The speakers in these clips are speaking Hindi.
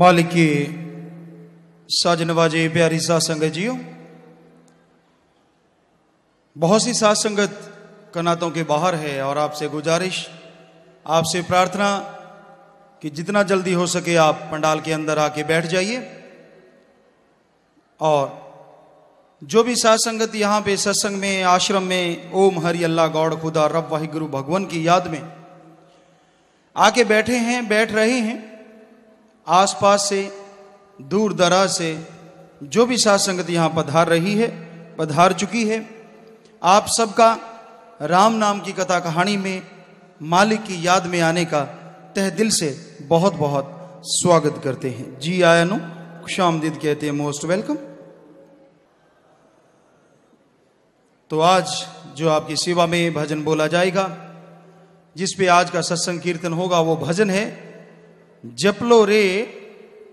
मालिके साज नवाजे प्यारी सात संगत जियो बहुत सी सात संगत कनातों के बाहर है और आपसे गुजारिश आपसे प्रार्थना कि जितना जल्दी हो सके आप पंडाल के अंदर आके बैठ जाइए और जो भी सात संगत यहाँ पे सत्संग में आश्रम में ओम हरि अल्लाह गौड़ खुदा रब वाहि गुरु भगवान की याद में आके बैठे हैं बैठ रहे हैं आसपास से दूर दराज से जो भी सास संगत यहाँ पधार रही है पधार चुकी है आप सबका राम नाम की कथा कहानी में मालिक की याद में आने का तह दिल से बहुत बहुत स्वागत करते हैं जी आया नो खुश कहते हैं मोस्ट वेलकम तो आज जो आपकी सेवा में भजन बोला जाएगा जिस पे आज का सत्संग कीर्तन होगा वो भजन है जप लो रे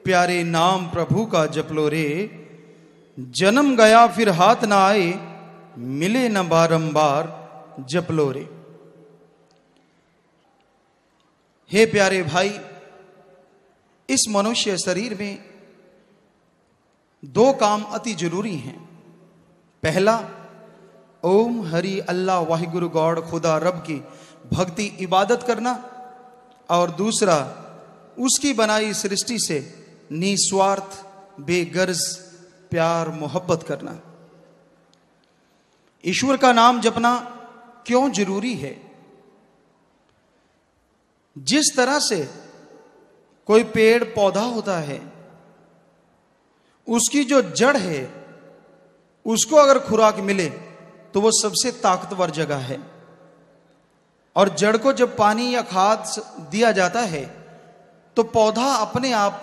प्यारे नाम प्रभु का जप लो रे जन्म गया फिर हाथ ना आए मिले न बारंबार जप लो रे हे प्यारे भाई इस मनुष्य शरीर में दो काम अति जरूरी हैं पहला ओम हरि अल्लाह वाहिगुरु गौड़ खुदा रब की भक्ति इबादत करना और दूसरा उसकी बनाई सृष्टि से निस्वार्थ बेगर्ज प्यार मोहब्बत करना ईश्वर का नाम जपना क्यों जरूरी है जिस तरह से कोई पेड़ पौधा होता है उसकी जो जड़ है उसको अगर खुराक मिले तो वो सबसे ताकतवर जगह है और जड़ को जब पानी या खाद दिया जाता है तो पौधा अपने आप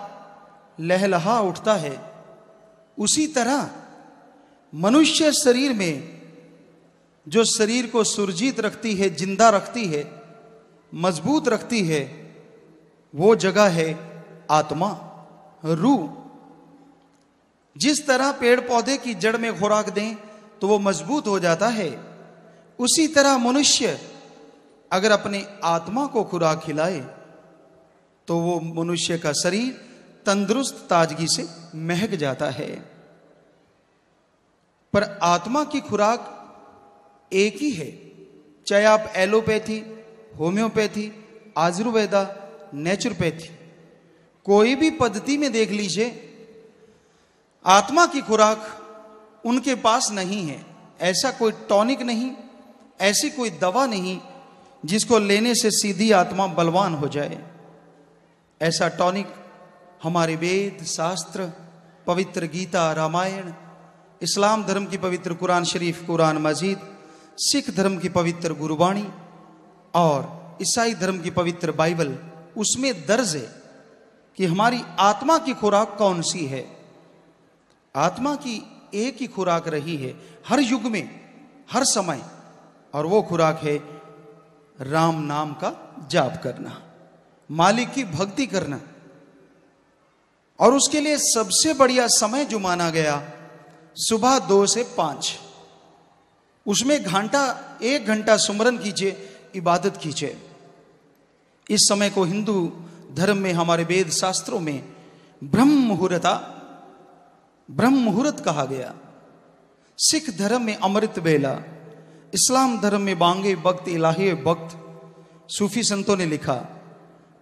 लहलहा उठता है उसी तरह मनुष्य शरीर में जो शरीर को सुरजीत रखती है जिंदा रखती है मजबूत रखती है वो जगह है आत्मा रूह जिस तरह पेड़ पौधे की जड़ में खुराक दें तो वो मजबूत हो जाता है उसी तरह मनुष्य अगर अपने आत्मा को खुराक खिलाए तो वो मनुष्य का शरीर तंदुरुस्त ताजगी से महक जाता है पर आत्मा की खुराक एक ही है चाहे आप एलोपैथी होम्योपैथी आयुर्वेदा नेचुरोपैथी कोई भी पद्धति में देख लीजिए आत्मा की खुराक उनके पास नहीं है ऐसा कोई टॉनिक नहीं ऐसी कोई दवा नहीं जिसको लेने से सीधी आत्मा बलवान हो जाए ऐसा टॉनिक हमारे वेद शास्त्र पवित्र गीता रामायण इस्लाम धर्म की पवित्र कुरान शरीफ कुरान मजीद सिख धर्म की पवित्र गुरुवाणी और ईसाई धर्म की पवित्र बाइबल उसमें दर्ज है कि हमारी आत्मा की खुराक कौन सी है आत्मा की एक ही खुराक रही है हर युग में हर समय और वो खुराक है राम नाम का जाप करना मालिक की भक्ति करना और उसके लिए सबसे बढ़िया समय जो माना गया सुबह दो से पांच उसमें घंटा एक घंटा सुमरन कीजिए इबादत कीजिए इस समय को हिंदू धर्म में हमारे वेद शास्त्रों में ब्रह्म मुहूर्ता ब्रह्म मुहूर्त कहा गया सिख धर्म में अमृत बेला इस्लाम धर्म में बांगे वक्त इलाही वक्त सूफी संतों ने लिखा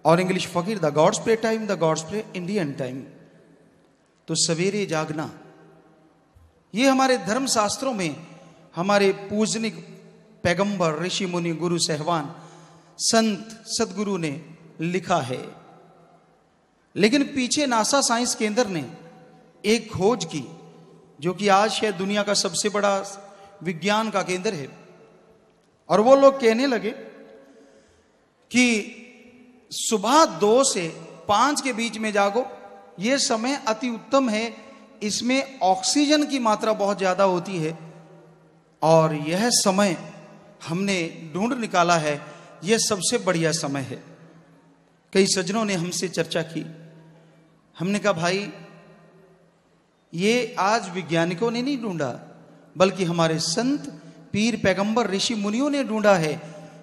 और इंग्लिश फकीर the gods pray time the gods pray Indian time तो सवेरे जागना ये हमारे धर्म शास्त्रों में हमारे पूजनिक पैगंबर ऋषि मुनि गुरु सहवान संत सदगुरु ने लिखा है लेकिन पीछे नासा साइंस केंद्र ने एक खोज की जो कि आज है दुनिया का सबसे बड़ा विज्ञान का केंद्र है और वो लोग कहने लगे कि सुबह दो से पांच के बीच में जागो ये समय अति उत्तम है इसमें ऑक्सीजन की मात्रा बहुत ज्यादा होती है और यह समय हमने ढूंढ निकाला है यह सबसे बढ़िया समय है कई सज्जनों ने हमसे चर्चा की हमने कहा भाई ये आज वैज्ञानिकों ने नहीं ढूंढा बल्कि हमारे संत पीर पैगंबर ऋषि मुनियों ने ढूंढा है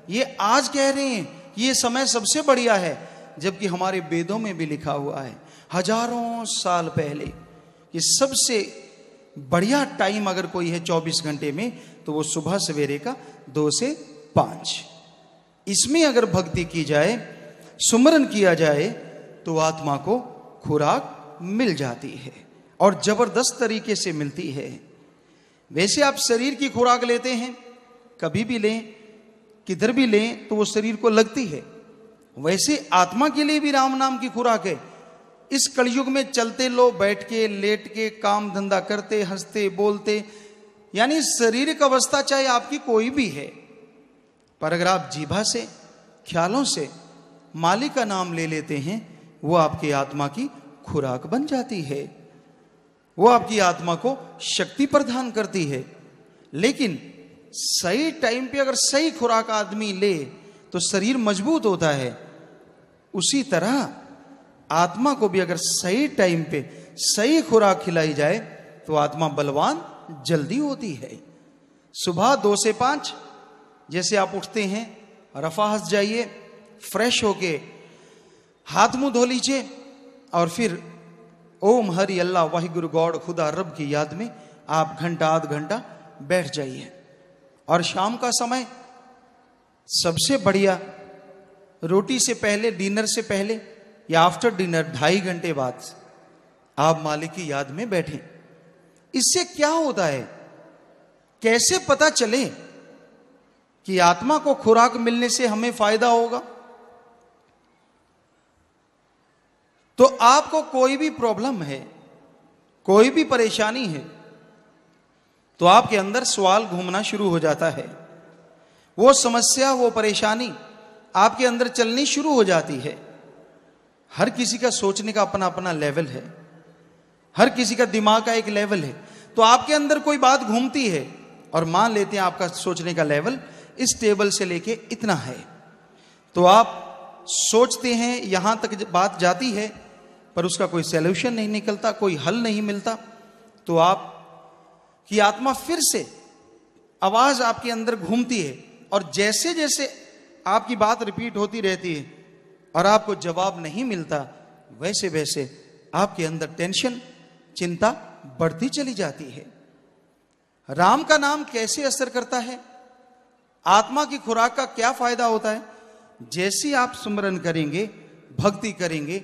ये आज कह रहे हैं ये समय सबसे बढ़िया है जबकि हमारे वेदों में भी लिखा हुआ है हजारों साल पहले ये सबसे बढ़िया टाइम अगर कोई है 24 घंटे में तो वो सुबह सवेरे का दो से पांच इसमें अगर भक्ति की जाए सुमरन किया जाए तो आत्मा को खुराक मिल जाती है और जबरदस्त तरीके से मिलती है वैसे आप शरीर की खुराक लेते हैं कभी भी लें किधर भी लें तो वो शरीर को लगती है वैसे आत्मा के लिए भी राम नाम की खुराक है इस कलयुग में चलते लो बैठ के लेट के काम धंधा करते हंसते बोलते यानी शारीरिक अवस्था चाहे आपकी कोई भी है पर अगर आप जीभा से ख्यालों से मालिक का नाम ले लेते हैं वो आपकी आत्मा की खुराक बन जाती है वो आपकी आत्मा को शक्ति प्रदान करती है लेकिन सही टाइम पे अगर सही खुराक आदमी ले तो शरीर मजबूत होता है उसी तरह आत्मा को भी अगर सही टाइम पे सही खुराक खिलाई जाए तो आत्मा बलवान जल्दी होती है सुबह दो से पांच जैसे आप उठते हैं रफाहस जाइए फ्रेश होके हाथ मुंह धो लीजिए और फिर ओम हरि अल्लाह वाहिगुरु गौड़ खुदा रब की याद में आप घंटा आध घंटा बैठ जाइए और शाम का समय सबसे बढ़िया रोटी से पहले डिनर से पहले या आफ्टर डिनर ढाई घंटे बाद आप मालिक की याद में बैठे इससे क्या होता है कैसे पता चले कि आत्मा को खुराक मिलने से हमें फायदा होगा तो आपको कोई भी प्रॉब्लम है कोई भी परेशानी है तो आपके अंदर सवाल घूमना शुरू हो जाता है वो समस्या वो परेशानी आपके अंदर चलनी शुरू हो जाती है हर किसी का सोचने का अपना अपना लेवल है हर किसी का दिमाग का एक लेवल है तो आपके अंदर कोई बात घूमती है और मान लेते हैं आपका सोचने का लेवल इस टेबल से लेके इतना है तो आप सोचते हैं यहां तक बात जाती है पर उसका कोई सोल्यूशन नहीं निकलता कोई हल नहीं मिलता तो आप कि आत्मा फिर से आवाज आपके अंदर घूमती है और जैसे जैसे आपकी बात रिपीट होती रहती है और आपको जवाब नहीं मिलता वैसे वैसे आपके अंदर टेंशन चिंता बढ़ती चली जाती है राम का नाम कैसे असर करता है आत्मा की खुराक का क्या फायदा होता है जैसी आप सुमरण करेंगे भक्ति करेंगे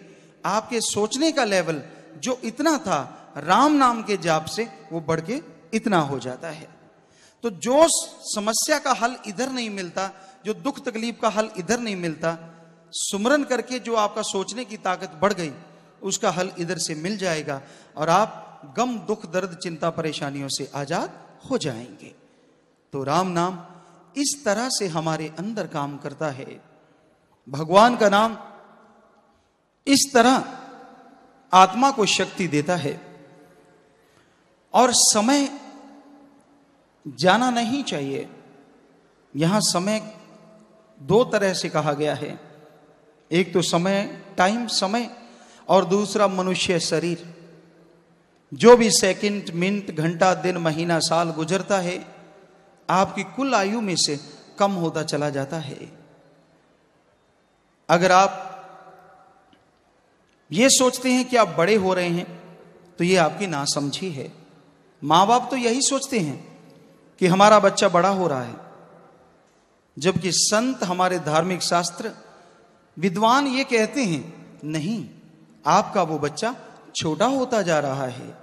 आपके सोचने का लेवल जो इतना था राम नाम के जाप से वो बढ़ के इतना हो जाता है तो जो समस्या का हल इधर नहीं मिलता जो दुख तकलीफ का हल इधर नहीं मिलता सुमरन करके जो आपका सोचने की ताकत बढ़ गई उसका हल इधर से मिल जाएगा और आप गम दुख दर्द चिंता परेशानियों से आजाद हो जाएंगे तो राम नाम इस तरह से हमारे अंदर काम करता है भगवान का नाम इस तरह आत्मा को शक्ति देता है और समय जाना नहीं चाहिए यहां समय दो तरह से कहा गया है एक तो समय टाइम समय और दूसरा मनुष्य शरीर जो भी सेकंड, मिनट घंटा दिन महीना साल गुजरता है आपकी कुल आयु में से कम होता चला जाता है अगर आप ये सोचते हैं कि आप बड़े हो रहे हैं तो ये आपकी नासमझी है माँ बाप तो यही सोचते हैं कि हमारा बच्चा बड़ा हो रहा है जबकि संत हमारे धार्मिक शास्त्र विद्वान ये कहते हैं नहीं आपका वो बच्चा छोटा होता जा रहा है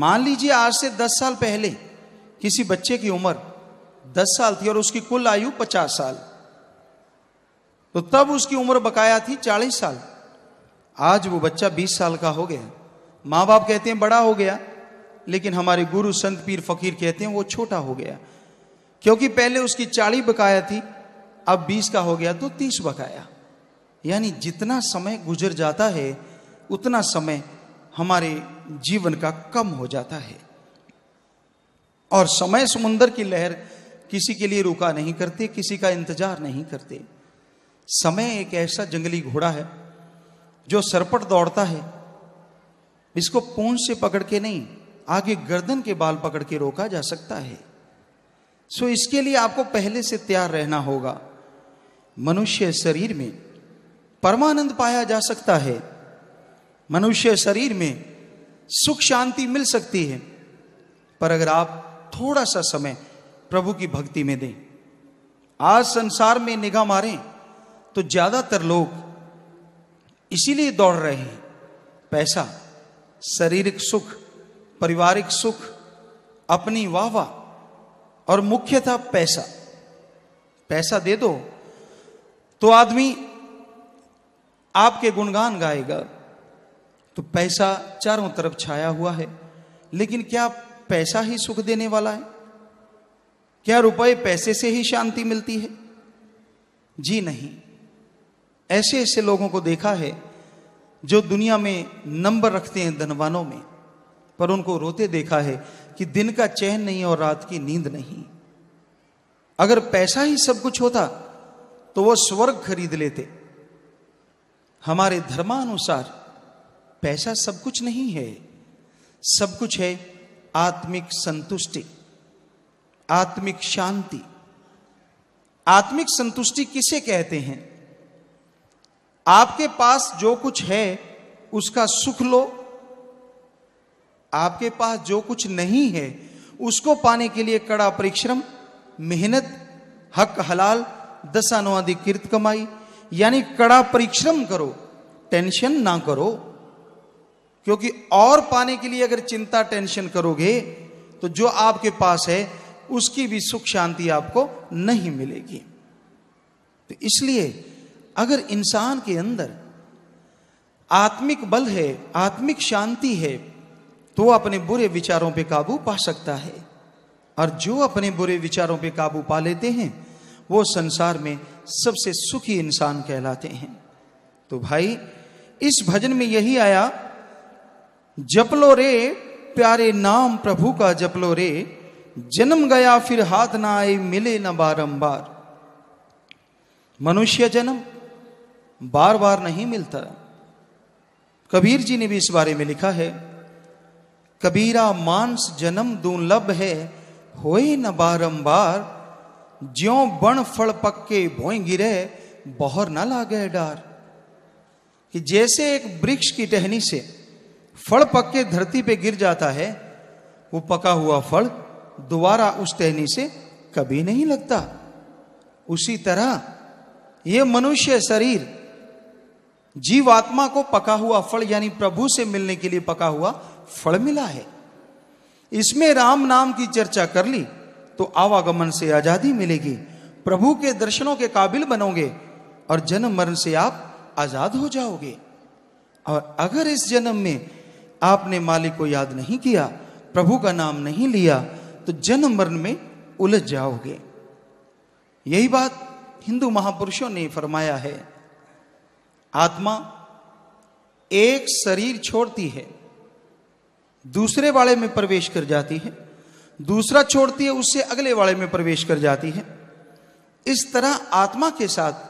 मान लीजिए आज से दस साल पहले किसी बच्चे की उम्र दस साल थी और उसकी कुल आयु पचास साल तो तब उसकी उम्र बकाया थी चालीस साल आज वो बच्चा बीस साल का हो गया माँ बाप कहते हैं बड़ा हो गया लेकिन हमारे गुरु संत पीर फकीर कहते हैं वो छोटा हो गया क्योंकि पहले उसकी चाड़ी बकाया थी अब बीस का हो गया तो तीस बकाया यानी जितना समय गुजर जाता है उतना समय हमारे जीवन का कम हो जाता है और समय समुंदर की लहर किसी के लिए रुका नहीं करते किसी का इंतजार नहीं करते समय एक ऐसा जंगली घोड़ा है जो सरपट दौड़ता है इसको पूंछ से पकड़ के नहीं आगे गर्दन के बाल पकड़ के रोका जा सकता है सो इसके लिए आपको पहले से तैयार रहना होगा मनुष्य शरीर में परमानंद पाया जा सकता है मनुष्य शरीर में सुख शांति मिल सकती है पर अगर आप थोड़ा सा समय प्रभु की भक्ति में दें आज संसार में निगाह मारें तो ज्यादातर लोग इसीलिए दौड़ रहे हैं पैसा शारीरिक सुख पारिवारिक सुख अपनी वाहवा और मुख्यतः पैसा पैसा दे दो तो आदमी आपके गुणगान गाएगा तो पैसा चारों तरफ छाया हुआ है लेकिन क्या पैसा ही सुख देने वाला है क्या रुपए पैसे से ही शांति मिलती है जी नहीं ऐसे ऐसे लोगों को देखा है जो दुनिया में नंबर रखते हैं धनवानों में पर उनको रोते देखा है कि दिन का चैन नहीं और रात की नींद नहीं अगर पैसा ही सब कुछ होता तो वो स्वर्ग खरीद लेते हमारे धर्मानुसार पैसा सब कुछ नहीं है सब कुछ है आत्मिक संतुष्टि आत्मिक शांति आत्मिक संतुष्टि किसे कहते हैं आपके पास जो कुछ है उसका सुख लो आपके पास जो कुछ नहीं है उसको पाने के लिए कड़ा परिश्रम मेहनत हक हलाल दशानुवादिक कीर्त कमाई यानी कड़ा परिश्रम करो टेंशन ना करो क्योंकि और पाने के लिए अगर चिंता टेंशन करोगे तो जो आपके पास है उसकी भी सुख शांति आपको नहीं मिलेगी तो इसलिए अगर इंसान के अंदर आत्मिक बल है आत्मिक शांति है तो अपने बुरे विचारों पे काबू पा सकता है और जो अपने बुरे विचारों पे काबू पा लेते हैं वो संसार में सबसे सुखी इंसान कहलाते हैं तो भाई इस भजन में यही आया जपलो रे प्यारे नाम प्रभु का जपलो रे जन्म गया फिर हाथ ना आए मिले ना बारंबार मनुष्य जन्म बार बार नहीं मिलता कबीर जी ने भी इस बारे में लिखा है कबीरा मांस जन्म दुर्लभ है होए न बारंबार ज्यो बण फल पक्के भोय गिरे बहर न लागे डार कि जैसे एक वृक्ष की टहनी से फल पक्के धरती पे गिर जाता है वो पका हुआ फल दोबारा उस टहनी से कभी नहीं लगता उसी तरह ये मनुष्य शरीर जीवात्मा को पका हुआ फल यानी प्रभु से मिलने के लिए पका हुआ फल मिला है इसमें राम नाम की चर्चा कर ली तो आवागमन से आजादी मिलेगी प्रभु के दर्शनों के काबिल बनोगे और जन्म मरण से आप आजाद हो जाओगे और अगर इस जन्म में आपने मालिक को याद नहीं किया प्रभु का नाम नहीं लिया तो जन्म मरण में उलझ जाओगे यही बात हिंदू महापुरुषों ने फरमाया है आत्मा एक शरीर छोड़ती है दूसरे वाले में प्रवेश कर जाती है दूसरा छोड़ती है उससे अगले वाले में प्रवेश कर जाती है इस तरह आत्मा के साथ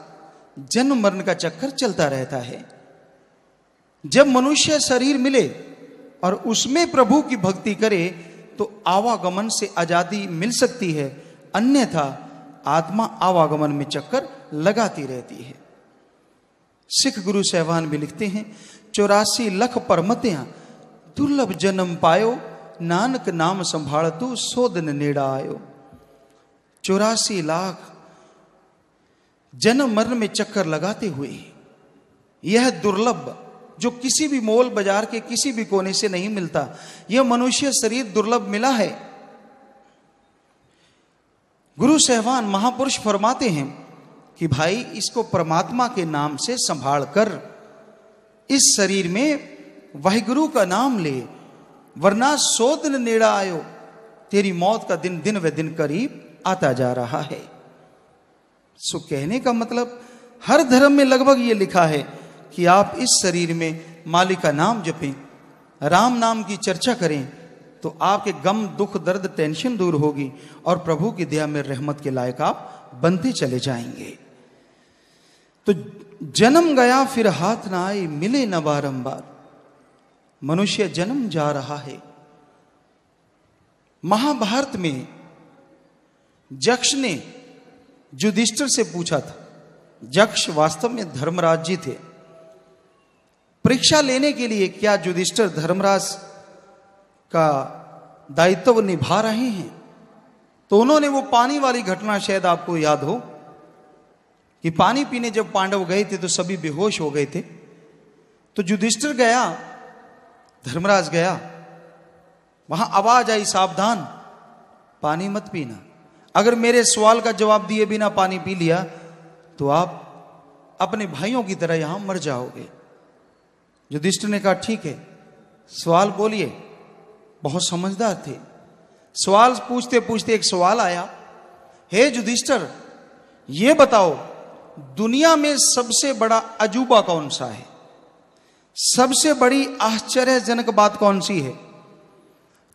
जन्म मरण का चक्कर चलता रहता है जब मनुष्य शरीर मिले और उसमें प्रभु की भक्ति करे तो आवागमन से आजादी मिल सकती है अन्यथा आत्मा आवागमन में चक्कर लगाती रहती है सिख गुरु सहवान भी लिखते हैं चौरासी लख परमतियां दुर्लभ जन्म पायो नानक नाम संभाल तू सोदन ने आयो चौरासी लाख जन्म मरण में चक्कर लगाते हुए यह दुर्लभ जो किसी भी मोल बाजार के किसी भी कोने से नहीं मिलता यह मनुष्य शरीर दुर्लभ मिला है गुरु सहवान महापुरुष फरमाते हैं कि भाई इसको परमात्मा के नाम से संभाल कर इस शरीर में वाहिगुरु का नाम ले वरना सो दिन नेड़ा आयो तेरी मौत का दिन दिन व दिन करीब आता जा रहा है सो कहने का मतलब हर धर्म में लगभग ये लिखा है कि आप इस शरीर में मालिक का नाम जपें राम नाम की चर्चा करें तो आपके गम दुख दर्द टेंशन दूर होगी और प्रभु की दया में रहमत के लायक आप बनते चले जाएंगे तो जन्म गया फिर हाथ ना आए मिले न बारंबार मनुष्य जन्म जा रहा है महाभारत में जक्ष ने जुधिष्ठर से पूछा था जक्ष वास्तव में धर्मराज जी थे परीक्षा लेने के लिए क्या जुधिष्ठर धर्मराज का दायित्व निभा रहे हैं तो उन्होंने वो पानी वाली घटना शायद आपको याद हो कि पानी पीने जब पांडव गए थे तो सभी बेहोश हो गए थे तो जुधिष्ठर गया धर्मराज गया वहां आवाज आई सावधान पानी मत पीना अगर मेरे सवाल का जवाब दिए बिना पानी पी लिया तो आप अपने भाइयों की तरह यहां मर जाओगे युधिष्ठ ने कहा ठीक है सवाल बोलिए बहुत समझदार थे सवाल पूछते पूछते एक सवाल आया हे युधिष्ठर ये बताओ दुनिया में सबसे बड़ा अजूबा कौन सा है सबसे बड़ी आश्चर्यजनक बात कौन सी है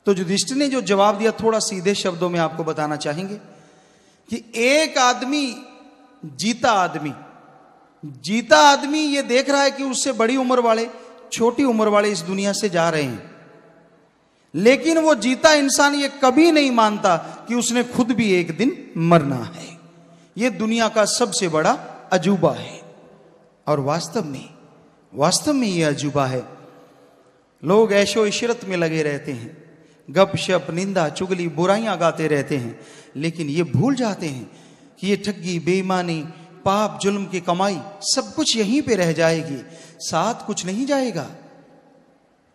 तो युधिष्ठिर ने जो जवाब दिया थोड़ा सीधे शब्दों में आपको बताना चाहेंगे कि एक आदमी जीता आदमी जीता आदमी यह देख रहा है कि उससे बड़ी उम्र वाले छोटी उम्र वाले इस दुनिया से जा रहे हैं लेकिन वो जीता इंसान ये कभी नहीं मानता कि उसने खुद भी एक दिन मरना है ये दुनिया का सबसे बड़ा अजूबा है और वास्तव में वास्तव में यह अजूबा है लोग ऐशो इशरत में लगे रहते हैं गप शप निंदा चुगली बुराइयां गाते रहते हैं लेकिन ये भूल जाते हैं कि ये ठगी बेईमानी पाप जुल्म की कमाई सब कुछ यहीं पे रह जाएगी साथ कुछ नहीं जाएगा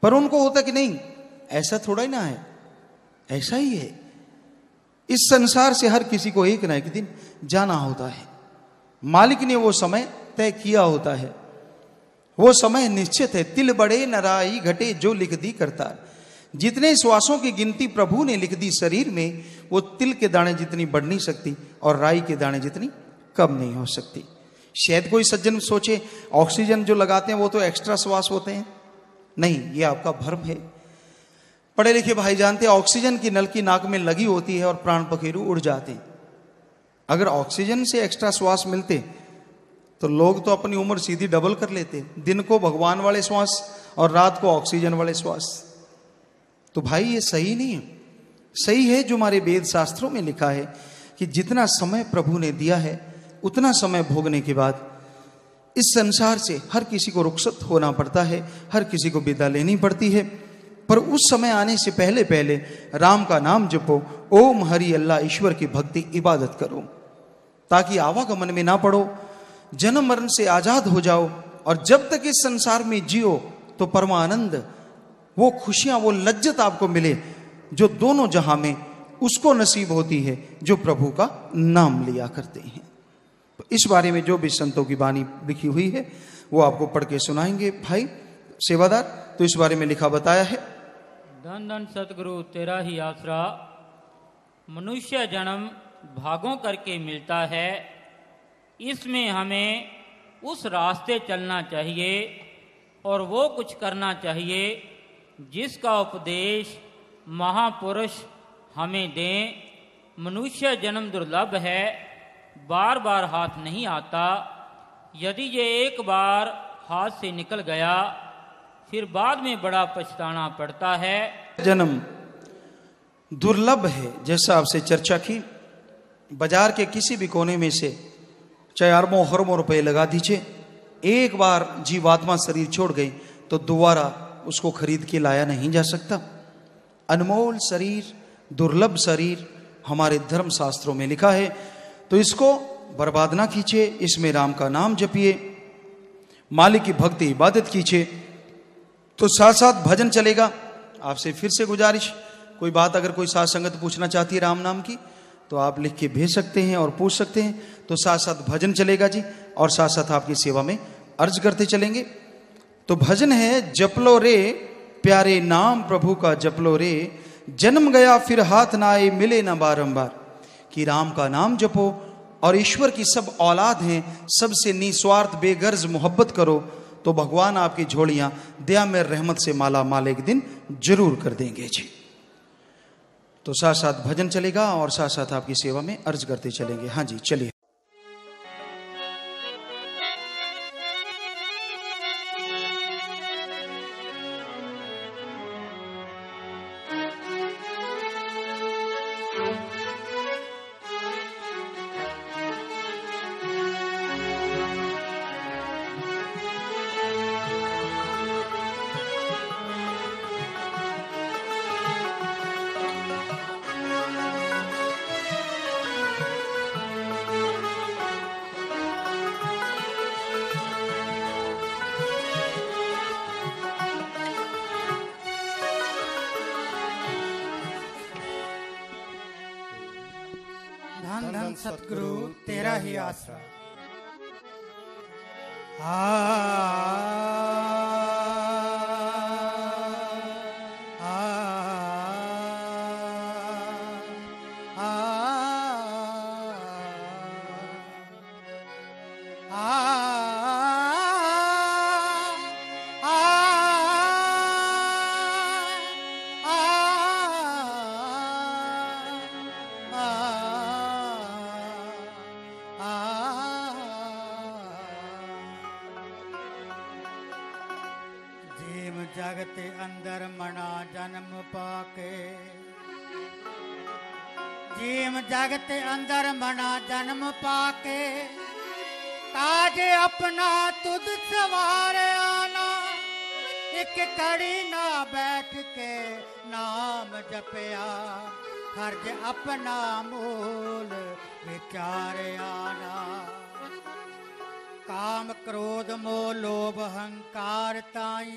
पर उनको होता कि नहीं ऐसा थोड़ा ही ना है ऐसा ही है इस संसार से हर किसी को एक ना एक दिन जाना होता है मालिक ने वो समय तय किया होता है वो समय निश्चित है तिल बड़े नराई घटे जो लिख दी करता जितने श्वासों की गिनती प्रभु ने लिख दी शरीर में वो तिल के दाने जितनी बढ़ नहीं सकती और राई के दाने जितनी कम नहीं हो सकती शायद कोई सज्जन सोचे ऑक्सीजन जो लगाते हैं वो तो एक्स्ट्रा श्वास होते हैं नहीं ये आपका भर्म है पढ़े लिखे भाई जानते हैं ऑक्सीजन की नल की नाक में लगी होती है और प्राण पखेरु उड़ जाते हैं अगर ऑक्सीजन से एक्स्ट्रा श्वास मिलते तो लोग तो अपनी उम्र सीधी डबल कर लेते दिन को भगवान वाले श्वास और रात को ऑक्सीजन वाले श्वास तो भाई ये सही नहीं है सही है जो हमारे वेद शास्त्रों में लिखा है कि जितना समय प्रभु ने दिया है उतना समय भोगने के बाद इस संसार से हर किसी को रुखसत होना पड़ता है हर किसी को विदा लेनी पड़ती है पर उस समय आने से पहले पहले राम का नाम जपो ओम हरि अल्लाह ईश्वर की भक्ति इबादत करो ताकि आवागमन में ना पड़ो जन्म मरण से आजाद हो जाओ और जब तक इस संसार में जियो तो परमानंद वो खुशियां वो लज्जत आपको मिले जो दोनों जहां में उसको नसीब होती है जो प्रभु का नाम लिया करते हैं तो इस बारे में जो भी संतों की बानी लिखी हुई है वो आपको पढ़ के सुनाएंगे भाई सेवादार तो इस बारे में लिखा बताया है धन धन सतगुरु तेरा ही आसरा मनुष्य जन्म भागों करके मिलता है इसमें हमें उस रास्ते चलना चाहिए और वो कुछ करना चाहिए जिसका उपदेश महापुरुष हमें दें मनुष्य जन्म दुर्लभ है बार बार हाथ नहीं आता यदि ये एक बार हाथ से निकल गया फिर बाद में बड़ा पछताना पड़ता है जन्म दुर्लभ है जैसा आपसे चर्चा की बाजार के किसी भी कोने में से चाहे अरबों हरबों रुपए लगा दीजिए एक बार जीवात्मा शरीर छोड़ गई तो दोबारा उसको खरीद के लाया नहीं जा सकता अनमोल शरीर दुर्लभ शरीर हमारे धर्म शास्त्रों में लिखा है तो इसको बर्बाद ना कीजिए इसमें राम का नाम जपिए मालिक की भक्ति इबादत कीजिए तो साथ साथ भजन चलेगा आपसे फिर से गुजारिश कोई बात अगर कोई साथ संगत पूछना चाहती है राम नाम की तो आप लिख के भेज सकते हैं और पूछ सकते हैं तो साथ साथ भजन चलेगा जी और साथ साथ आपकी सेवा में अर्ज करते चलेंगे तो भजन है जपलो रे प्यारे नाम प्रभु का जपलो रे जन्म गया फिर हाथ ना आए मिले ना बारंबार कि राम का नाम जपो और ईश्वर की सब औलाद हैं सबसे निस्वार्थ बेगर्ज मोहब्बत करो तो भगवान आपकी झोड़ियां दया में रहमत से माला माल एक दिन जरूर कर देंगे जी तो साथ साथ भजन चलेगा और साथ साथ आपकी सेवा में अर्ज करते चलेंगे हाँ जी चलिए ਵਿੱਚ ਆਪਣਾ ਮੂਲ ਵਿਚਾਰਿਆ ਨਾ ਕਾਮ ਕ੍ਰੋਧ ਮੋਹ ਲੋਭ ਹੰਕਾਰ ਤਾਈ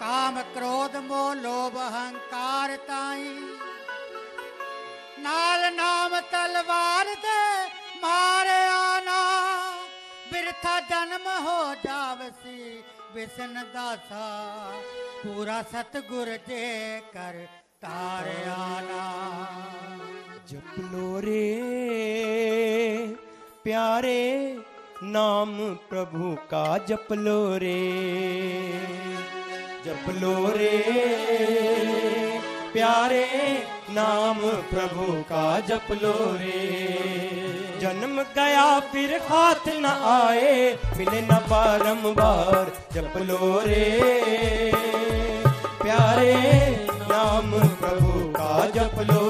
ਕਾਮ ਕ੍ਰੋਧ ਮੋਹ ਲੋਭ ਹੰਕਾਰ ਤਾਈ ਨਾਲ ਨਾਮ ਤਲਵਾਰ ਦੇ ਮਾਰਿਆ ਨਾ ਬਿਰਥਾ ਜਨਮ ਹੋ ਜਾਵਸੀ ਵਿਸਨ ਦਾਸਾ ਪੂਰਾ ਸਤਗੁਰ ਜੇ ਕਰ तारे आना जप लो रे प्यारे नाम प्रभु का जप लो रे जप लो रे प्यारे नाम प्रभु का जप लो रे जन्म गया फिर हाथ न आए मिले न बारंबार जप लो रे प्यारे नाम प्रभु का जप लो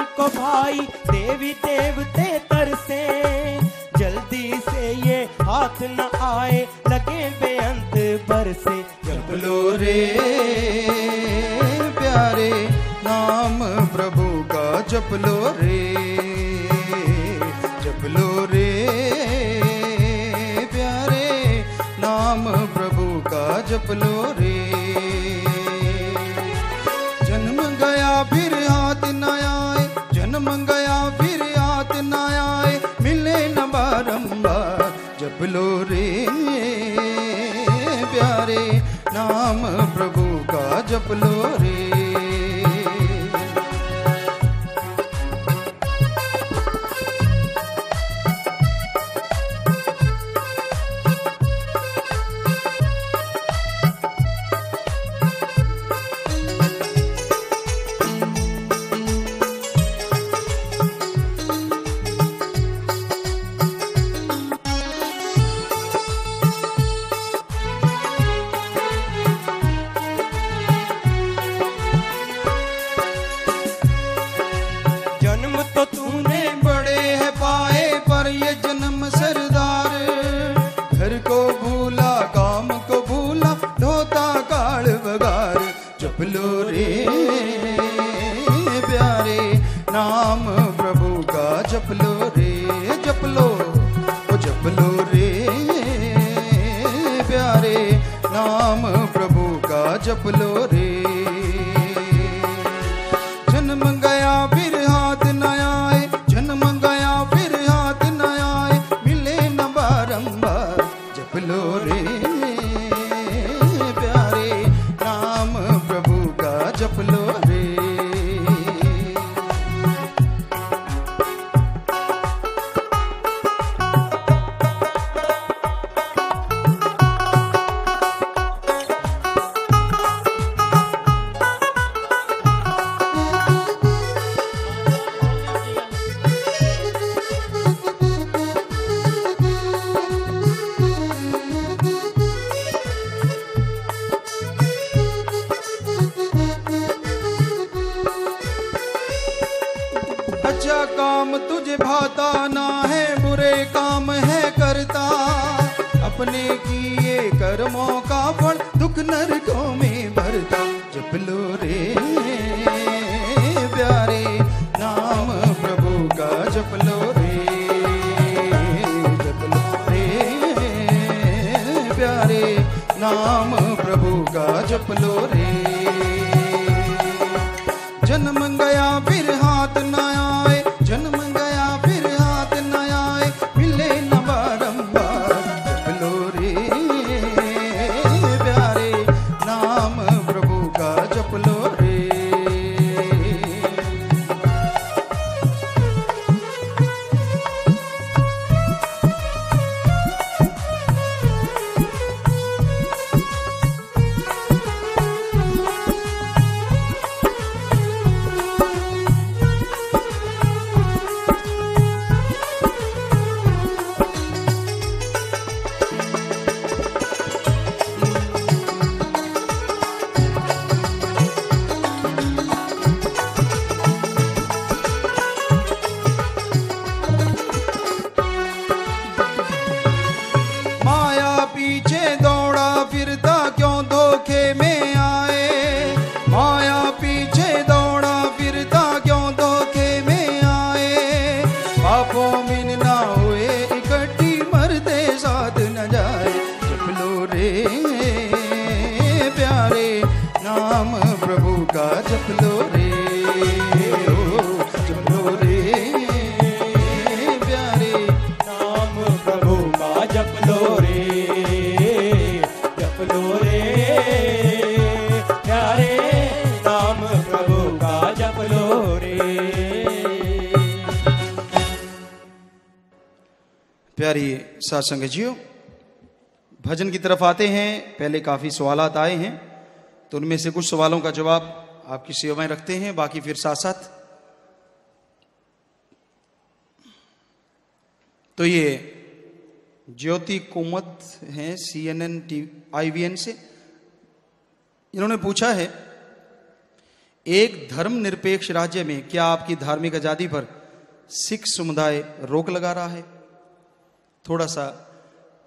को भाई देवी देवते तरसे जल्दी से ये हाथ न आए लगे बेअंत पर से जप लो रे प्यारे नाम प्रभु का जप लो रे जप लो रे प्यारे नाम प्रभु का जप लो रे नाम प्रभु का जप लो रे सत्संग जियो भजन की तरफ आते हैं पहले काफ़ी सवाल आए हैं तो उनमें से कुछ सवालों का जवाब आपकी सेवाएं रखते हैं बाकी फिर साथ साथ तो ये ज्योति कुमत हैं C N N T I V N से इन्होंने पूछा है एक धर्मनिरपेक्ष राज्य में क्या आपकी धार्मिक आज़ादी पर सिख समुदाय रोक लगा रहा है थोड़ा सा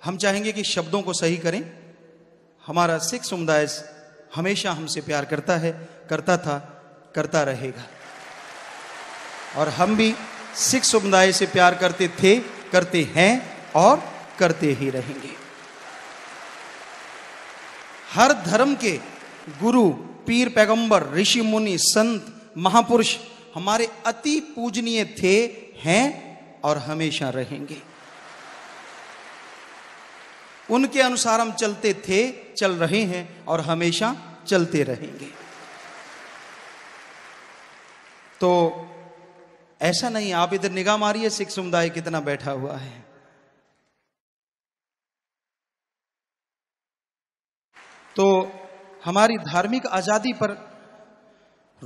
हम चाहेंगे कि शब्दों को सही करें हमारा सिख समुदाय हमेशा हमसे प्यार करता है करता था करता रहेगा और हम भी सिख समुदाय से प्यार करते थे करते हैं और करते ही रहेंगे हर धर्म के गुरु पीर पैगंबर ऋषि मुनि संत महापुरुष हमारे अति पूजनीय थे हैं और हमेशा रहेंगे उनके अनुसार हम चलते थे चल रहे हैं और हमेशा चलते रहेंगे तो ऐसा नहीं आप इधर निगाह मारिए सिख समुदाय कितना बैठा हुआ है तो हमारी धार्मिक आजादी पर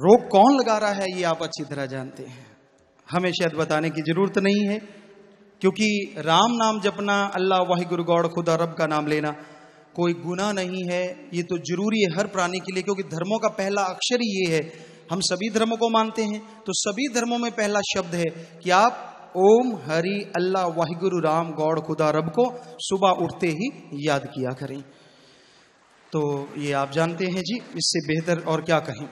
रोक कौन लगा रहा है ये आप अच्छी तरह जानते हैं हमें शायद बताने की जरूरत नहीं है क्योंकि राम नाम जपना अल्लाह वाहि गुरु गौड़ खुदा रब का नाम लेना कोई गुना नहीं है ये तो जरूरी है हर प्राणी के लिए क्योंकि धर्मों का पहला अक्षर ही ये है हम सभी धर्मों को मानते हैं तो सभी धर्मों में पहला शब्द है कि आप ओम हरि अल्लाह वाहिगुरु राम गौड़ खुदा रब को सुबह उठते ही याद किया करें तो ये आप जानते हैं जी इससे बेहतर और क्या कहें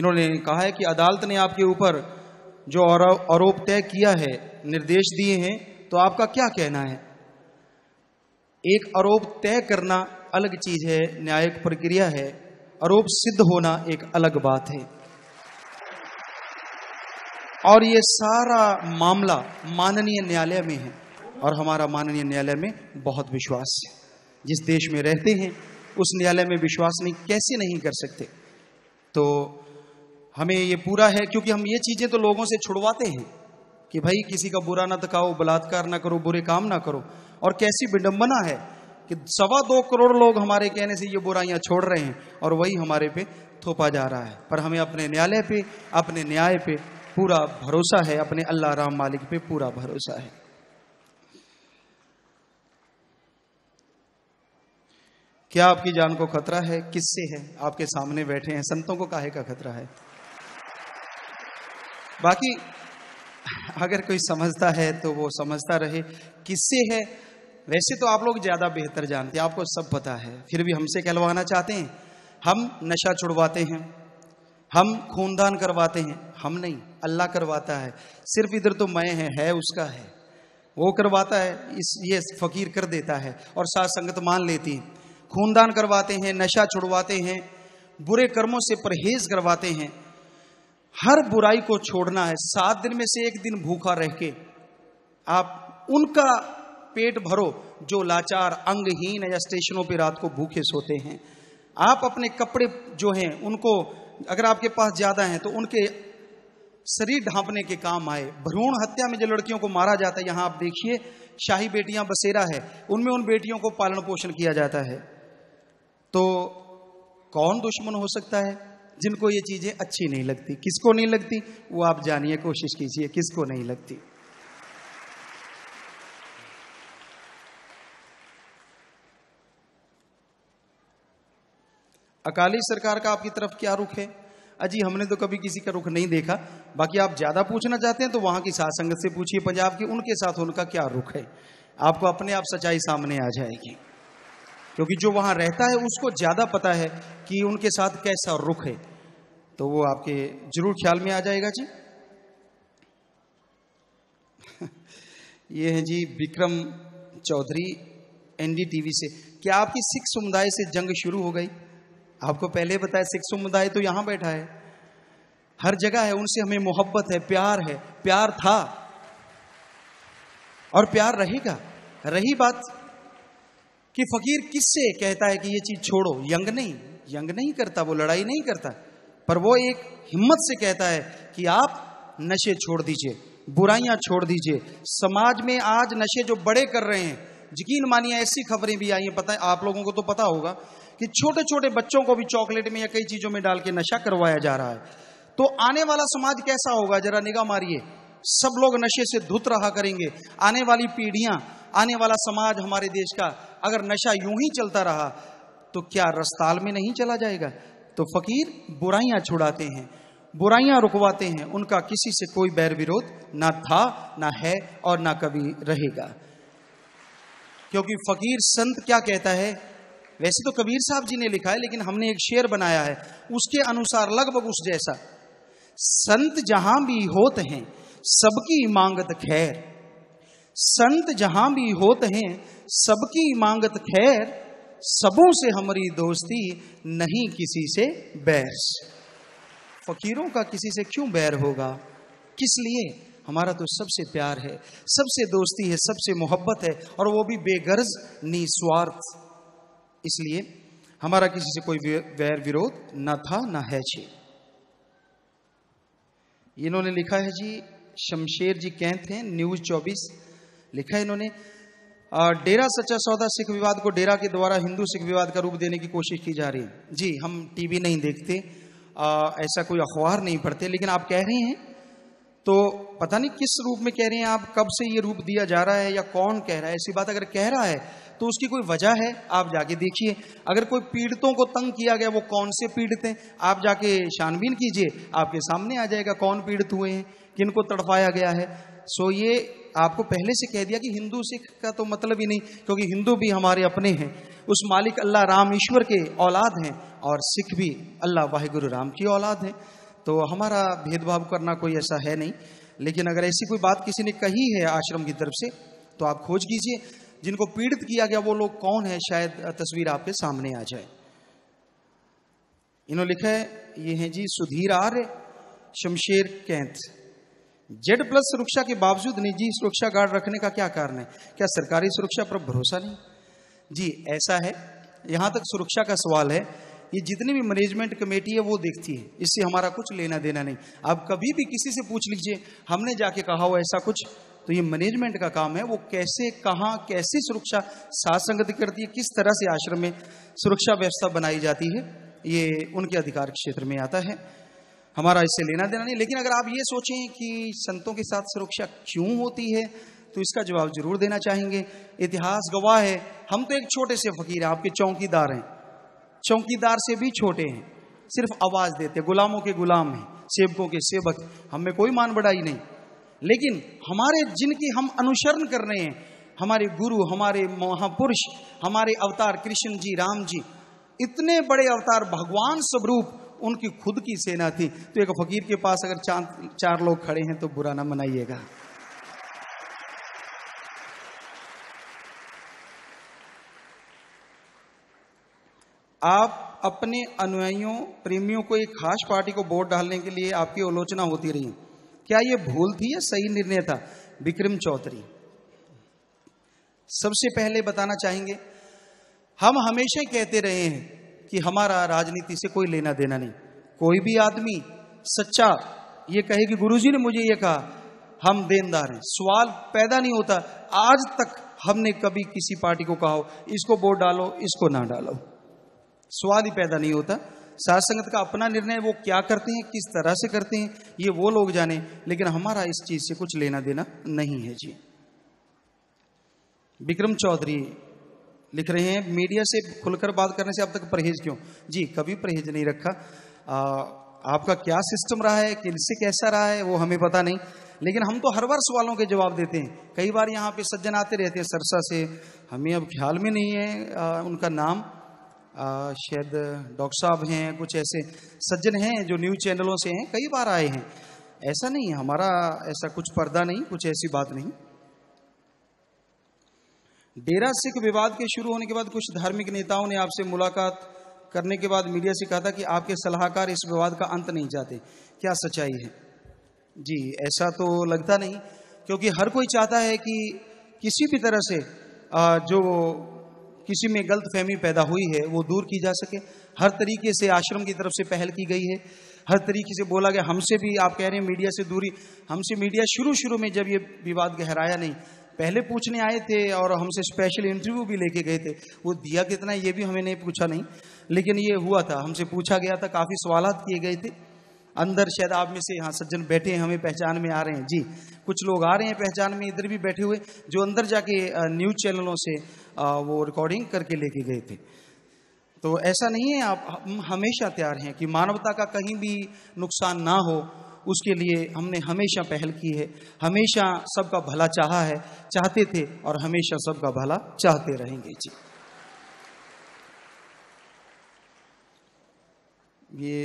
इन्होंने कहा है कि अदालत ने आपके ऊपर जो आरोप तय किया है निर्देश दिए हैं तो आपका क्या कहना है एक आरोप तय करना अलग चीज है न्यायिक प्रक्रिया है आरोप सिद्ध होना एक अलग बात है और ये सारा मामला माननीय न्यायालय में है और हमारा माननीय न्यायालय में बहुत विश्वास है जिस देश में रहते हैं उस न्यायालय में विश्वास नहीं कैसे नहीं कर सकते तो हमें ये पूरा है क्योंकि हम ये चीजें तो लोगों से छुड़वाते हैं कि भाई किसी का बुरा ना दिखाओ बलात्कार ना करो बुरे काम ना करो और कैसी विडंबना है कि सवा दो करोड़ लोग हमारे कहने से ये बुराइयां छोड़ रहे हैं और वही हमारे पे थोपा जा रहा है पर हमें अपने न्यायालय पे अपने न्याय पे पूरा भरोसा है अपने अल्लाह राम मालिक पे पूरा भरोसा है क्या आपकी जान को खतरा है किससे है आपके सामने बैठे हैं संतों को काहे का खतरा है बाकी अगर कोई समझता है तो वो समझता रहे किससे है वैसे तो आप लोग ज़्यादा बेहतर जानते हैं आपको सब पता है फिर भी हमसे कहलवाना चाहते हैं हम नशा छुड़वाते हैं हम खूनदान करवाते हैं हम नहीं अल्लाह करवाता है सिर्फ इधर तो मैं है है उसका है वो करवाता है इस ये फकीर कर देता है और साथ संगत मान लेती है खूनदान करवाते हैं नशा छुड़वाते हैं बुरे कर्मों से परहेज करवाते हैं हर बुराई को छोड़ना है सात दिन में से एक दिन भूखा रह के आप उनका पेट भरो जो लाचार अंगहीन या स्टेशनों पे रात को भूखे सोते हैं आप अपने कपड़े जो हैं उनको अगर आपके पास ज्यादा हैं तो उनके शरीर ढांपने के काम आए भ्रूण हत्या में जो लड़कियों को मारा जाता है यहां आप देखिए शाही बेटियां बसेरा है उनमें उन बेटियों को पालन पोषण किया जाता है तो कौन दुश्मन हो सकता है जिनको ये चीजें अच्छी नहीं लगती किसको नहीं लगती वो आप जानिए कोशिश कीजिए किसको नहीं लगती अकाली सरकार का आपकी तरफ क्या रुख है अजी हमने तो कभी किसी का रुख नहीं देखा बाकी आप ज्यादा पूछना चाहते हैं तो वहां की संगत से पूछिए पंजाब की उनके साथ उनका क्या रुख है आपको अपने आप सच्चाई सामने आ जाएगी क्योंकि जो वहाँ रहता है उसको ज़्यादा पता है कि उनके साथ कैसा रुख है तो वो आपके जरूर ख्याल में आ जाएगा जी ये है जी विक्रम चौधरी एनडीटीवी से क्या आपकी सिख समुदाय से जंग शुरू हो गई आपको पहले बताया सिख समुदाय तो यहाँ बैठा है हर जगह है उनसे हमें मोहब्बत है प्यार है प्यार था और प्यार रहेगा रही बात कि फकीर किससे कहता है कि ये चीज छोड़ो यंग नहीं यंग नहीं करता वो लड़ाई नहीं करता पर वो एक हिम्मत से कहता है कि आप नशे छोड़ दीजिए बुराइयां छोड़ दीजिए समाज में आज नशे जो बड़े कर रहे हैं यकीन मानिए ऐसी खबरें भी आई हैं पता है आप लोगों को तो पता होगा कि छोटे छोटे बच्चों को भी चॉकलेट में या कई चीजों में डाल के नशा करवाया जा रहा है तो आने वाला समाज कैसा होगा जरा निगाह मारिए सब लोग नशे से धुत रहा करेंगे आने वाली पीढ़ियां आने वाला समाज हमारे देश का अगर नशा यूं ही चलता रहा तो क्या रस्ताल में नहीं चला जाएगा तो फकीर बुराइयां छुड़ाते हैं बुराइयां रुकवाते हैं उनका किसी से कोई बैर विरोध ना था ना है और ना कभी रहेगा क्योंकि फकीर संत क्या कहता है वैसे तो कबीर साहब जी ने लिखा है लेकिन हमने एक शेर बनाया है उसके अनुसार लगभग उस जैसा संत जहां भी होते हैं सबकी मांगत खैर संत जहां भी होते हैं सबकी मांगत खैर सबों से हमारी दोस्ती नहीं किसी से बैर फकीरों का किसी से क्यों बैर होगा किस लिए हमारा तो सबसे प्यार है सबसे दोस्ती है सबसे मोहब्बत है और वो भी बेगर्ज निस्वार्थ इसलिए हमारा किसी से कोई वैर विरोध ना था ना है जी इन्होंने लिखा है जी शमशेर जी कहते हैं न्यूज चौबीस लिखा है इन्होंने डेरा सच्चा सौदा सिख विवाद को डेरा के द्वारा हिंदू सिख विवाद का रूप देने की कोशिश की जा रही है जी हम टीवी नहीं देखते आ, ऐसा कोई अखबार नहीं पढ़ते लेकिन आप कह रहे हैं तो पता नहीं किस रूप में कह रहे हैं आप कब से ये रूप दिया जा रहा है या कौन कह रहा है ऐसी बात अगर कह रहा है तो उसकी कोई वजह है आप जाके देखिए अगर कोई पीड़ितों को तंग किया गया वो कौन से पीड़ित हैं आप जाके छानबीन कीजिए आपके सामने आ जाएगा कौन पीड़ित हुए हैं किनको तड़पाया गया है सो ये आपको पहले से कह दिया कि हिंदू सिख का तो मतलब ही नहीं क्योंकि हिंदू भी हमारे अपने हैं उस मालिक अल्लाह राम ईश्वर के औलाद हैं और सिख भी अल्लाह वाहिगुरु राम की औलाद हैं तो हमारा भेदभाव करना कोई ऐसा है नहीं लेकिन अगर ऐसी कोई बात किसी ने कही है आश्रम की तरफ से तो आप खोज कीजिए जिनको पीड़ित किया गया वो लोग कौन है शायद तस्वीर आपके सामने आ जाए इन्होंने लिखा है ये हैं जी सुधीर आर्य शमशेर कैंथ जेड प्लस सुरक्षा के बावजूद निजी सुरक्षा गार्ड रखने का क्या कारण है क्या सरकारी सुरक्षा पर भरोसा नहीं जी ऐसा है यहाँ तक सुरक्षा का सवाल है ये जितनी भी मैनेजमेंट कमेटी है वो देखती है इससे हमारा कुछ लेना देना नहीं आप कभी भी किसी से पूछ लीजिए हमने जाके कहा हो ऐसा कुछ तो ये मैनेजमेंट का काम है वो कैसे कहाँ कैसे सुरक्षा सासंगत करती है किस तरह से आश्रम में सुरक्षा व्यवस्था बनाई जाती है ये उनके अधिकार क्षेत्र में आता है हमारा इससे लेना देना नहीं लेकिन अगर आप ये सोचें कि संतों के साथ सुरक्षा क्यों होती है तो इसका जवाब जरूर देना चाहेंगे इतिहास गवाह है हम तो एक छोटे से फकीर हैं आपके चौकीदार हैं चौकीदार से भी छोटे हैं सिर्फ आवाज देते गुलामों के गुलाम हैं सेवकों के सेवक हमें कोई मान बढ़ाई नहीं लेकिन हमारे जिनकी हम अनुसरण कर रहे हैं हमारे गुरु हमारे महापुरुष हमारे अवतार कृष्ण जी राम जी इतने बड़े अवतार भगवान स्वरूप उनकी खुद की सेना थी तो एक फकीर के पास अगर चार चार लोग खड़े हैं तो बुरा ना मनाइएगा आप अपने अनुयायियों प्रेमियों को एक खास पार्टी को वोट डालने के लिए आपकी आलोचना होती रही क्या यह भूल थी या सही निर्णय था विक्रम चौधरी सबसे पहले बताना चाहेंगे हम हमेशा कहते रहे हैं कि हमारा राजनीति से कोई लेना देना नहीं कोई भी आदमी सच्चा ये कहे कि गुरुजी ने मुझे ये कहा हम देनदार हैं सवाल पैदा नहीं होता आज तक हमने कभी किसी पार्टी को कहा इसको वोट डालो इसको ना डालो स्वाद ही पैदा नहीं होता सार संगत का अपना निर्णय वो क्या करते हैं किस तरह से करते हैं ये वो लोग जाने लेकिन हमारा इस चीज से कुछ लेना देना नहीं है जी विक्रम चौधरी लिख रहे हैं मीडिया से खुलकर बात करने से अब तक परहेज क्यों जी कभी परहेज नहीं रखा आ, आपका क्या सिस्टम रहा है किससे कैसा रहा है वो हमें पता नहीं लेकिन हम तो हर बार सवालों के जवाब देते हैं कई बार यहाँ पे सज्जन आते रहते हैं सरसा से हमें अब ख्याल में नहीं है आ, उनका नाम शायद डॉक्टर साहब हैं कुछ ऐसे सज्जन हैं जो न्यूज चैनलों से हैं कई बार आए हैं ऐसा नहीं हमारा ऐसा कुछ पर्दा नहीं कुछ ऐसी बात नहीं डेरा सिख विवाद के शुरू होने के बाद कुछ धार्मिक नेताओं ने आपसे मुलाकात करने के बाद मीडिया से कहा था कि आपके सलाहकार इस विवाद का अंत नहीं चाहते क्या सच्चाई है जी ऐसा तो लगता नहीं क्योंकि हर कोई चाहता है कि किसी भी तरह से जो किसी में गलत फहमी पैदा हुई है वो दूर की जा सके हर तरीके से आश्रम की तरफ से पहल की गई है हर तरीके से बोला गया हमसे भी आप कह रहे हैं मीडिया से दूरी हमसे मीडिया शुरू शुरू में जब ये विवाद गहराया नहीं पहले पूछने आए थे और हमसे स्पेशल इंटरव्यू भी लेके गए थे वो दिया कितना ये भी हमें नहीं पूछा नहीं लेकिन ये हुआ था हमसे पूछा गया था काफ़ी सवाल किए गए थे अंदर शायद आप में से हाँ सज्जन बैठे हैं हमें पहचान में आ रहे हैं जी कुछ लोग आ रहे हैं पहचान में इधर भी बैठे हुए जो अंदर जाके न्यूज चैनलों से वो रिकॉर्डिंग करके लेके गए थे तो ऐसा नहीं है आप हम हमेशा तैयार हैं कि मानवता का कहीं भी नुकसान ना हो उसके लिए हमने हमेशा पहल की है हमेशा सबका भला चाहा है चाहते थे और हमेशा सबका भला चाहते रहेंगे जी ये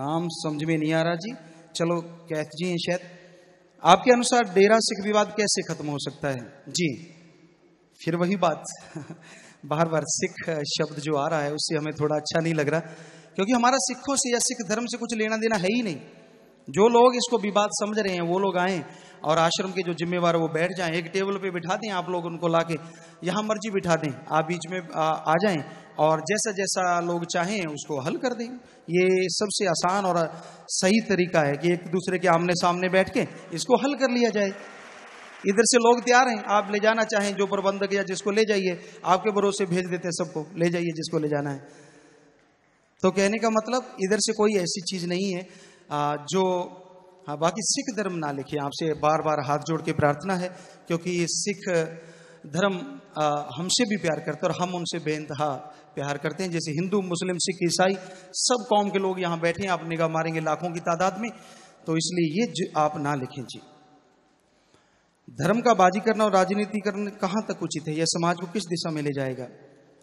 नाम समझ में नहीं आ रहा जी चलो कैथ जी हैं शायद आपके अनुसार डेरा सिख विवाद कैसे खत्म हो सकता है जी फिर वही बात बार बार सिख शब्द जो आ रहा है उससे हमें थोड़ा अच्छा नहीं लग रहा क्योंकि हमारा सिखों से या सिख धर्म से कुछ लेना देना है ही नहीं जो लोग इसको विवाद समझ रहे हैं वो लोग आए और आश्रम के जो जिम्मेवार वो बैठ जाएं एक टेबल पे बिठा दें आप लोग उनको लाके यहाँ मर्जी बिठा दें आप बीच में आ, आ जाएं और जैसा जैसा लोग चाहें उसको हल कर दें ये सबसे आसान और सही तरीका है कि एक दूसरे के आमने सामने बैठ के इसको हल कर लिया जाए इधर से लोग तैयार हैं आप ले जाना चाहें जो प्रबंधक या जिसको ले जाइए आपके भरोसे भेज देते हैं सबको ले जाइए जिसको ले जाना है तो कहने का मतलब इधर से कोई ऐसी चीज नहीं है जो हाँ बाकी सिख धर्म ना लिखे आपसे बार बार हाथ जोड़ के प्रार्थना है क्योंकि सिख धर्म हमसे भी प्यार करते और हम उनसे बेनतहा प्यार करते हैं जैसे हिंदू मुस्लिम सिख ईसाई सब कौम के लोग यहाँ बैठे हैं आप निगाह मारेंगे लाखों की तादाद में तो इसलिए ये आप ना लिखें जी धर्म का बाजी करना और राजनीति करना कहाँ तक उचित है यह समाज को किस दिशा में ले जाएगा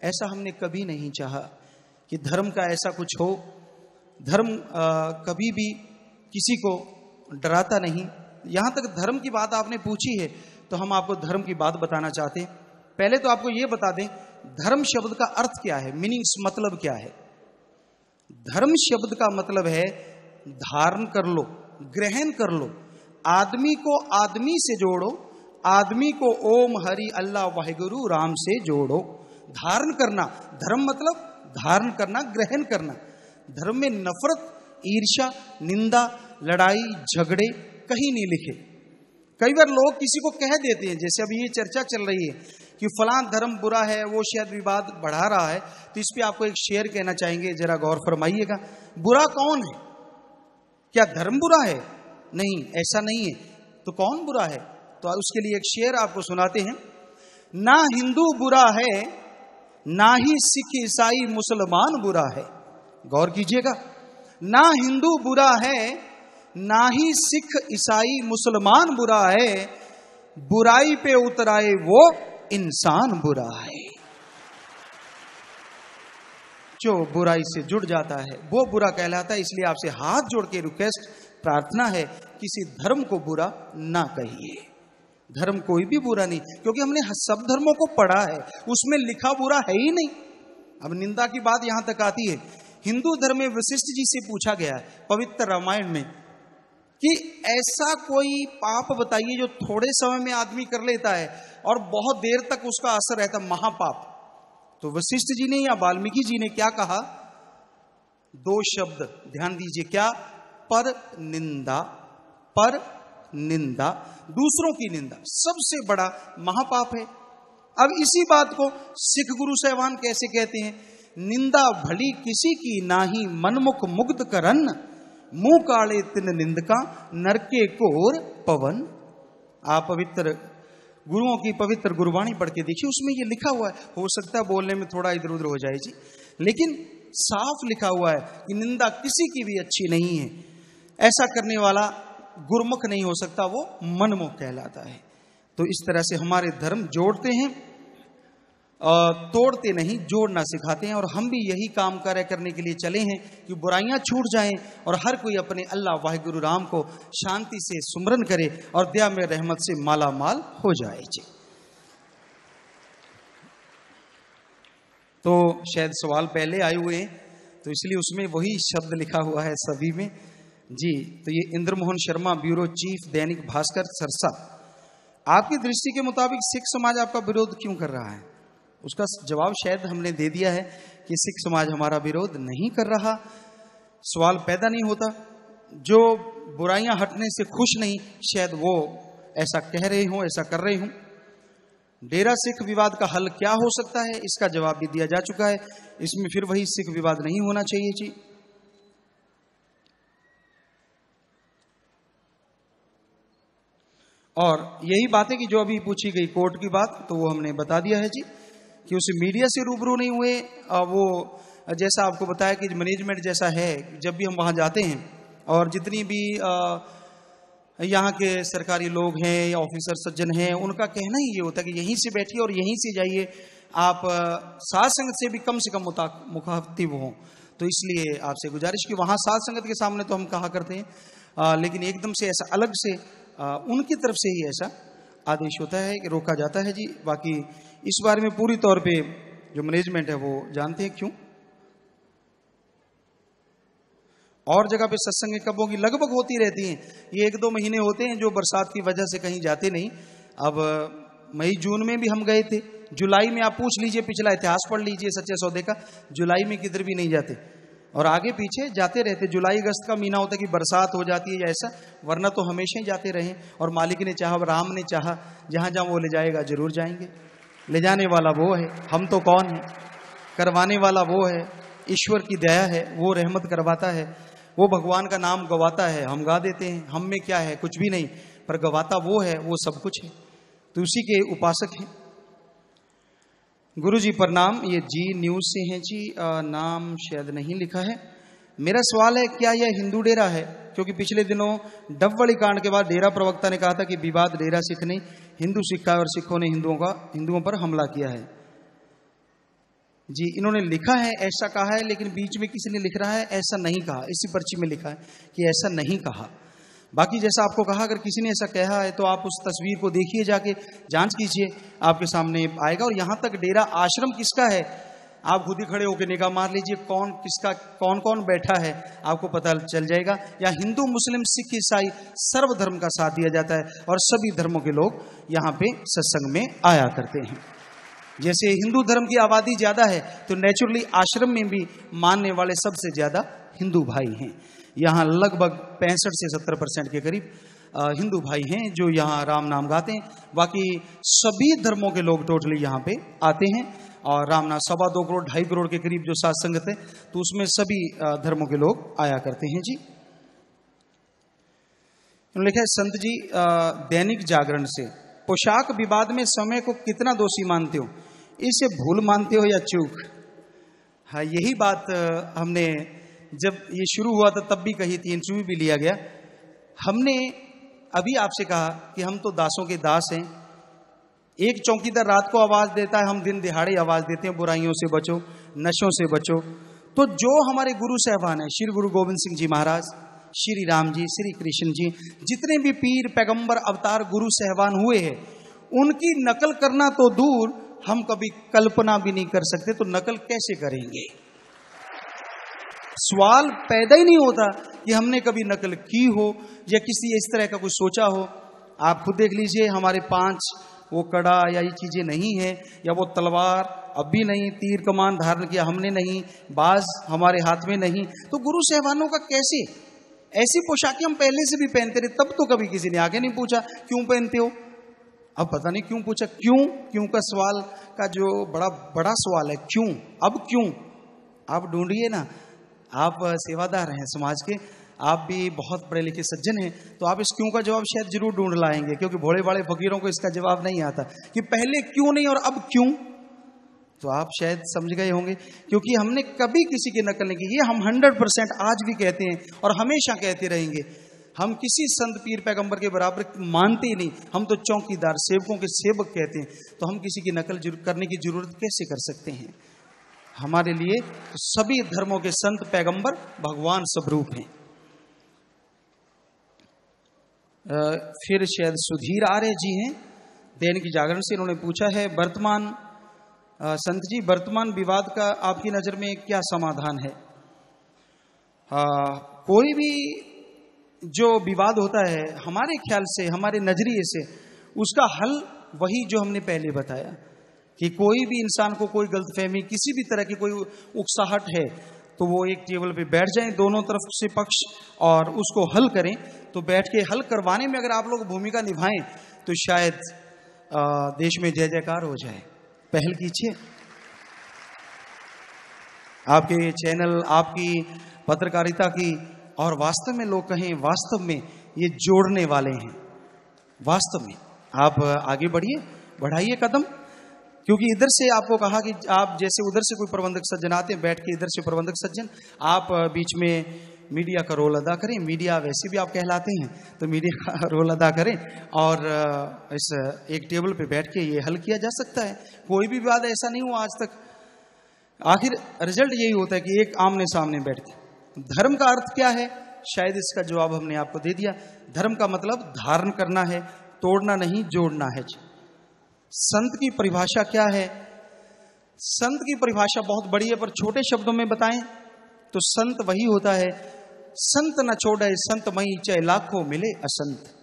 ऐसा हमने कभी नहीं चाहा कि धर्म का ऐसा कुछ हो धर्म आ, कभी भी किसी को डराता नहीं यहाँ तक धर्म की बात आपने पूछी है तो हम आपको धर्म की बात बताना चाहते हैं पहले तो आपको ये बता दें धर्म शब्द का अर्थ क्या है मीनिंग्स मतलब क्या है धर्म शब्द का मतलब है धारण कर लो ग्रहण कर लो आदमी को आदमी से जोड़ो आदमी को ओम हरि अल्लाह वाहिगुरु राम से जोड़ो धारण करना धर्म मतलब धारण करना ग्रहण करना धर्म में नफरत ईर्षा निंदा लड़ाई झगड़े कहीं नहीं लिखे कई बार लोग किसी को कह देते हैं जैसे अभी ये चर्चा चल रही है कि फलां धर्म बुरा है वो शायद विवाद बढ़ा रहा है तो इस पर आपको एक शेयर कहना चाहेंगे जरा गौर फरमाइएगा बुरा कौन है क्या धर्म बुरा है नहीं ऐसा नहीं है तो कौन बुरा है तो उसके लिए एक शेयर आपको सुनाते हैं ना हिंदू बुरा है ना ही सिख ईसाई मुसलमान बुरा है गौर कीजिएगा ना हिंदू बुरा है ना ही सिख ईसाई मुसलमान बुरा है बुराई पे उतराए वो इंसान बुरा है जो बुराई से जुड़ जाता है वो बुरा कहलाता है इसलिए आपसे हाथ जोड़ के रिक्वेस्ट प्रार्थना है किसी धर्म को बुरा ना कहिए धर्म कोई भी बुरा नहीं क्योंकि हमने सब धर्मों को पढ़ा है उसमें लिखा बुरा है ही नहीं अब निंदा की बात यहां तक आती है हिंदू धर्म में वशिष्ठ जी से पूछा गया है पवित्र रामायण में कि ऐसा कोई पाप बताइए जो थोड़े समय में आदमी कर लेता है और बहुत देर तक उसका असर रहता महापाप तो वशिष्ठ जी ने या वाल्मीकि जी ने क्या कहा दो शब्द ध्यान दीजिए क्या पर निंदा पर निंदा दूसरों की निंदा सबसे बड़ा महापाप है अब इसी बात को सिख गुरु साहबान कैसे कहते हैं निंदा भली किसी की नाही मनमुख मुग्ध करन मुंह काले तिन निंदका नरके कोर पवन आप पवित्र गुरुओं की पवित्र गुरुवाणी पढ़ के देखिए उसमें ये लिखा हुआ है हो सकता है बोलने में थोड़ा इधर उधर हो जाए जी लेकिन साफ लिखा हुआ है कि निंदा किसी की भी अच्छी नहीं है ऐसा करने वाला गुरमुख नहीं हो सकता वो मनमुख कहलाता है तो इस तरह से हमारे धर्म जोड़ते हैं तोड़ते नहीं जोड़ना सिखाते हैं और हम भी यही काम कार्य करने के लिए चले हैं कि बुराइयां छूट जाएं और हर कोई अपने अल्लाह वाहिगुरु राम को शांति से सुमरन करे और दया में रहमत से माला माल हो जाए जी तो शायद सवाल पहले आए हुए हैं तो इसलिए उसमें वही शब्द लिखा हुआ है सभी में जी तो ये इंद्र मोहन शर्मा ब्यूरो चीफ दैनिक भास्कर सरसा आपकी दृष्टि के मुताबिक सिख समाज आपका विरोध क्यों कर रहा है उसका जवाब शायद हमने दे दिया है कि सिख समाज हमारा विरोध नहीं कर रहा सवाल पैदा नहीं होता जो बुराइयां हटने से खुश नहीं शायद वो ऐसा कह रहे हों ऐसा कर रहे हों डेरा सिख विवाद का हल क्या हो सकता है इसका जवाब भी दिया जा चुका है इसमें फिर वही सिख विवाद नहीं होना चाहिए जी और यही बात है कि जो अभी पूछी गई कोर्ट की बात तो वो हमने बता दिया है जी कि उसे मीडिया से रूबरू नहीं हुए वो जैसा आपको बताया कि मैनेजमेंट जैसा है जब भी हम वहाँ जाते हैं और जितनी भी यहाँ के सरकारी लोग हैं या ऑफिसर सज्जन हैं उनका कहना ही ये होता है कि यहीं से बैठिए और यहीं से जाइए आप सात संगत से भी कम से कम मुखातिब हों तो इसलिए आपसे गुजारिश कि वहाँ सात संगत के सामने तो हम कहा करते हैं आ, लेकिन एकदम से ऐसा अलग से आ, उनकी तरफ से ही ऐसा आदेश होता है कि रोका जाता है जी बाकी इस बारे में पूरी तौर पे जो मैनेजमेंट है वो जानते हैं क्यों और जगह पे सत्संग कब होगी लगभग होती रहती हैं ये एक दो महीने होते हैं जो बरसात की वजह से कहीं जाते नहीं अब मई जून में भी हम गए थे जुलाई में आप पूछ लीजिए पिछला इतिहास पढ़ लीजिए सच्चे सौदे का जुलाई में किधर भी नहीं जाते और आगे पीछे जाते रहते जुलाई अगस्त का महीना होता है कि बरसात हो जाती है या ऐसा वरना तो हमेशा ही जाते रहें और मालिक ने चाहा राम ने चाहा जहाँ जहाँ वो ले जाएगा जरूर जाएंगे ले जाने वाला वो है हम तो कौन है करवाने वाला वो है ईश्वर की दया है वो रहमत करवाता है वो भगवान का नाम गवाता है हम गा देते हैं हम में क्या है कुछ भी नहीं पर गवाता वो है वो सब कुछ है तो उसी के उपासक हैं गुरु जी नाम ये जी न्यूज से हैं जी आ, नाम शायद नहीं लिखा है मेरा सवाल है क्या यह हिंदू डेरा है क्योंकि पिछले दिनों डबवाड़ी कांड के बाद डेरा प्रवक्ता ने कहा था कि विवाद डेरा सिख नहीं हिंदू सिक्का और सिखों ने हिंदुओं का हिंदुओं पर हमला किया है जी इन्होंने लिखा है ऐसा कहा है लेकिन बीच में किसी ने लिख रहा है ऐसा नहीं कहा इसी पर्ची में लिखा है कि ऐसा नहीं कहा बाकी जैसा आपको कहा अगर किसी ने ऐसा कहा है तो आप उस तस्वीर को देखिए जाके जांच कीजिए आपके सामने आएगा और यहाँ तक डेरा आश्रम किसका है आप खुद ही खड़े होकर निगाह मार लीजिए कौन किसका कौन कौन बैठा है आपको पता चल जाएगा यहाँ हिंदू मुस्लिम सिख ईसाई सर्वधर्म का साथ दिया जाता है और सभी धर्मों के लोग यहाँ पे सत्संग में आया करते हैं जैसे हिंदू धर्म की आबादी ज़्यादा है तो नेचुरली आश्रम में भी मानने वाले सबसे ज़्यादा हिंदू भाई हैं यहाँ लगभग पैंसठ से सत्तर परसेंट के करीब हिंदू भाई हैं जो यहाँ राम नाम गाते हैं बाकी सभी धर्मों के लोग टोटली यहाँ पे आते हैं और राम नाम सवा दो करोड़ ढाई करोड़ के करीब जो सात संगत है तो उसमें सभी धर्मों के लोग आया करते हैं जी लिखा है संत जी दैनिक जागरण से पोशाक विवाद में समय को कितना दोषी मानते हो इसे भूल मानते हो या चूक हाँ यही बात हमने जब ये शुरू हुआ था तब भी कही थी इंटरव्यू भी लिया गया हमने अभी आपसे कहा कि हम तो दासों के दास हैं एक चौकीदार रात को आवाज़ देता है हम दिन दिहाड़े आवाज़ देते हैं बुराइयों से बचो नशों से बचो तो जो हमारे गुरु साहबान है श्री गुरु गोविंद सिंह जी महाराज श्री राम जी श्री कृष्ण जी जितने भी पीर पैगंबर अवतार गुरु साहबान हुए हैं उनकी नकल करना तो दूर हम कभी कल्पना भी नहीं कर सकते तो नकल कैसे करेंगे सवाल पैदा ही नहीं होता कि हमने कभी नकल की हो या किसी इस तरह का कुछ सोचा हो आप खुद देख लीजिए हमारे पांच वो कड़ा या ये चीज़ें नहीं है या वो तलवार अब भी नहीं तीर कमान धारण किया हमने नहीं बाज हमारे हाथ में नहीं तो गुरु सहबानों का कैसे ऐसी पोशाकें हम पहले से भी पहनते रहे तब तो कभी किसी ने आगे नहीं पूछा क्यों पहनते हो अब पता नहीं क्यों पूछा क्यों क्यों का सवाल का जो बड़ा बड़ा सवाल है क्यों अब क्यों आप ढूंढिए ना आप सेवादार हैं समाज के आप भी बहुत पढ़े लिखे सज्जन हैं तो आप इस क्यों का जवाब शायद जरूर ढूंढ लाएंगे क्योंकि भोले भाड़े फकीरों को इसका जवाब नहीं आता कि पहले क्यों नहीं और अब क्यों तो आप शायद समझ गए होंगे क्योंकि हमने कभी किसी की नकल नहीं की ये हम हंड्रेड परसेंट आज भी कहते हैं और हमेशा कहते रहेंगे हम किसी संत पीर पैगंबर के बराबर मानते ही नहीं हम तो चौकीदार सेवकों के सेवक कहते हैं तो हम किसी की नकल करने की जरूरत कैसे कर सकते हैं हमारे लिए तो सभी धर्मों के संत पैगंबर भगवान स्वरूप हैं फिर शायद सुधीर आर्य जी हैं दैनिक जागरण से इन्होंने पूछा है वर्तमान संत जी वर्तमान विवाद का आपकी नज़र में क्या समाधान है आ, कोई भी जो विवाद होता है हमारे ख्याल से हमारे नज़रिए से उसका हल वही जो हमने पहले बताया कि कोई भी इंसान को कोई गलतफहमी किसी भी तरह की कोई उकसाहट है तो वो एक टेबल पे बैठ जाएं दोनों तरफ से पक्ष और उसको हल करें तो बैठ के हल करवाने में अगर आप लोग भूमिका निभाएं तो शायद आ, देश में जय जयकार हो जाए पहल कीजिए आपके चैनल आपकी पत्रकारिता की और वास्तव में लोग कहें वास्तव में ये जोड़ने वाले हैं वास्तव में आप आगे बढ़िए बढ़ाइए कदम क्योंकि इधर से आपको कहा कि आप जैसे उधर से कोई प्रबंधक सज्जन आते हैं बैठ के इधर से प्रबंधक सज्जन आप बीच में मीडिया का रोल अदा करें मीडिया वैसे भी आप कहलाते हैं तो मीडिया का रोल अदा करें और इस एक टेबल पे बैठ के ये हल किया जा सकता है कोई भी विवाद ऐसा नहीं हुआ आज तक आखिर रिजल्ट यही होता है कि एक आमने सामने बैठ के धर्म का अर्थ क्या है शायद इसका जवाब हमने आपको दे दिया धर्म का मतलब धारण करना है तोड़ना नहीं जोड़ना है संत की परिभाषा क्या है संत की परिभाषा बहुत बड़ी है पर छोटे शब्दों में बताएं तो संत वही होता है संत न छोड़े संत मई चाहे लाखों मिले असंत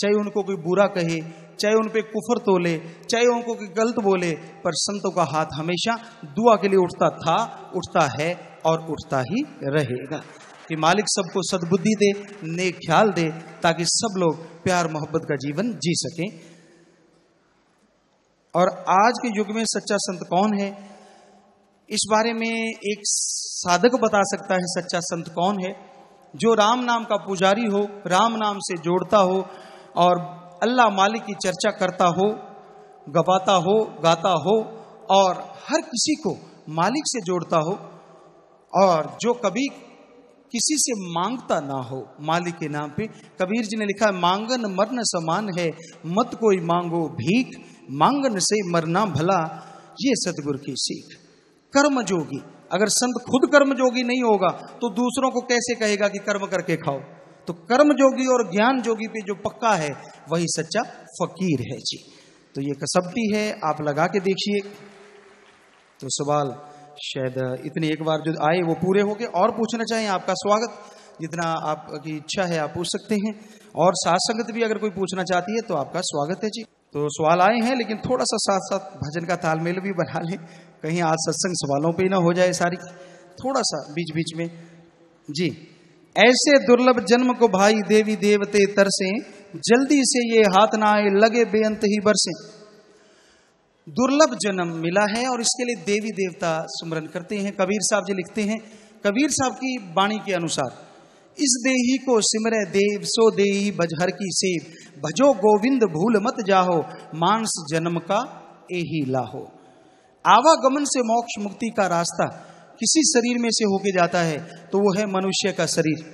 चाहे उनको कोई बुरा कहे चाहे उन पर कुफर तोले चाहे उनको कोई गलत बोले पर संतों का हाथ हमेशा दुआ के लिए उठता था उठता है और उठता ही रहेगा कि मालिक सबको सद्बुद्धि दे नेक ख्याल दे ताकि सब लोग प्यार मोहब्बत का जीवन जी सकें और आज के युग में सच्चा संत कौन है इस बारे में एक साधक बता सकता है सच्चा संत कौन है जो राम नाम का पुजारी हो राम नाम से जोड़ता हो और अल्लाह मालिक की चर्चा करता हो गवाता हो गाता हो और हर किसी को मालिक से जोड़ता हो और जो कभी किसी से मांगता ना हो मालिक के नाम पे कबीर जी ने लिखा मांगन मरन समान है मत कोई मांगो भीख मांगन से मरना भला ये सदगुरु की सीख कर्म जोगी अगर संत खुद कर्म जोगी नहीं होगा तो दूसरों को कैसे कहेगा कि कर्म करके खाओ तो कर्म जोगी और ज्ञान जोगी पे जो पक्का है वही सच्चा फकीर है जी तो ये कसबी है आप लगा के देखिए तो सवाल शायद इतने एक बार जो आए वो पूरे हो गए और पूछना चाहें आपका स्वागत जितना आपकी इच्छा है आप पूछ सकते हैं और साथ संगत भी अगर कोई पूछना चाहती है तो आपका स्वागत है जी तो सवाल आए हैं लेकिन थोड़ा सा साथ साथ भजन का तालमेल भी बना लें कहीं आज सत्संग सवालों पे ना हो जाए सारी थोड़ा सा बीच बीच में जी ऐसे दुर्लभ जन्म को भाई देवी देवते तरसे जल्दी से ये हाथ ना आए लगे बेअंत ही बरसे दुर्लभ जन्म मिला है और इसके लिए देवी देवता स्मरण करते हैं कबीर साहब जी लिखते हैं कबीर साहब की वाणी के अनुसार इस देही को सिमरे देव सो देही बजहर की सेव भजो गोविंद भूल मत जाहो मानस जन्म का एही लाहो आवागमन से मोक्ष मुक्ति का रास्ता किसी शरीर में से होके जाता है तो वो है मनुष्य का शरीर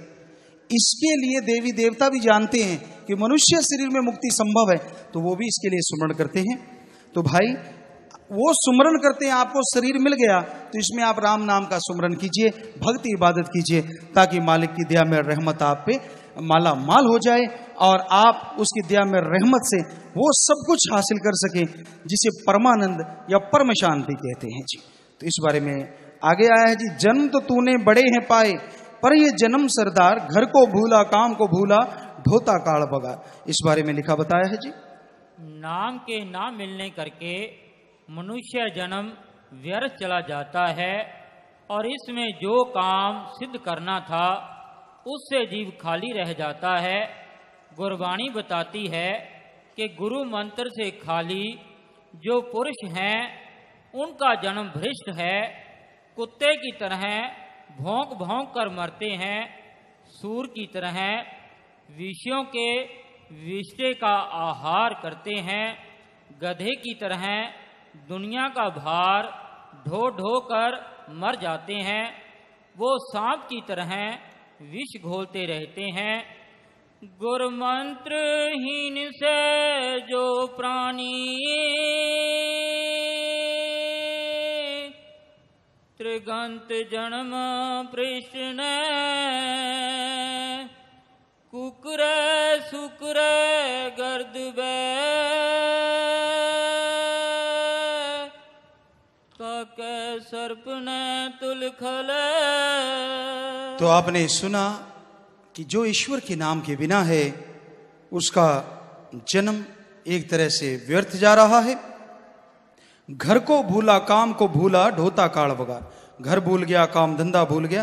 इसके लिए देवी देवता भी जानते हैं कि मनुष्य शरीर में मुक्ति संभव है तो वो भी इसके लिए स्मरण करते हैं तो भाई वो सुमरण करते हैं आपको शरीर मिल गया तो इसमें आप राम नाम का सुमरण कीजिए भक्ति इबादत कीजिए ताकि मालिक की दया में रहमत आप पे माला माल हो जाए और आप उसकी दया में रहमत से वो सब कुछ हासिल कर सकें जिसे परमानंद या परम शांति कहते हैं जी तो इस बारे में आगे आया है जी जन्म तो तूने बड़े हैं पाए पर ये जन्म सरदार घर को भूला काम को भूला धोता काल बगा इस बारे में लिखा बताया है जी नाम के नाम मिलने करके मनुष्य जन्म व्यर्थ चला जाता है और इसमें जो काम सिद्ध करना था उससे जीव खाली रह जाता है गुरबाणी बताती है कि गुरु मंत्र से खाली जो पुरुष हैं उनका जन्म भ्रष्ट है कुत्ते की तरह भोंक भोंक कर मरते हैं सूर की तरह विषयों के विष्टे का आहार करते हैं गधे की तरह दुनिया का भार ढो ढो कर मर जाते हैं वो सांप की तरह विष घोलते रहते हैं गुरमंत्र हीन से जो प्राणी त्रिगंत जन्म कृष्ण कुकर सुकर गर्द बै सर्प ने तुल खले तो आपने सुना कि जो ईश्वर के नाम के बिना है उसका जन्म एक तरह से व्यर्थ जा रहा है घर को भूला काम को भूला ढोता काल बगार घर भूल गया काम धंधा भूल गया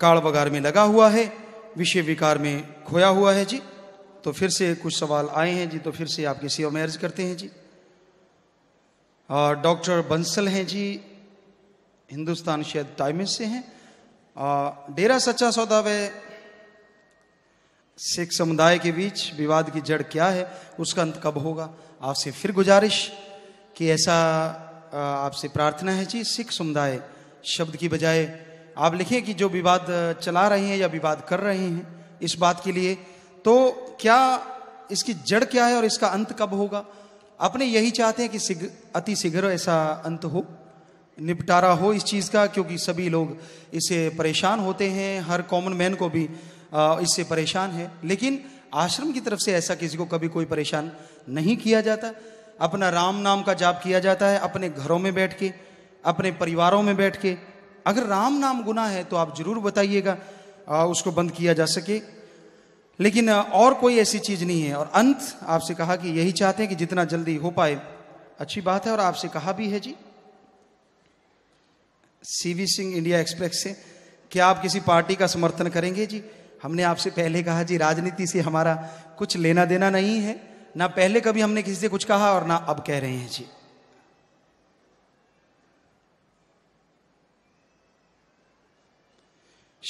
काल बगार में लगा हुआ है विषय विकार में खोया हुआ है जी तो फिर से कुछ सवाल आए हैं जी तो फिर से आपकी सेवा में अर्ज करते हैं जी और डॉक्टर बंसल हैं जी हिंदुस्तान शायद टाइम से हैं डेरा सच्चा सौदा व सिख समुदाय के बीच विवाद की जड़ क्या है उसका अंत कब होगा आपसे फिर गुजारिश कि ऐसा आपसे प्रार्थना है जी सिख समुदाय शब्द की बजाय आप लिखें कि जो विवाद चला रहे हैं या विवाद कर रहे हैं इस बात के लिए तो क्या इसकी जड़ क्या है और इसका अंत कब होगा अपने यही चाहते हैं कि अति शीघ्र ऐसा अंत हो निपटारा हो इस चीज़ का क्योंकि सभी लोग इससे परेशान होते हैं हर कॉमन मैन को भी इससे परेशान है लेकिन आश्रम की तरफ से ऐसा किसी को कभी कोई परेशान नहीं किया जाता अपना राम नाम का जाप किया जाता है अपने घरों में बैठ के अपने परिवारों में बैठ के अगर राम नाम गुना है तो आप जरूर बताइएगा उसको बंद किया जा सके लेकिन और कोई ऐसी चीज़ नहीं है और अंत आपसे कहा कि यही चाहते हैं कि जितना जल्दी हो पाए अच्छी बात है और आपसे कहा भी है जी सीवी सिंह इंडिया एक्सप्रेस से क्या आप किसी पार्टी का समर्थन करेंगे जी हमने आपसे पहले कहा जी राजनीति से हमारा कुछ लेना देना नहीं है ना पहले कभी हमने किसी से कुछ कहा और ना अब कह रहे हैं जी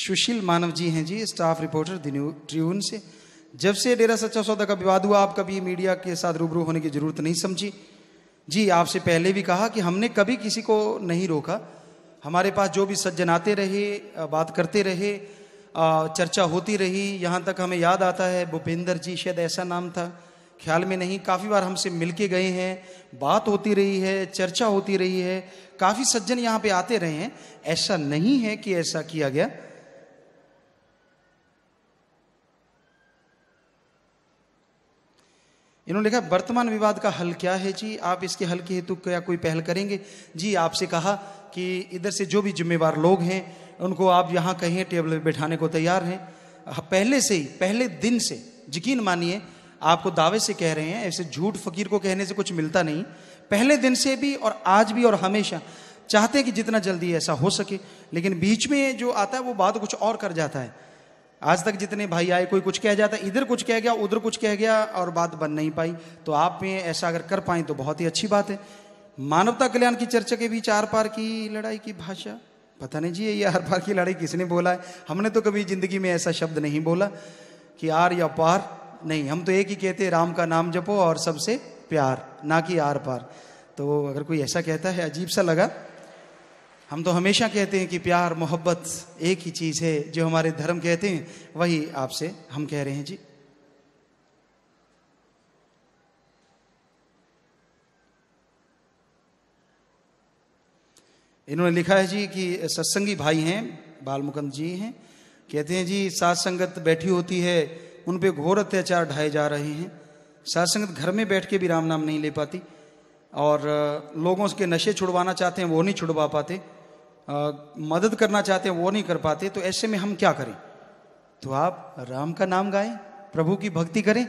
सुशील मानव जी हैं जी स्टाफ रिपोर्टर ट्रिब्यून से जब से डेरा सच्चा सौदा का विवाद हुआ आप कभी मीडिया के साथ रूबरू होने की जरूरत नहीं समझी जी आपसे पहले भी कहा कि हमने कभी किसी को नहीं रोका हमारे पास जो भी सज्जन आते रहे बात करते रहे चर्चा होती रही यहाँ तक हमें याद आता है भूपेंद्र जी शायद ऐसा नाम था ख्याल में नहीं काफ़ी बार हमसे मिल के गए हैं बात होती रही है चर्चा होती रही है काफ़ी सज्जन यहाँ पे आते रहे हैं ऐसा नहीं है कि ऐसा किया गया इन्होंने लिखा वर्तमान विवाद का हल क्या है जी आप इसके हल के हेतु क्या कोई पहल करेंगे जी आपसे कहा कि इधर से जो भी जिम्मेवार लोग हैं उनको आप यहाँ कहीं टेबल पर बैठाने को तैयार हैं हाँ, पहले से ही पहले दिन से यकीन मानिए आपको दावे से कह रहे हैं ऐसे झूठ फकीर को कहने से कुछ मिलता नहीं पहले दिन से भी और आज भी और हमेशा चाहते हैं कि जितना जल्दी ऐसा हो सके लेकिन बीच में जो आता है वो बात कुछ और कर जाता है आज तक जितने भाई आए कोई कुछ कह जाता इधर कुछ कह गया उधर कुछ कह गया और बात बन नहीं पाई तो आप में ऐसा अगर कर पाए तो बहुत ही अच्छी बात है मानवता कल्याण की चर्चा के बीच आर पार की लड़ाई की भाषा पता नहीं जी ये आर पार की लड़ाई किसने बोला है हमने तो कभी जिंदगी में ऐसा शब्द नहीं बोला कि आर या पार नहीं हम तो एक ही कहते राम का नाम जपो और सबसे प्यार ना कि आर पार तो अगर कोई ऐसा कहता है अजीब सा लगा हम तो हमेशा कहते हैं कि प्यार मोहब्बत एक ही चीज है जो हमारे धर्म कहते हैं वही आपसे हम कह रहे हैं जी इन्होंने लिखा है जी कि सत्संगी भाई हैं बाल मुकंद जी हैं कहते हैं जी सात संगत बैठी होती है उन पे घोर अत्याचार ढाए जा रहे हैं सात संगत घर में बैठ के भी राम नाम नहीं ले पाती और लोगों के नशे छुड़वाना चाहते हैं वो नहीं छुड़वा पाते आ, मदद करना चाहते हैं वो नहीं कर पाते तो ऐसे में हम क्या करें तो आप राम का नाम गाएं प्रभु की भक्ति करें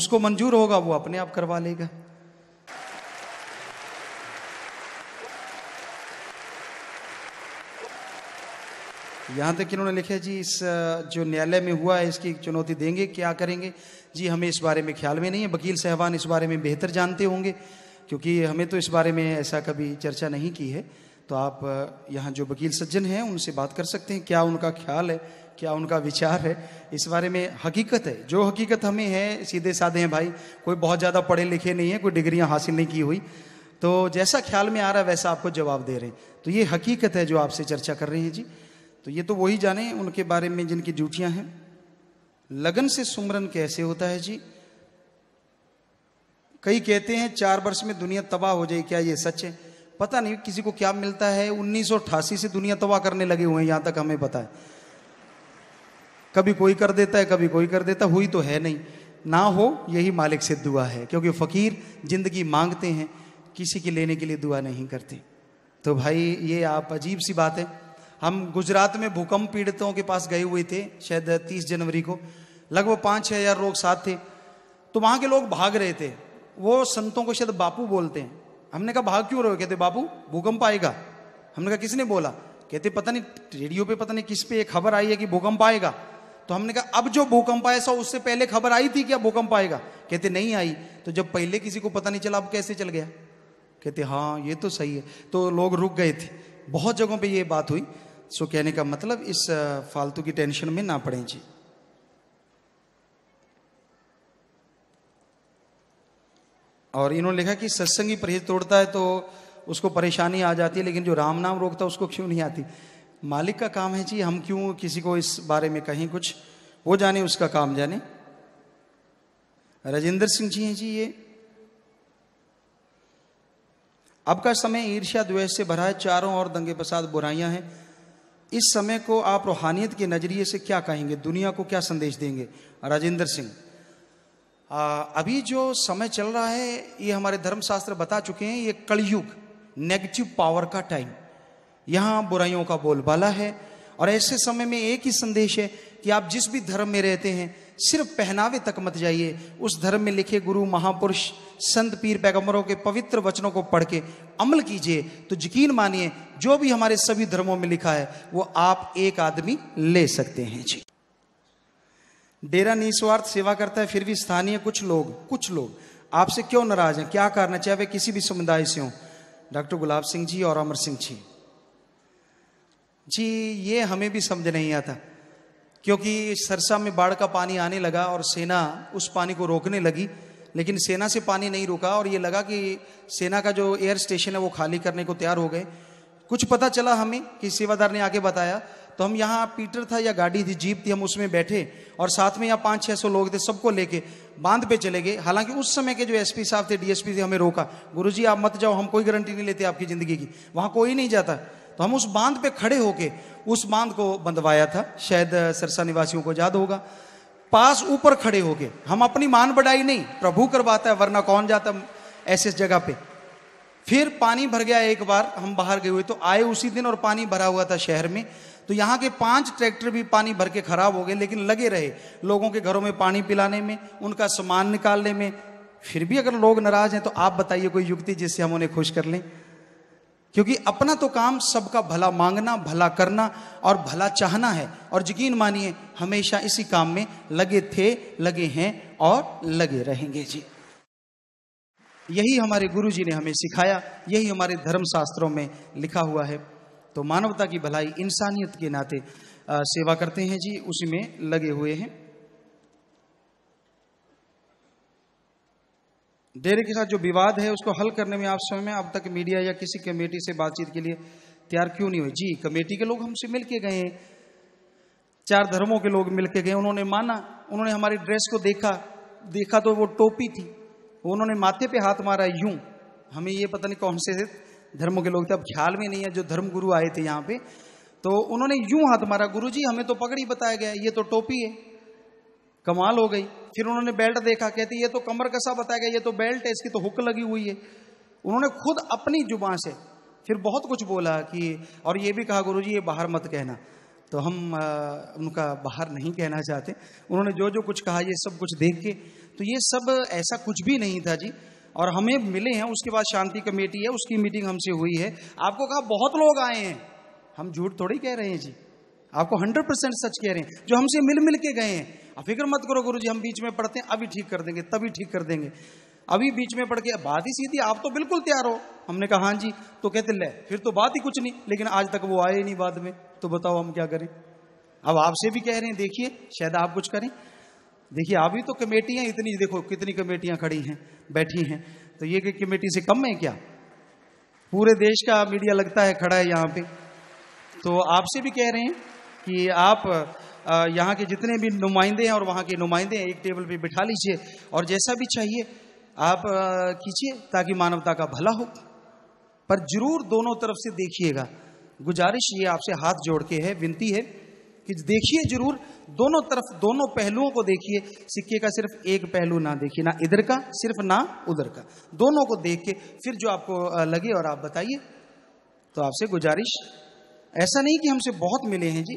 उसको मंजूर होगा वो अपने आप करवा लेगा यहां तक इन्होंने लिखा जी इस जो न्यायालय में हुआ है इसकी चुनौती देंगे क्या करेंगे जी हमें इस बारे में ख्याल में नहीं है वकील साहबान इस बारे में बेहतर जानते होंगे क्योंकि हमें तो इस बारे में ऐसा कभी चर्चा नहीं की है तो आप यहाँ जो वकील सज्जन हैं उनसे बात कर सकते हैं क्या उनका ख्याल है क्या उनका विचार है इस बारे में हकीकत है जो हकीकत हमें है सीधे साधे हैं भाई कोई बहुत ज़्यादा पढ़े लिखे नहीं है कोई डिग्रियाँ हासिल नहीं की हुई तो जैसा ख्याल में आ रहा है वैसा आपको जवाब दे रहे हैं तो ये हकीकत है जो आपसे चर्चा कर रहे हैं जी तो ये तो वही जाने उनके बारे में जिनकी ड्यूटियाँ हैं लगन से सुमरन कैसे होता है जी कई कहते हैं चार वर्ष में दुनिया तबाह हो जाए क्या ये सच है पता नहीं किसी को क्या मिलता है उन्नीस से दुनिया तबाह करने लगे हुए हैं यहाँ तक हमें पता है कभी कोई कर देता है कभी कोई कर देता हुई तो है नहीं ना हो यही मालिक से दुआ है क्योंकि फ़कीर ज़िंदगी मांगते हैं किसी की लेने के लिए दुआ नहीं करते तो भाई ये आप अजीब सी बात है हम गुजरात में भूकंप पीड़ितों के पास गए हुए थे शायद तीस जनवरी को लगभग पाँच छः हज़ार लोग साथ थे तो वहाँ के लोग भाग रहे थे वो संतों को शायद बापू बोलते हैं हमने कहा भाग क्यों रहे हो कहते बाबू भूकंप आएगा हमने कहा किसने बोला कहते पता नहीं रेडियो पे पता नहीं किस पे खबर आई है कि भूकंप आएगा तो हमने कहा अब जो भूकंप आया सो उससे पहले खबर आई थी क्या भूकंप आएगा कहते नहीं आई तो जब पहले किसी को पता नहीं चला अब कैसे चल गया कहते हाँ ये तो सही है तो लोग रुक गए थे बहुत जगहों पे ये बात हुई सो कहने का मतलब इस फालतू की टेंशन में ना पड़े जी और इन्होंने लिखा कि सत्संगी परहेज तोड़ता है तो उसको परेशानी आ जाती है लेकिन जो राम नाम रोकता है उसको क्यों नहीं आती मालिक का काम है जी हम क्यों किसी को इस बारे में कहें कुछ वो जाने उसका काम जाने राजेंद्र सिंह जी हैं जी ये अब का समय ईर्ष्या द्वेष से भरा है चारों और दंगे प्रसाद बुराइयां हैं इस समय को आप रूहानियत के नज़रिए से क्या कहेंगे दुनिया को क्या संदेश देंगे राजेंद्र सिंह अभी जो समय चल रहा है ये हमारे धर्मशास्त्र बता चुके हैं ये कलयुग नेगेटिव पावर का टाइम यहाँ बुराइयों का बोलबाला है और ऐसे समय में एक ही संदेश है कि आप जिस भी धर्म में रहते हैं सिर्फ पहनावे तक मत जाइए उस धर्म में लिखे गुरु महापुरुष संत पीर पैगंबरों के पवित्र वचनों को पढ़ के अमल कीजिए तो यकीन मानिए जो भी हमारे सभी धर्मों में लिखा है वो आप एक आदमी ले सकते हैं जी डेरा निस्वार्थ सेवा करता है फिर भी स्थानीय कुछ लोग कुछ लोग आपसे क्यों नाराज हैं क्या कारण है चाहे वे किसी भी समुदाय से हों डॉक्टर गुलाब सिंह जी और अमर सिंह जी जी ये हमें भी समझ नहीं आता क्योंकि सरसा में बाढ़ का पानी आने लगा और सेना उस पानी को रोकने लगी लेकिन सेना से पानी नहीं रुका और ये लगा कि सेना का जो एयर स्टेशन है वो खाली करने को तैयार हो गए कुछ पता चला हमें कि सेवादार ने आगे बताया तो हम यहाँ पीटर था या गाड़ी थी जीप थी हम उसमें बैठे और साथ में यहाँ पाँच छः सौ लोग थे सबको लेके बांध पे चले गए हालांकि उस समय के जो एसपी साहब थे डीएसपी थे हमें रोका गुरुजी आप मत जाओ हम कोई गारंटी नहीं लेते आपकी ज़िंदगी की वहाँ कोई नहीं जाता तो हम उस बांध पे खड़े होके उस बांध को बंधवाया था शायद सरसा निवासियों को याद होगा पास ऊपर खड़े होके हम अपनी मान बढ़ाई नहीं प्रभु करवाता है वरना कौन जाता ऐसे जगह पे फिर पानी भर गया एक बार हम बाहर गए हुए तो आए उसी दिन और पानी भरा हुआ था शहर में तो यहाँ के पांच ट्रैक्टर भी पानी भर के खराब हो गए लेकिन लगे रहे लोगों के घरों में पानी पिलाने में उनका सामान निकालने में फिर भी अगर लोग नाराज हैं तो आप बताइए कोई युक्ति जिससे हम उन्हें खुश कर लें क्योंकि अपना तो काम सबका भला मांगना भला करना और भला चाहना है और यकीन मानिए हमेशा इसी काम में लगे थे लगे हैं और लगे रहेंगे जी यही हमारे गुरु जी ने हमें सिखाया यही हमारे धर्मशास्त्रों में लिखा हुआ है तो मानवता की भलाई इंसानियत के नाते सेवा करते हैं जी उसी में लगे हुए हैं डेरे के साथ जो विवाद है उसको हल करने में आप में अब तक मीडिया या किसी कमेटी से बातचीत के लिए तैयार क्यों नहीं हुए जी कमेटी के लोग हमसे मिलके गए हैं चार धर्मों के लोग मिलके गए उन्होंने माना उन्होंने हमारी ड्रेस को देखा देखा तो वो टोपी थी उन्होंने माथे पे हाथ मारा यूं हमें ये पता नहीं कौन से धर्म के लोग थे अब ख्याल में नहीं है जो धर्म गुरु आए थे यहाँ पे तो उन्होंने यूं हाथ मारा गुरु जी हमें तो पगड़ी बताया गया ये तो टोपी है कमाल हो गई फिर उन्होंने बेल्ट देखा कहते ये तो कमर कसा बताया गया ये तो बेल्ट है इसकी तो हुक लगी हुई है उन्होंने खुद अपनी जुबान से फिर बहुत कुछ बोला कि और ये भी कहा गुरु जी ये बाहर मत कहना तो हम उनका बाहर नहीं कहना चाहते उन्होंने जो जो कुछ कहा ये सब कुछ देख के तो ये सब ऐसा कुछ भी नहीं था जी और हमें मिले हैं उसके बाद शांति कमेटी है उसकी मीटिंग हमसे हुई है आपको कहा बहुत लोग आए हैं हम झूठ थोड़ी कह रहे हैं जी आपको हंड्रेड परसेंट सच कह रहे हैं जो हमसे मिल मिल के गए हैं अब फिक्र मत करो गुरु जी हम बीच में पढ़ते हैं अभी ठीक कर देंगे तभी ठीक कर देंगे अभी बीच में पढ़ के बात ही सीधी आप तो बिल्कुल तैयार हो हमने कहा हाँ जी तो कहते ले फिर तो बात ही कुछ नहीं लेकिन आज तक वो आए नहीं बाद में तो बताओ हम क्या करें अब आपसे भी कह रहे हैं देखिए शायद आप कुछ करें देखिए अभी तो कमेटियां इतनी देखो कितनी कमेटियां खड़ी हैं बैठी हैं तो ये कि कमेटी से कम है क्या पूरे देश का मीडिया लगता है खड़ा है यहाँ पे तो आपसे भी कह रहे हैं कि आप यहाँ के जितने भी नुमाइंदे हैं और वहाँ के नुमाइंदे हैं एक टेबल पे बिठा लीजिए और जैसा भी चाहिए आप कीजिए ताकि मानवता का भला हो पर जरूर दोनों तरफ से देखिएगा गुजारिश ये आपसे हाथ जोड़ के है विनती है कि देखिए जरूर दोनों तरफ दोनों पहलुओं को देखिए सिक्के का सिर्फ एक पहलू ना देखिए ना इधर का सिर्फ ना उधर का दोनों को देख के फिर जो आपको लगे और आप बताइए तो आपसे गुजारिश ऐसा नहीं कि हमसे बहुत मिले हैं जी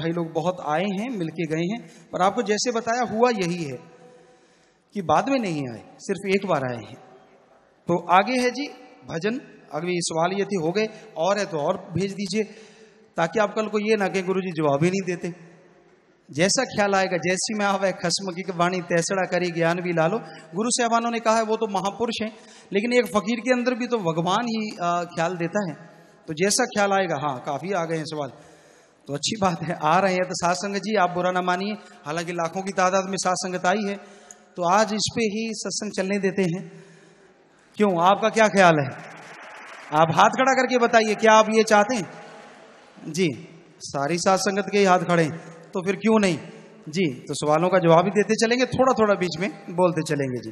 भाई लोग बहुत आए हैं मिलके गए हैं पर आपको जैसे बताया हुआ यही है कि बाद में नहीं आए सिर्फ एक बार आए हैं तो आगे है जी भजन अगले सवाल ये थे हो गए और है तो और भेज दीजिए ताकि आप कल को ये ना कहें गुरु जी जवाब ही नहीं देते जैसा ख्याल आएगा जैसी में आवे खसम की वाणी तैसड़ा करी ज्ञान भी लालो गुरु साहबानों ने कहा है वो तो महापुरुष हैं लेकिन एक फकीर के अंदर भी तो भगवान ही आ, ख्याल देता है तो जैसा ख्याल आएगा हाँ काफी आ गए हैं सवाल तो अच्छी बात है आ रहे हैं तो सात जी आप बुरा ना मानिए हालांकि लाखों की तादाद में सात संगत आई है तो आज इस पर ही सत्संग चलने देते हैं क्यों आपका क्या ख्याल है आप हाथ खड़ा करके बताइए क्या आप ये चाहते हैं जी सारी सात संगत के ही हाथ खड़े तो फिर क्यों नहीं जी तो सवालों का जवाब ही देते चलेंगे थोड़ा थोड़ा बीच में बोलते चलेंगे जी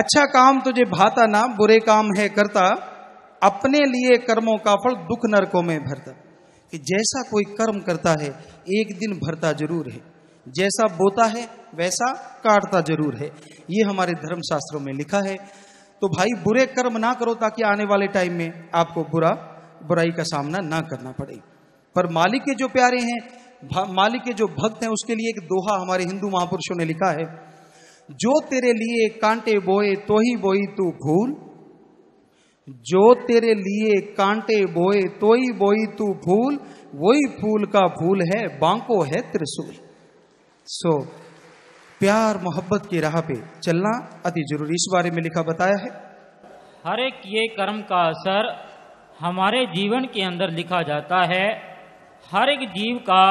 अच्छा काम तुझे भाता ना बुरे काम है करता अपने लिए कर्मों का फल दुख नरकों में भरता कि जैसा कोई कर्म करता है एक दिन भरता जरूर है जैसा बोता है वैसा काटता जरूर है ये हमारे धर्मशास्त्रों में लिखा है तो भाई बुरे कर्म ना करो ताकि आने वाले टाइम में आपको बुरा बुराई का सामना ना करना पड़े पर मालिक के जो प्यारे हैं मालिक के जो भक्त हैं उसके लिए एक दोहा हमारे हिंदू महापुरुषों ने लिखा है जो तेरे लिए कांटे बोए तो ही बोई तू भूल जो तेरे लिए कांटे बोए तो ही बोई तू भूल वही फूल का फूल है बांको है त्रिशूल सो so, प्यार मोहब्बत की राह पे चलना अति जरूरी इस बारे में लिखा बताया है हर एक ये कर्म का असर हमारे जीवन के अंदर लिखा जाता है हर एक जीव का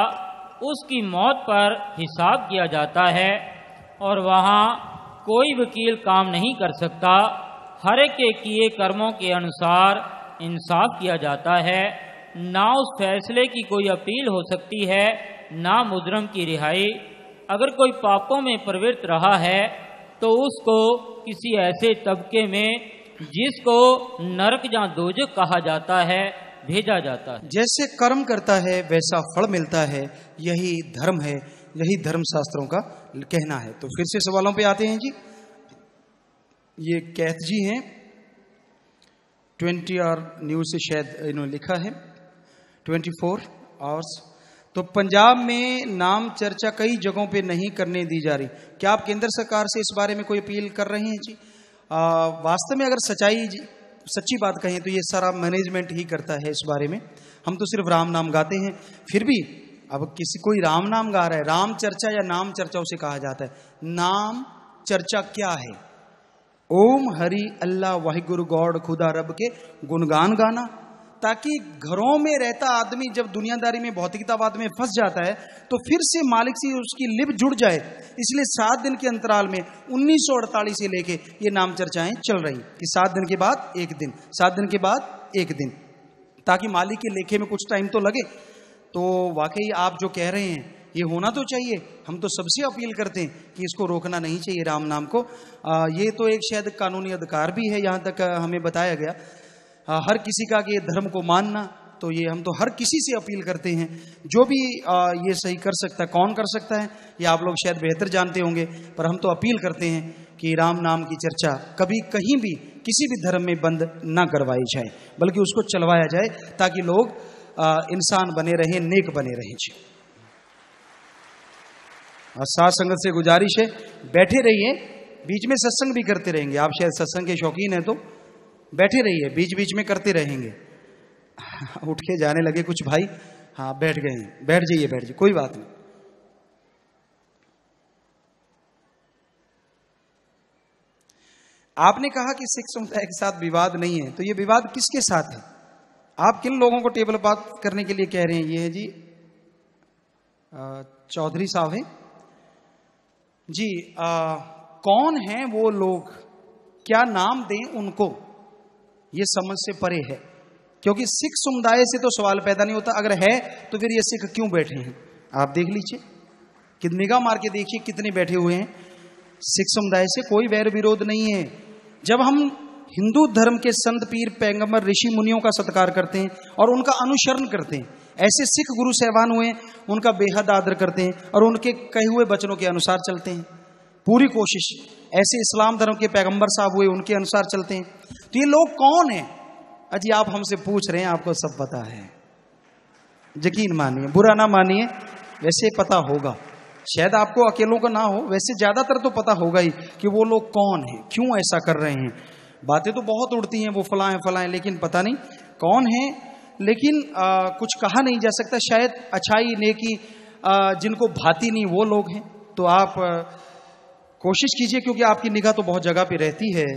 उसकी मौत पर हिसाब किया जाता है और वहाँ कोई वकील काम नहीं कर सकता हर एक के किए कर्मों के अनुसार इंसाफ किया जाता है ना उस फैसले की कोई अपील हो सकती है ना मुजरम की रिहाई अगर कोई पापों में प्रवृत्त रहा है तो उसको किसी ऐसे तबके में जिसको नरक या दोजक कहा जाता है भेजा जाता है जैसे कर्म करता है वैसा फल मिलता है यही धर्म है यही धर्म शास्त्रों का कहना है तो फिर से सवालों पे आते हैं जी ये कैथ जी हैं ट्वेंटी आर न्यूज से शायद इन्होंने लिखा है ट्वेंटी फोर आवर्स तो पंजाब में नाम चर्चा कई जगहों पे नहीं करने दी जा रही क्या आप केंद्र सरकार से इस बारे में कोई अपील कर रहे हैं जी वास्तव में अगर सच्चाई सच्ची बात कहें तो ये सारा मैनेजमेंट ही करता है इस बारे में हम तो सिर्फ राम नाम गाते हैं फिर भी अब किसी कोई राम नाम गा रहा है राम चर्चा या नाम चर्चा उसे कहा जाता है नाम चर्चा क्या है ओम हरि अल्लाह वाहिगुरु गौड़ खुदा रब के गुणगान गाना ताकि घरों में रहता आदमी जब दुनियादारी में भौतिकतावाद में फंस जाता है तो फिर से मालिक से उसकी लिप जुड़ जाए इसलिए सात दिन के अंतराल में उन्नीस से लेके ये नाम चर्चाएं चल रही कि सात दिन के बाद एक दिन सात दिन के बाद एक दिन ताकि मालिक के लेखे में कुछ टाइम तो लगे तो वाकई आप जो कह रहे हैं ये होना तो चाहिए हम तो सबसे अपील करते हैं कि इसको रोकना नहीं चाहिए राम नाम को आ, ये तो एक शायद कानूनी अधिकार भी है यहाँ तक हमें बताया गया हर किसी का कि ये धर्म को मानना तो ये हम तो हर किसी से अपील करते हैं जो भी ये सही कर सकता है कौन कर सकता है ये आप लोग शायद बेहतर जानते होंगे पर हम तो अपील करते हैं कि राम नाम की चर्चा कभी कहीं भी किसी भी धर्म में बंद ना करवाई जाए बल्कि उसको चलवाया जाए ताकि लोग इंसान बने रहें नेक बने रहें जी सात संगत से गुजारिश है बैठे रहिए बीच में सत्संग भी करते रहेंगे आप शायद सत्संग के शौकीन हैं तो बैठे रहिए बीच बीच में करते रहेंगे उठ के जाने लगे कुछ भाई हाँ बैठ गए बैठ जाइए बैठ जाइए कोई बात नहीं आपने कहा कि सिख समुदाय के साथ विवाद नहीं है तो ये विवाद किसके साथ है आप किन लोगों को टेबल बात करने के लिए कह रहे हैं ये है जी चौधरी साहब हैं जी आ, कौन हैं वो लोग क्या नाम दें उनको ये समझ से परे है क्योंकि सिख समुदाय से तो सवाल पैदा नहीं होता अगर है तो फिर ये सिख क्यों बैठे हैं आप देख लीजिए कि निगाह मार के देखिए कितने बैठे हुए हैं सिख समुदाय से कोई वैर विरोध नहीं है जब हम हिंदू धर्म के संत पीर पैगंबर ऋषि मुनियों का सत्कार करते हैं और उनका अनुसरण करते हैं ऐसे सिख गुरु सहवान हुए उनका बेहद आदर करते हैं और उनके कहे हुए वचनों के अनुसार चलते हैं पूरी कोशिश ऐसे इस्लाम धर्म के पैगंबर साहब हुए उनके अनुसार चलते हैं तो ये लोग कौन हैं अजी आप हमसे पूछ रहे हैं आपको सब पता है यकीन मानिए बुरा ना मानिए वैसे पता होगा शायद आपको अकेलों का ना हो वैसे ज़्यादातर तो पता होगा ही कि वो लोग कौन है क्यों ऐसा कर रहे हैं बातें तो बहुत उड़ती हैं वो फलाएं फलाएं लेकिन पता नहीं कौन है लेकिन आ, कुछ कहा नहीं जा सकता शायद अच्छाई नेकी आ, जिनको भाती नहीं वो लोग हैं तो आप कोशिश कीजिए क्योंकि आपकी निगाह तो बहुत जगह पे रहती है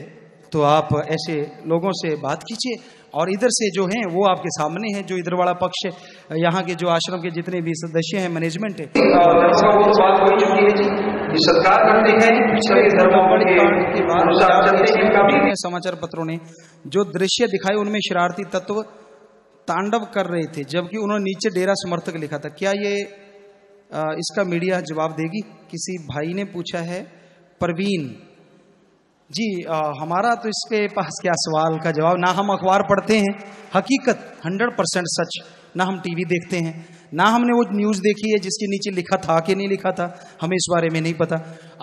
तो आप ऐसे लोगों से बात कीजिए और इधर से जो हैं वो आपके सामने हैं जो इधर वाला पक्ष है यहाँ के जो आश्रम के जितने भी सदस्य हैं मैनेजमेंट है समाचार पत्रों ने जो दृश्य दिखाए उनमें शरारती तत्व तांडव कर रहे थे जबकि उन्होंने नीचे डेरा समर्थक लिखा था क्या ये इसका मीडिया जवाब देगी किसी भाई ने पूछा है परवीन जी आ, हमारा तो इसके पास क्या सवाल का जवाब ना हम अखबार पढ़ते हैं हकीकत हंड्रेड परसेंट सच ना हम टीवी देखते हैं ना हमने वो न्यूज़ देखी है जिसके नीचे लिखा था कि नहीं लिखा था हमें इस बारे में नहीं पता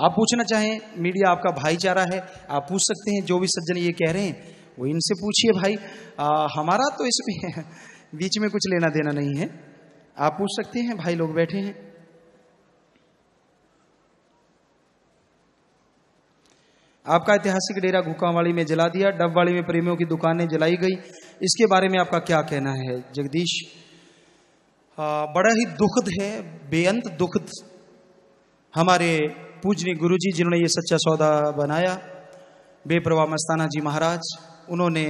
आप पूछना चाहें मीडिया आपका भाईचारा है आप पूछ सकते हैं जो भी सज्जन ये कह रहे हैं वो इनसे पूछिए भाई आ, हमारा तो इसमें बीच में कुछ लेना देना नहीं है आप पूछ सकते हैं भाई लोग बैठे हैं आपका ऐतिहासिक डेरा घुकावाड़ी में जला दिया डबवाड़ी में प्रेमियों की दुकानें जलाई गई इसके बारे में आपका क्या कहना है जगदीश आ, हाँ, बड़ा ही दुखद है बेअंत दुखद हमारे पूजनी गुरुजी जिन्होंने ये सच्चा सौदा बनाया बेप्रवा मस्ताना जी महाराज उन्होंने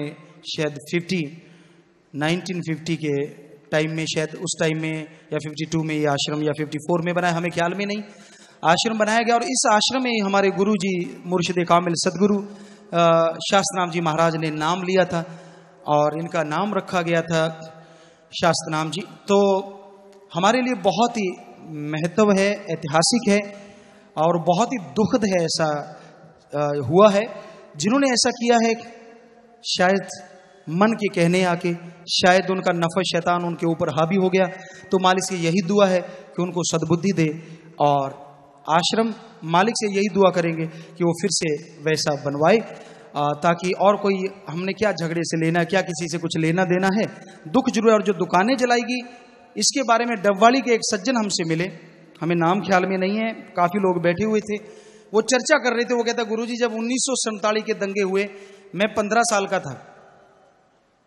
शायद 50 1950 के टाइम में शायद उस टाइम में या 52 में ये आश्रम या 54 में बनाया हमें ख्याल में नहीं आश्रम बनाया गया और इस आश्रम में हमारे गुरु जी मुर्शिद कामिल सदगुरु शास्त्राम जी महाराज ने नाम लिया था और इनका नाम रखा गया था शास्त्राम जी तो हमारे लिए बहुत ही महत्व है ऐतिहासिक है और बहुत ही दुखद है ऐसा हुआ है जिन्होंने ऐसा किया है शायद मन के कहने आके शायद उनका नफस शैतान उनके ऊपर हावी हो गया तो मालिक की यही दुआ है कि उनको सद्बुद्धि दे और आश्रम मालिक से यही दुआ करेंगे कि वो फिर से वैसा बनवाए ताकि और कोई हमने क्या झगड़े से लेना क्या किसी से कुछ लेना देना है दुख जुड़े और जो दुकानें जलाएगी इसके बारे में डबवाली के एक सज्जन हमसे मिले हमें नाम ख्याल में नहीं है काफ़ी लोग बैठे हुए थे वो चर्चा कर रहे थे वो कहता गुरु जब उन्नीस के दंगे हुए मैं पंद्रह साल का था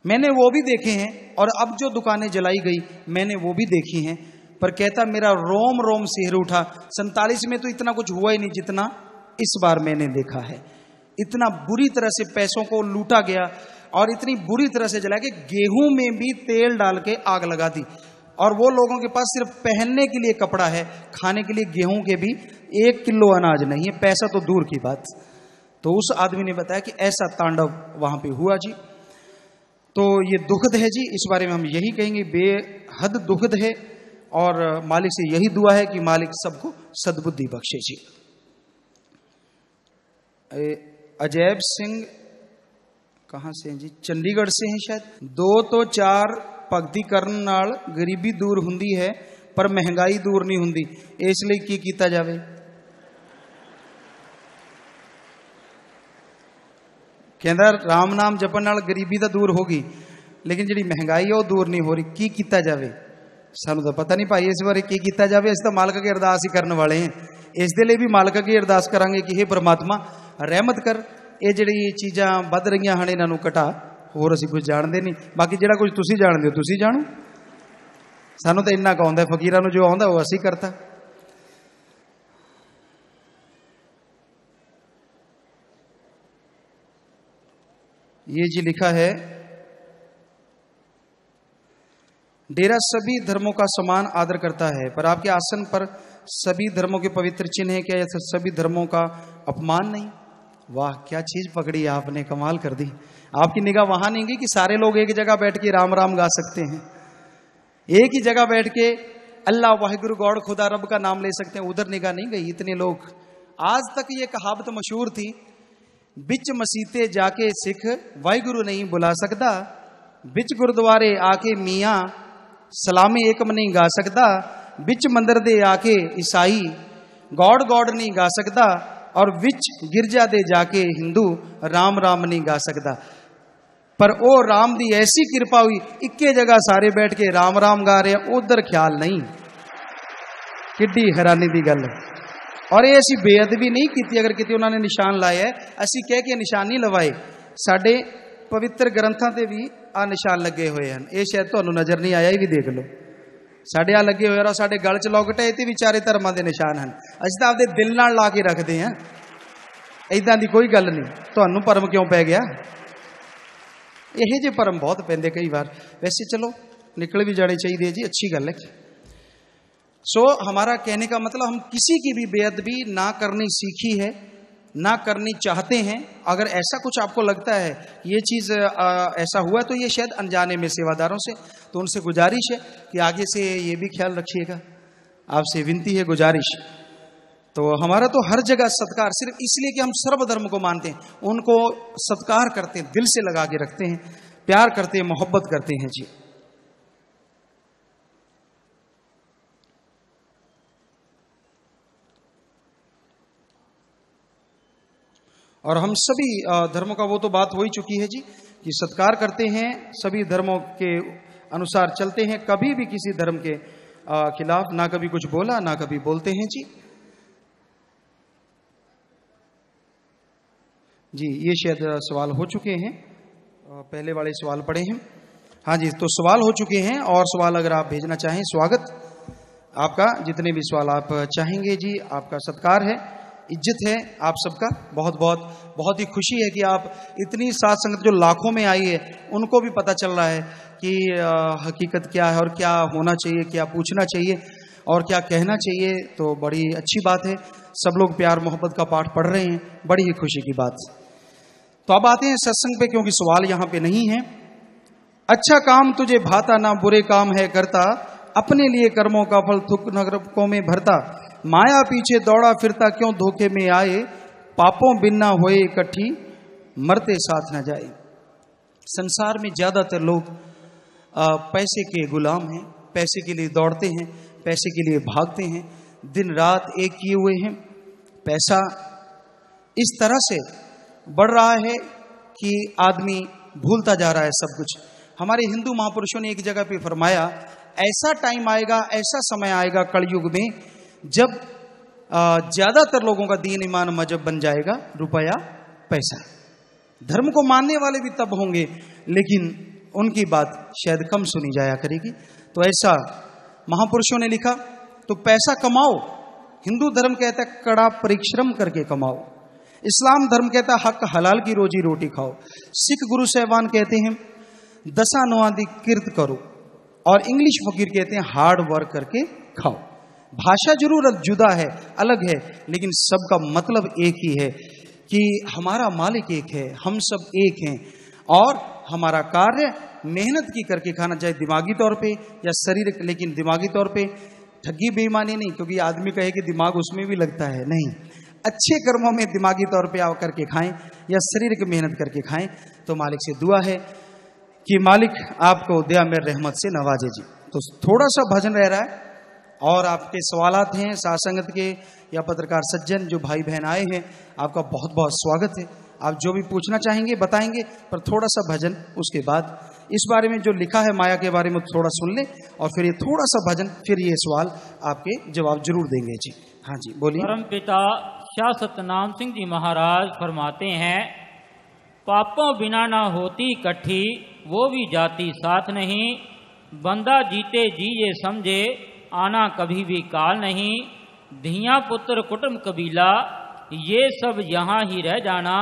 मैंने वो भी देखे हैं और अब जो दुकानें जलाई गई मैंने वो भी देखी हैं पर कहता मेरा रोम रोम सिहर उठा सैतालीस में तो इतना कुछ हुआ ही नहीं जितना इस बार मैंने देखा है इतना बुरी तरह से पैसों को लूटा गया और इतनी बुरी तरह से जला कि गेहूं में भी तेल डाल के आग लगा दी और वो लोगों के पास सिर्फ पहनने के लिए कपड़ा है खाने के लिए गेहूं के भी एक किलो अनाज नहीं है पैसा तो दूर की बात तो उस आदमी ने बताया कि ऐसा तांडव वहां पे हुआ जी तो ये दुखद है जी इस बारे में हम यही कहेंगे बेहद दुखद है और मालिक से यही दुआ है कि मालिक सबको सद्बुद्धि बख्शे जी अजैब सिंह कहा से हैं जी चंडीगढ़ से हैं शायद दो तो चार पगतीकरण करने गरीबी दूर होंगी है पर महंगाई दूर नहीं होंगी इसलिए की किया जाए कहना राम नाम जपन गरीबी तो दूर होगी लेकिन जी महंगाई है वह दूर नहीं हो रही की किया जाए सू तो पता नहीं भाई इस बारे की किया जाए अस तो मालक अगर अरदस ही करने वाले हैं इस दे भी मालक अगर अरदस करा कि हे परमात्मा रहमत कर ये जी चीज़ा बद रही हैं इन्हों घटा होर असं कुछ जानते नहीं बाकी जो कुछ तुम जानते हो तुम जाणो सानू तो इन्ना का फकीर जो आता वो असी करता ये जी लिखा है डेरा सभी धर्मों का समान आदर करता है पर आपके आसन पर सभी धर्मों के पवित्र चिन्ह है क्या या सभी धर्मों का अपमान नहीं वाह क्या चीज पकड़ी आपने कमाल कर दी आपकी निगाह वहां नहीं गई कि सारे लोग एक जगह बैठ के राम राम गा सकते हैं एक ही जगह बैठ के अल्लाह वाहिगुरु गौड़ खुदा रब का नाम ले सकते हैं उधर निगाह नहीं गई इतने लोग आज तक ये कहावत मशहूर थी बिच मसीते जाके सिख वाहिगुरु नहीं बुला सकता बिच गुरुद्वारे आके मियाँ सलामी एकम नहीं गा सकता बिच मंदिर दे आके ईसाई गॉड गॉड नहीं गा सकता और ਔਰ गिरजा दे जाके हिंदू राम राम नहीं गा सकता पर ओ राम दी ऐसी कृपा हुई इक्के जगह सारे बैठ के राम राम गा रहे उधर ख्याल नहीं किड्डी हैरानी की गल और ये असी बेअदबी नहीं की अगर कितने उन्होंने निशान लाया है असी कह के निशान नहीं लवाए साढ़े पवित्र ग्रंथा से भी आ निशान लगे हुए हैं ये शायद थोड़ा तो नज़र नहीं आया भी देख लो साढ़े आ लगे हुए और साढ़े गल च लॉकट है भी चारे धर्मों के निशान हैं असं तो आपके दिल न ला के रखते हैं इदा की कोई गल नहीं तो परम क्यों पै गया यह जे परम बहुत पेंदे कई बार वैसे चलो निकल भी जाने चाहिए जी अच्छी गल है सो हमारा कहने का मतलब हम किसी की भी बेअदबी ना करनी सीखी है ना करनी चाहते हैं अगर ऐसा कुछ आपको लगता है ये चीज़ ऐसा हुआ तो ये शायद अनजाने में सेवादारों से तो उनसे गुजारिश है कि आगे से ये भी ख्याल रखिएगा आपसे विनती है गुजारिश तो हमारा तो हर जगह सत्कार सिर्फ इसलिए कि हम सर्वधर्म को मानते हैं उनको सत्कार करते हैं दिल से लगा के रखते हैं प्यार करते हैं मोहब्बत करते हैं जी और हम सभी धर्मों का वो तो बात हो ही चुकी है जी कि सत्कार करते हैं सभी धर्मों के अनुसार चलते हैं कभी भी किसी धर्म के खिलाफ ना कभी कुछ बोला ना कभी बोलते हैं जी जी ये शायद सवाल हो चुके हैं पहले वाले सवाल पड़े हैं हाँ जी तो सवाल हो चुके हैं और सवाल अगर आप भेजना चाहें स्वागत आपका जितने भी सवाल आप चाहेंगे जी आपका सत्कार है इज्जत है आप सबका बहुत बहुत बहुत ही खुशी है कि आप इतनी सात संगत जो लाखों में आई है उनको भी पता चल रहा है कि आ, हकीकत क्या है और क्या होना चाहिए क्या पूछना चाहिए और क्या कहना चाहिए तो बड़ी अच्छी बात है सब लोग प्यार मोहब्बत का पाठ पढ़ रहे हैं बड़ी ही खुशी की बात तो अब आते हैं सत्संग पे क्योंकि सवाल यहाँ पे नहीं है अच्छा काम तुझे भाता ना बुरे काम है करता अपने लिए कर्मों का फल थुक को में भरता माया पीछे दौड़ा फिरता क्यों धोखे में आए पापों बिना होए इकट्ठी मरते साथ न जाए संसार में ज़्यादातर लोग पैसे के गुलाम हैं पैसे के लिए दौड़ते हैं पैसे के लिए भागते हैं दिन रात एक किए हुए हैं पैसा इस तरह से बढ़ रहा है कि आदमी भूलता जा रहा है सब कुछ हमारे हिंदू महापुरुषों ने एक जगह पे फरमाया ऐसा टाइम आएगा ऐसा समय आएगा कलयुग में जब ज़्यादातर लोगों का दीन ईमान मजहब बन जाएगा रुपया पैसा धर्म को मानने वाले भी तब होंगे लेकिन उनकी बात शायद कम सुनी जाया करेगी तो ऐसा महापुरुषों ने लिखा तो पैसा कमाओ हिंदू धर्म कहता है कड़ा परिश्रम करके कमाओ इस्लाम धर्म कहता है हक हलाल की रोजी रोटी खाओ सिख गुरु साहबान कहते हैं दशा दशानुवादी किर्त करो और इंग्लिश फकीर कहते हैं हार्ड वर्क करके खाओ भाषा जरूर जुदा है अलग है लेकिन सबका मतलब एक ही है कि हमारा मालिक एक है हम सब एक हैं और हमारा कार्य मेहनत की करके खाना चाहे दिमागी तौर पे या शरीर लेकिन दिमागी तौर पे ठगी बेईमानी नहीं क्योंकि आदमी कहे कि दिमाग उसमें भी लगता है नहीं अच्छे कर्मों में दिमागी तौर पे आ करके खाएं या शरीर की मेहनत करके खाएं तो मालिक से दुआ है कि मालिक आपको दया में रहमत से नवाजे जी तो थोड़ा सा भजन रह रहा है और आपके सवाल हैं सासंगत के या पत्रकार सज्जन जो भाई बहन आए हैं आपका बहुत बहुत स्वागत है आप जो भी पूछना चाहेंगे बताएंगे पर थोड़ा सा भजन उसके बाद इस बारे में जो लिखा है माया के बारे में थोड़ा सुन लें और फिर ये थोड़ा सा भजन फिर ये सवाल आपके जवाब जरूर देंगे जी हाँ जी बोलिए परम पिता शाह सत्यनाम सिंह जी महाराज फरमाते हैं पापों बिना ना होती कट्ठी वो भी जाती साथ नहीं बंदा जीते जी ये समझे आना कभी भी काल नहीं धिया पुत्र कुटुम कबीला ये सब यहाँ ही रह जाना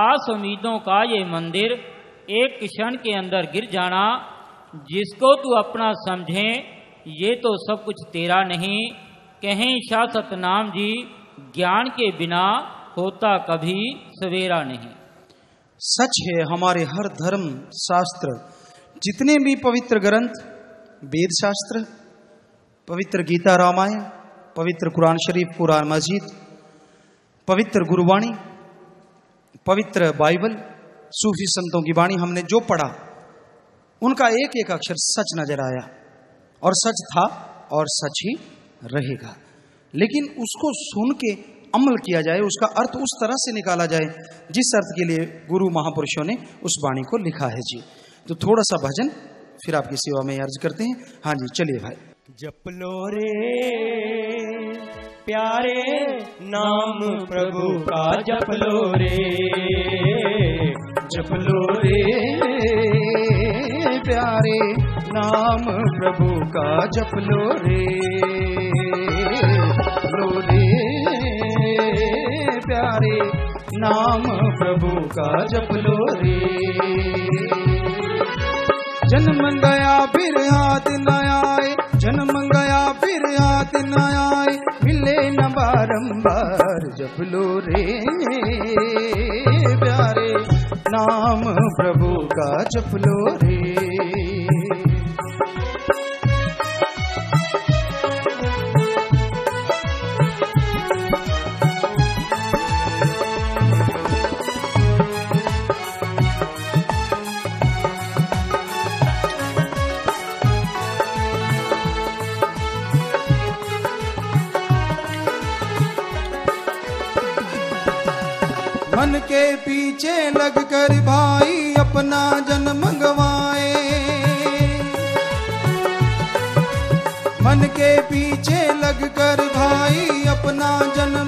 आस उम्मीदों का ये मंदिर एक क्षण के अंदर गिर जाना जिसको तू अपना समझे ये तो सब कुछ तेरा नहीं कहें शाह सतनाम जी ज्ञान के बिना होता कभी सवेरा नहीं सच है हमारे हर धर्म शास्त्र जितने भी पवित्र ग्रंथ वेद शास्त्र पवित्र गीता रामायण पवित्र कुरान शरीफ कुरान मस्जिद पवित्र गुरुवाणी पवित्र बाइबल सूफी संतों की वाणी हमने जो पढ़ा उनका एक एक अक्षर सच नजर आया और सच था और सच ही रहेगा लेकिन उसको सुन के अमल किया जाए उसका अर्थ उस तरह से निकाला जाए जिस अर्थ के लिए गुरु महापुरुषों ने उस वाणी को लिखा है जी तो थोड़ा सा भजन फिर आपकी सेवा में अर्ज करते हैं हाँ जी चलिए भाई जप लो रे प्यारे नाम प्रभु का जप लो रे जप लो रे प्यारे नाम प्रभु का जप लो रे लो रे प्यारे नाम प्रभु का जप लो रे जन्म गया फिर हाथ न आए जन्म गया फिर याद न आए मिले न बारंबार जब लो रे प्यारे नाम प्रभु का जप लो रे धन के पीछे लग कर भाई अपना जन्म गवाए मन के पीछे लग कर भाई अपना जन्म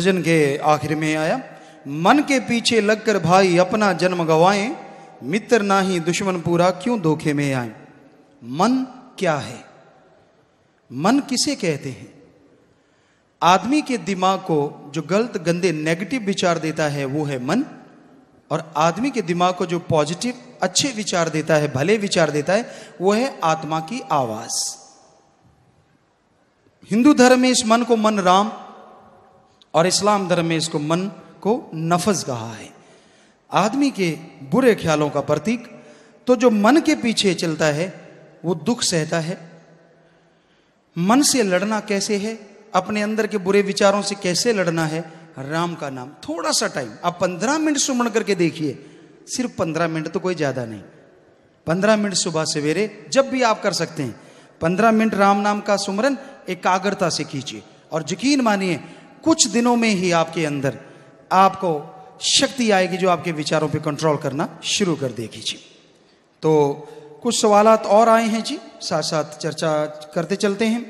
भजन के आखिर में आया मन के पीछे लगकर भाई अपना जन्म गवाए मित्र ना ही दुश्मन पूरा क्यों धोखे में आए मन क्या है मन किसे कहते हैं आदमी के दिमाग को जो गलत गंदे नेगेटिव विचार देता है वो है मन और आदमी के दिमाग को जो पॉजिटिव अच्छे विचार देता है भले विचार देता है वो है आत्मा की आवाज हिंदू धर्म में इस मन को मन राम और इस्लाम धर्म में इसको मन को नफज कहा है आदमी के बुरे ख्यालों का प्रतीक तो जो मन के पीछे चलता है वो दुख सहता है मन से लड़ना कैसे है अपने अंदर के बुरे विचारों से कैसे लड़ना है राम का नाम थोड़ा सा टाइम आप पंद्रह मिनट सुमण करके देखिए सिर्फ पंद्रह मिनट तो कोई ज्यादा नहीं पंद्रह मिनट सुबह सवेरे जब भी आप कर सकते हैं पंद्रह मिनट राम नाम का सुमरन एकाग्रता से कीजिए और यकीन मानिए कुछ दिनों में ही आपके अंदर आपको शक्ति आएगी जो आपके विचारों पे कंट्रोल करना शुरू कर देगी जी तो कुछ सवाल और आए हैं जी साथ साथ चर्चा करते चलते हैं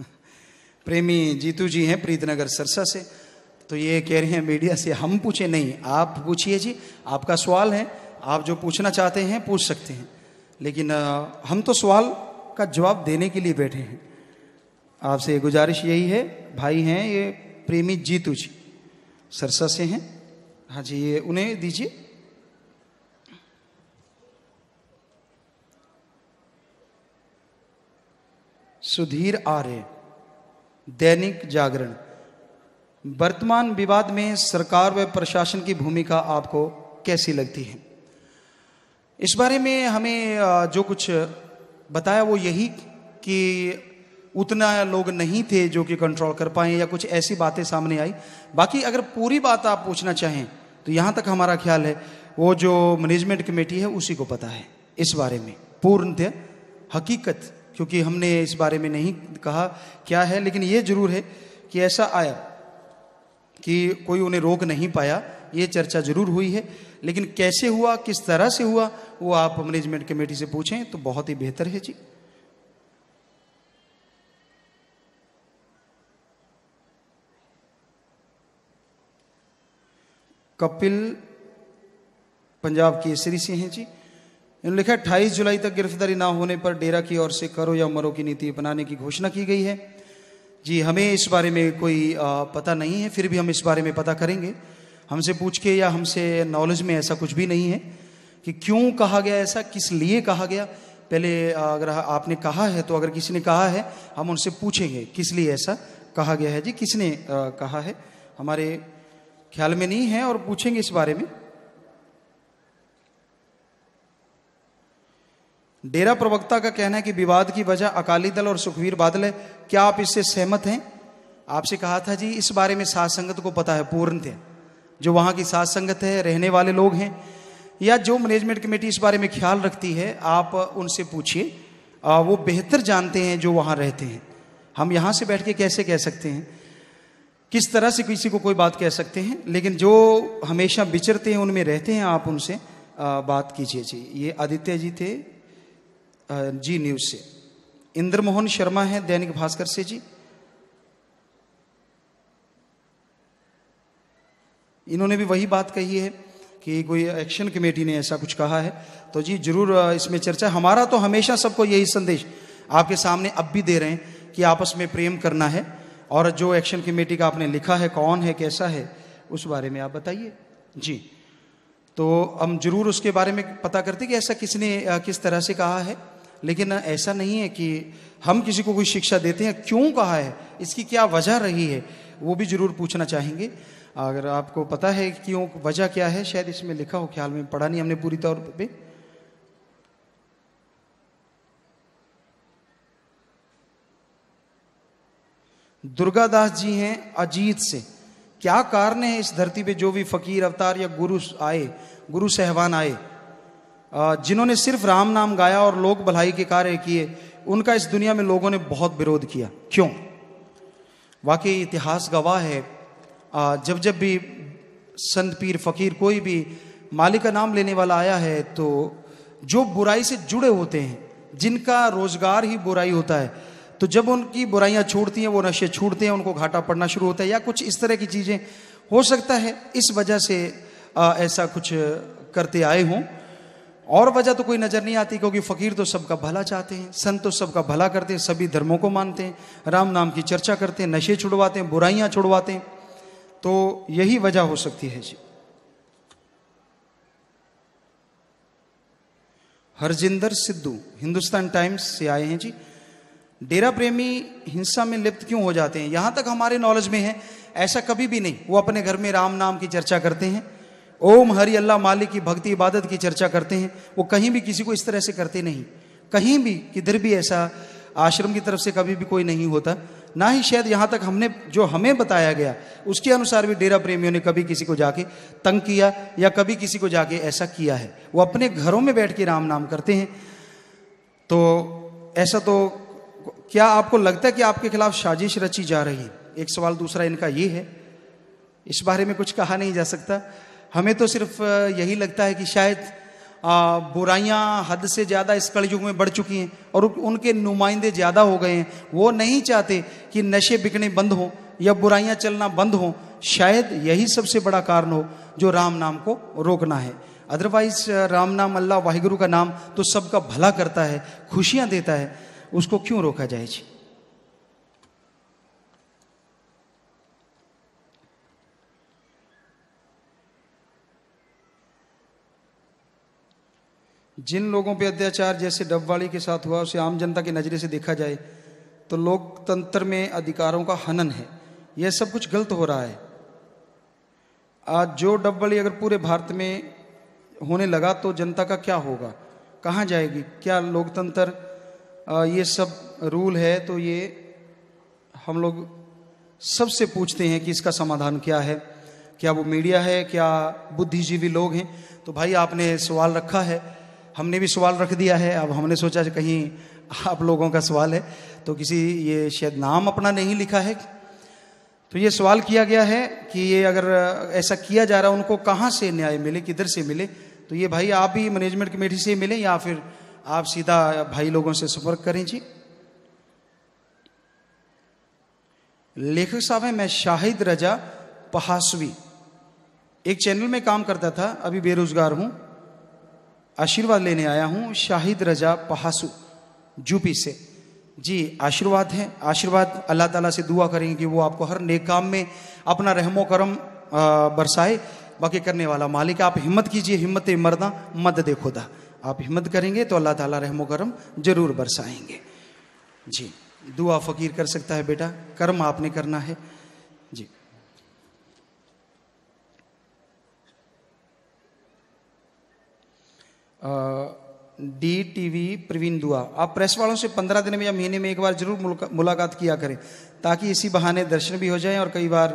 प्रेमी जीतू जी हैं प्रीतनगर सरसा से तो ये कह रहे हैं मीडिया से हम पूछे नहीं आप पूछिए जी आपका सवाल है आप जो पूछना चाहते हैं पूछ सकते हैं लेकिन हम तो सवाल का जवाब देने के लिए बैठे हैं आपसे गुजारिश यही है भाई हैं ये प्रेमी जीतू जी सरसा से हैं हाँ जी ये उन्हें दीजिए सुधीर आर्य दैनिक जागरण वर्तमान विवाद में सरकार व प्रशासन की भूमिका आपको कैसी लगती है इस बारे में हमें जो कुछ बताया वो यही कि उतना लोग नहीं थे जो कि कंट्रोल कर पाए या कुछ ऐसी बातें सामने आई बाकी अगर पूरी बात आप पूछना चाहें तो यहाँ तक हमारा ख्याल है वो जो मैनेजमेंट कमेटी है उसी को पता है इस बारे में पूर्णतः हकीकत क्योंकि हमने इस बारे में नहीं कहा क्या है लेकिन ये जरूर है कि ऐसा आया कि कोई उन्हें रोक नहीं पाया ये चर्चा जरूर हुई है लेकिन कैसे हुआ किस तरह से हुआ वो आप मैनेजमेंट कमेटी से पूछें तो बहुत ही बेहतर है जी कपिल पंजाब केसरी से हैं जी इन्होंने लिखा अट्ठाईस जुलाई तक गिरफ्तारी ना होने पर डेरा की ओर से करो या मरो की नीति अपनाने की घोषणा की गई है जी हमें इस बारे में कोई पता नहीं है फिर भी हम इस बारे में पता करेंगे हमसे पूछ के या हमसे नॉलेज में ऐसा कुछ भी नहीं है कि क्यों कहा गया ऐसा किस लिए कहा गया पहले अगर आपने कहा है तो अगर किसी ने कहा है हम उनसे पूछेंगे किस लिए ऐसा कहा गया है जी किसने कहा है हमारे ख्याल में नहीं है और पूछेंगे इस बारे में डेरा प्रवक्ता का कहना है कि विवाद की वजह अकाली दल और सुखवीर बादल है क्या आप इससे सहमत हैं आपसे कहा था जी इस बारे में सात संगत को पता है पूर्णतः जो वहाँ की सात संगत है रहने वाले लोग हैं या जो मैनेजमेंट कमेटी इस बारे में ख्याल रखती है आप उनसे पूछिए वो बेहतर जानते हैं जो वहाँ रहते हैं हम यहाँ से बैठ के कैसे कह सकते हैं किस तरह से किसी को कोई बात कह सकते हैं लेकिन जो हमेशा बिचरते हैं उनमें रहते हैं आप उनसे बात कीजिए जी ये आदित्य जी थे जी न्यूज से इंद्र मोहन शर्मा है दैनिक भास्कर से जी इन्होंने भी वही बात कही है कि कोई एक्शन कमेटी ने ऐसा कुछ कहा है तो जी जरूर इसमें चर्चा हमारा तो हमेशा सबको यही संदेश आपके सामने अब भी दे रहे हैं कि आपस में प्रेम करना है और जो एक्शन कमेटी का आपने लिखा है कौन है कैसा है उस बारे में आप बताइए जी तो हम जरूर उसके बारे में पता करते कि ऐसा किसने किस तरह से कहा है लेकिन ऐसा नहीं है कि हम किसी को कोई शिक्षा देते हैं क्यों कहा है इसकी क्या वजह रही है वो भी जरूर पूछना चाहेंगे अगर आपको पता है क्यों वजह क्या है शायद इसमें लिखा हो ख्याल में पढ़ा नहीं हमने पूरी तौर पर दुर्गादास जी हैं अजीत से क्या कारण है इस धरती पे जो भी फकीर अवतार या गुरु आए गुरु सहवान आए जिन्होंने सिर्फ राम नाम गाया और लोक भलाई के कार्य किए उनका इस दुनिया में लोगों ने बहुत विरोध किया क्यों वाकई इतिहास गवाह है जब जब भी संत पीर फकीर कोई भी मालिक का नाम लेने वाला आया है तो जो बुराई से जुड़े होते हैं जिनका रोजगार ही बुराई होता है तो जब उनकी बुराइयां छूटती हैं वो नशे छूटते हैं उनको घाटा पड़ना शुरू होता है या कुछ इस तरह की चीज़ें हो सकता है इस वजह से ऐसा कुछ करते आए हों और वजह तो कोई नज़र नहीं आती क्योंकि फ़कीर तो सबका भला चाहते हैं संत तो सबका भला करते हैं सभी धर्मों को मानते हैं राम नाम की चर्चा करते हैं नशे छुड़वाते हैं बुराइयां छुड़वाते हैं तो यही वजह हो सकती है जी हरजिंदर सिद्धू हिंदुस्तान टाइम्स से आए हैं जी डेरा प्रेमी हिंसा में लिप्त क्यों हो जाते हैं यहां तक हमारे नॉलेज में है ऐसा कभी भी नहीं वो अपने घर में राम नाम की चर्चा करते हैं ओम हरि अल्लाह मालिक की भक्ति इबादत की चर्चा करते हैं वो कहीं भी किसी को इस तरह से करते नहीं कहीं भी किधर भी ऐसा आश्रम की तरफ से कभी भी कोई नहीं होता ना ही शायद यहाँ तक हमने जो हमें बताया गया उसके अनुसार भी डेरा प्रेमियों ने कभी किसी को जाके तंग किया या कभी किसी को जाके ऐसा किया है वो अपने घरों में बैठ के राम नाम करते हैं तो ऐसा तो क्या आपको लगता है कि आपके खिलाफ साजिश रची जा रही है एक सवाल दूसरा इनका ये है इस बारे में कुछ कहा नहीं जा सकता हमें तो सिर्फ यही लगता है कि शायद बुराइयां हद से ज़्यादा इस कलयुग में बढ़ चुकी हैं और उनके नुमाइंदे ज़्यादा हो गए हैं वो नहीं चाहते कि नशे बिकने बंद हों या बुराइयां चलना बंद हों शायद यही सबसे बड़ा कारण हो जो राम नाम को रोकना है अदरवाइज राम नाम अल्लाह वाहिगुरु का नाम तो सबका भला करता है खुशियाँ देता है उसको क्यों रोका जाए जी जिन लोगों पे अत्याचार जैसे डबवाली के साथ हुआ उसे आम जनता की नजरे से देखा जाए तो लोकतंत्र में अधिकारों का हनन है यह सब कुछ गलत हो रहा है आज जो डबवाली अगर पूरे भारत में होने लगा तो जनता का क्या होगा कहाँ जाएगी क्या लोकतंत्र ये सब रूल है तो ये हम लोग सबसे पूछते हैं कि इसका समाधान क्या है क्या वो मीडिया है क्या बुद्धिजीवी लोग हैं तो भाई आपने सवाल रखा है हमने भी सवाल रख दिया है अब हमने सोचा कहीं आप लोगों का सवाल है तो किसी ये शायद नाम अपना नहीं लिखा है तो ये सवाल किया गया है कि ये अगर ऐसा किया जा रहा है उनको कहाँ से न्याय मिले किधर से मिले तो ये भाई आप ही मैनेजमेंट कमेटी से मिले या फिर आप सीधा भाई लोगों से संपर्क करें जी लेखक साहब हैं मैं शाहिद रजा पहासवी एक चैनल में काम करता था अभी बेरोजगार हूँ आशीर्वाद लेने आया हूँ शाहिद रजा पहासू जूपी से जी आशीर्वाद है आशीर्वाद अल्लाह ताला से दुआ करेंगे कि वो आपको हर नेक काम में अपना रहमो करम बरसाए बाकी करने वाला मालिक आप हिम्मत कीजिए हिम्मत मरदा मत देखो दा आप हिम्मत करेंगे तो अल्लाह ताला रहमो करम जरूर बरसाएंगे जी दुआ फ़कीर कर सकता है बेटा कर्म आपने करना है डी टीवी प्रवीण दुआ आप प्रेस वालों से पंद्रह दिन में या महीने में एक बार जरूर मुलाकात किया करें ताकि इसी बहाने दर्शन भी हो जाएं और कई बार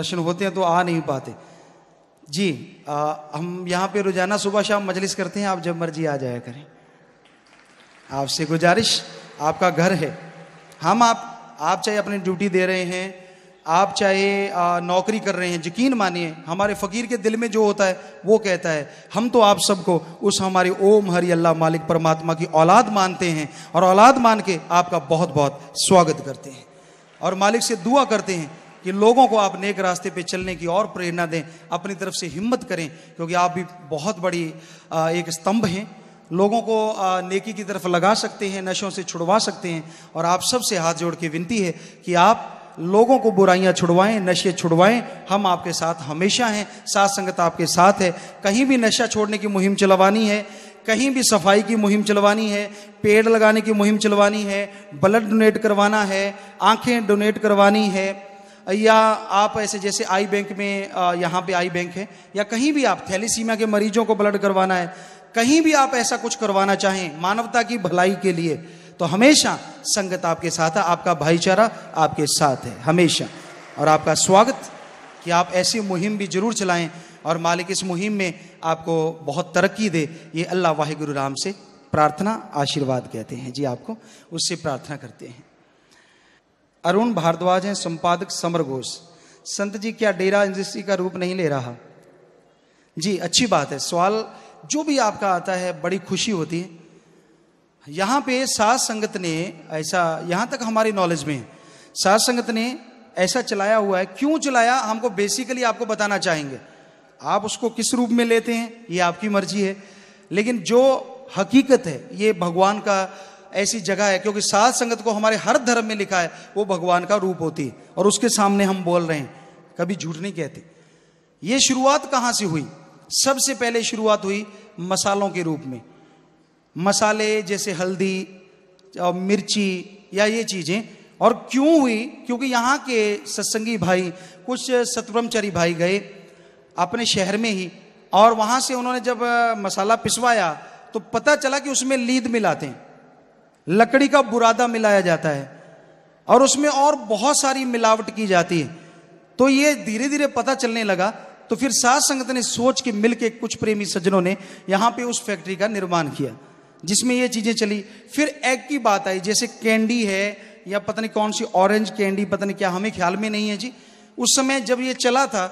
दर्शन होते हैं तो आ नहीं पाते जी आ, हम यहाँ पे रोजाना सुबह शाम मजलिस करते हैं आप जब मर्जी आ जाया करें आपसे गुजारिश आपका घर है हम आप आप चाहे अपनी ड्यूटी दे रहे हैं आप चाहे आ, नौकरी कर रहे हैं यकीन मानिए हमारे फ़कीर के दिल में जो होता है वो कहता है हम तो आप सबको उस हमारे ओम हरि अल्लाह मालिक परमात्मा की औलाद मानते हैं और औलाद मान के आपका बहुत बहुत स्वागत करते हैं और मालिक से दुआ करते हैं कि लोगों को आप नेक रास्ते पे चलने की और प्रेरणा दें अपनी तरफ से हिम्मत करें क्योंकि आप भी बहुत बड़ी आ, एक स्तंभ हैं लोगों को नेकी की तरफ लगा सकते हैं नशों से छुड़वा सकते हैं और आप सबसे हाथ जोड़ के विनती है कि आप लोगों को बुराइयां छुड़वाएं नशे छुड़वाएं हम आपके साथ हमेशा हैं साथ संगत आपके साथ है कहीं भी नशा छोड़ने की मुहिम चलवानी है कहीं भी सफाई की मुहिम चलवानी है पेड़ लगाने की मुहिम चलवानी है ब्लड डोनेट करवाना है आंखें डोनेट करवानी है या आप ऐसे जैसे आई बैंक में यहाँ पे आई बैंक है या कहीं भी आप थैलीसीमा के मरीजों को ब्लड करवाना है कहीं भी आप ऐसा कुछ करवाना चाहें मानवता की भलाई के लिए तो हमेशा संगत आपके साथ है आपका भाईचारा आपके साथ है हमेशा और आपका स्वागत कि आप ऐसी मुहिम भी जरूर चलाएं और मालिक इस मुहिम में आपको बहुत तरक्की दे ये अल्लाह वाहिगुरु राम से प्रार्थना आशीर्वाद कहते हैं जी आपको उससे प्रार्थना करते हैं अरुण भारद्वाज हैं संपादक समर घोष संत जी क्या डेरा इंडस्ट्री का रूप नहीं ले रहा जी अच्छी बात है सवाल जो भी आपका आता है बड़ी खुशी होती है यहाँ पे सास संगत ने ऐसा यहाँ तक हमारी नॉलेज में सास संगत ने ऐसा चलाया हुआ है क्यों चलाया हमको बेसिकली आपको बताना चाहेंगे आप उसको किस रूप में लेते हैं ये आपकी मर्जी है लेकिन जो हकीकत है ये भगवान का ऐसी जगह है क्योंकि सास संगत को हमारे हर धर्म में लिखा है वो भगवान का रूप होती है और उसके सामने हम बोल रहे हैं कभी झूठ नहीं कहते ये शुरुआत कहाँ से हुई सबसे पहले शुरुआत हुई मसालों के रूप में मसाले जैसे हल्दी और मिर्ची या ये चीज़ें और क्यों हुई क्योंकि यहाँ के सत्संगी भाई कुछ सतब्रह्मचारी भाई गए अपने शहर में ही और वहाँ से उन्होंने जब मसाला पिसवाया तो पता चला कि उसमें लीद मिलाते हैं लकड़ी का बुरादा मिलाया जाता है और उसमें और बहुत सारी मिलावट की जाती है तो ये धीरे धीरे पता चलने लगा तो फिर सात संगत ने सोच के मिलके कुछ प्रेमी सज्जनों ने यहाँ पे उस फैक्ट्री का निर्माण किया जिसमें ये चीज़ें चली फिर एग की बात आई जैसे कैंडी है या पता नहीं कौन सी ऑरेंज कैंडी पता नहीं क्या हमें ख्याल में नहीं है जी उस समय जब ये चला था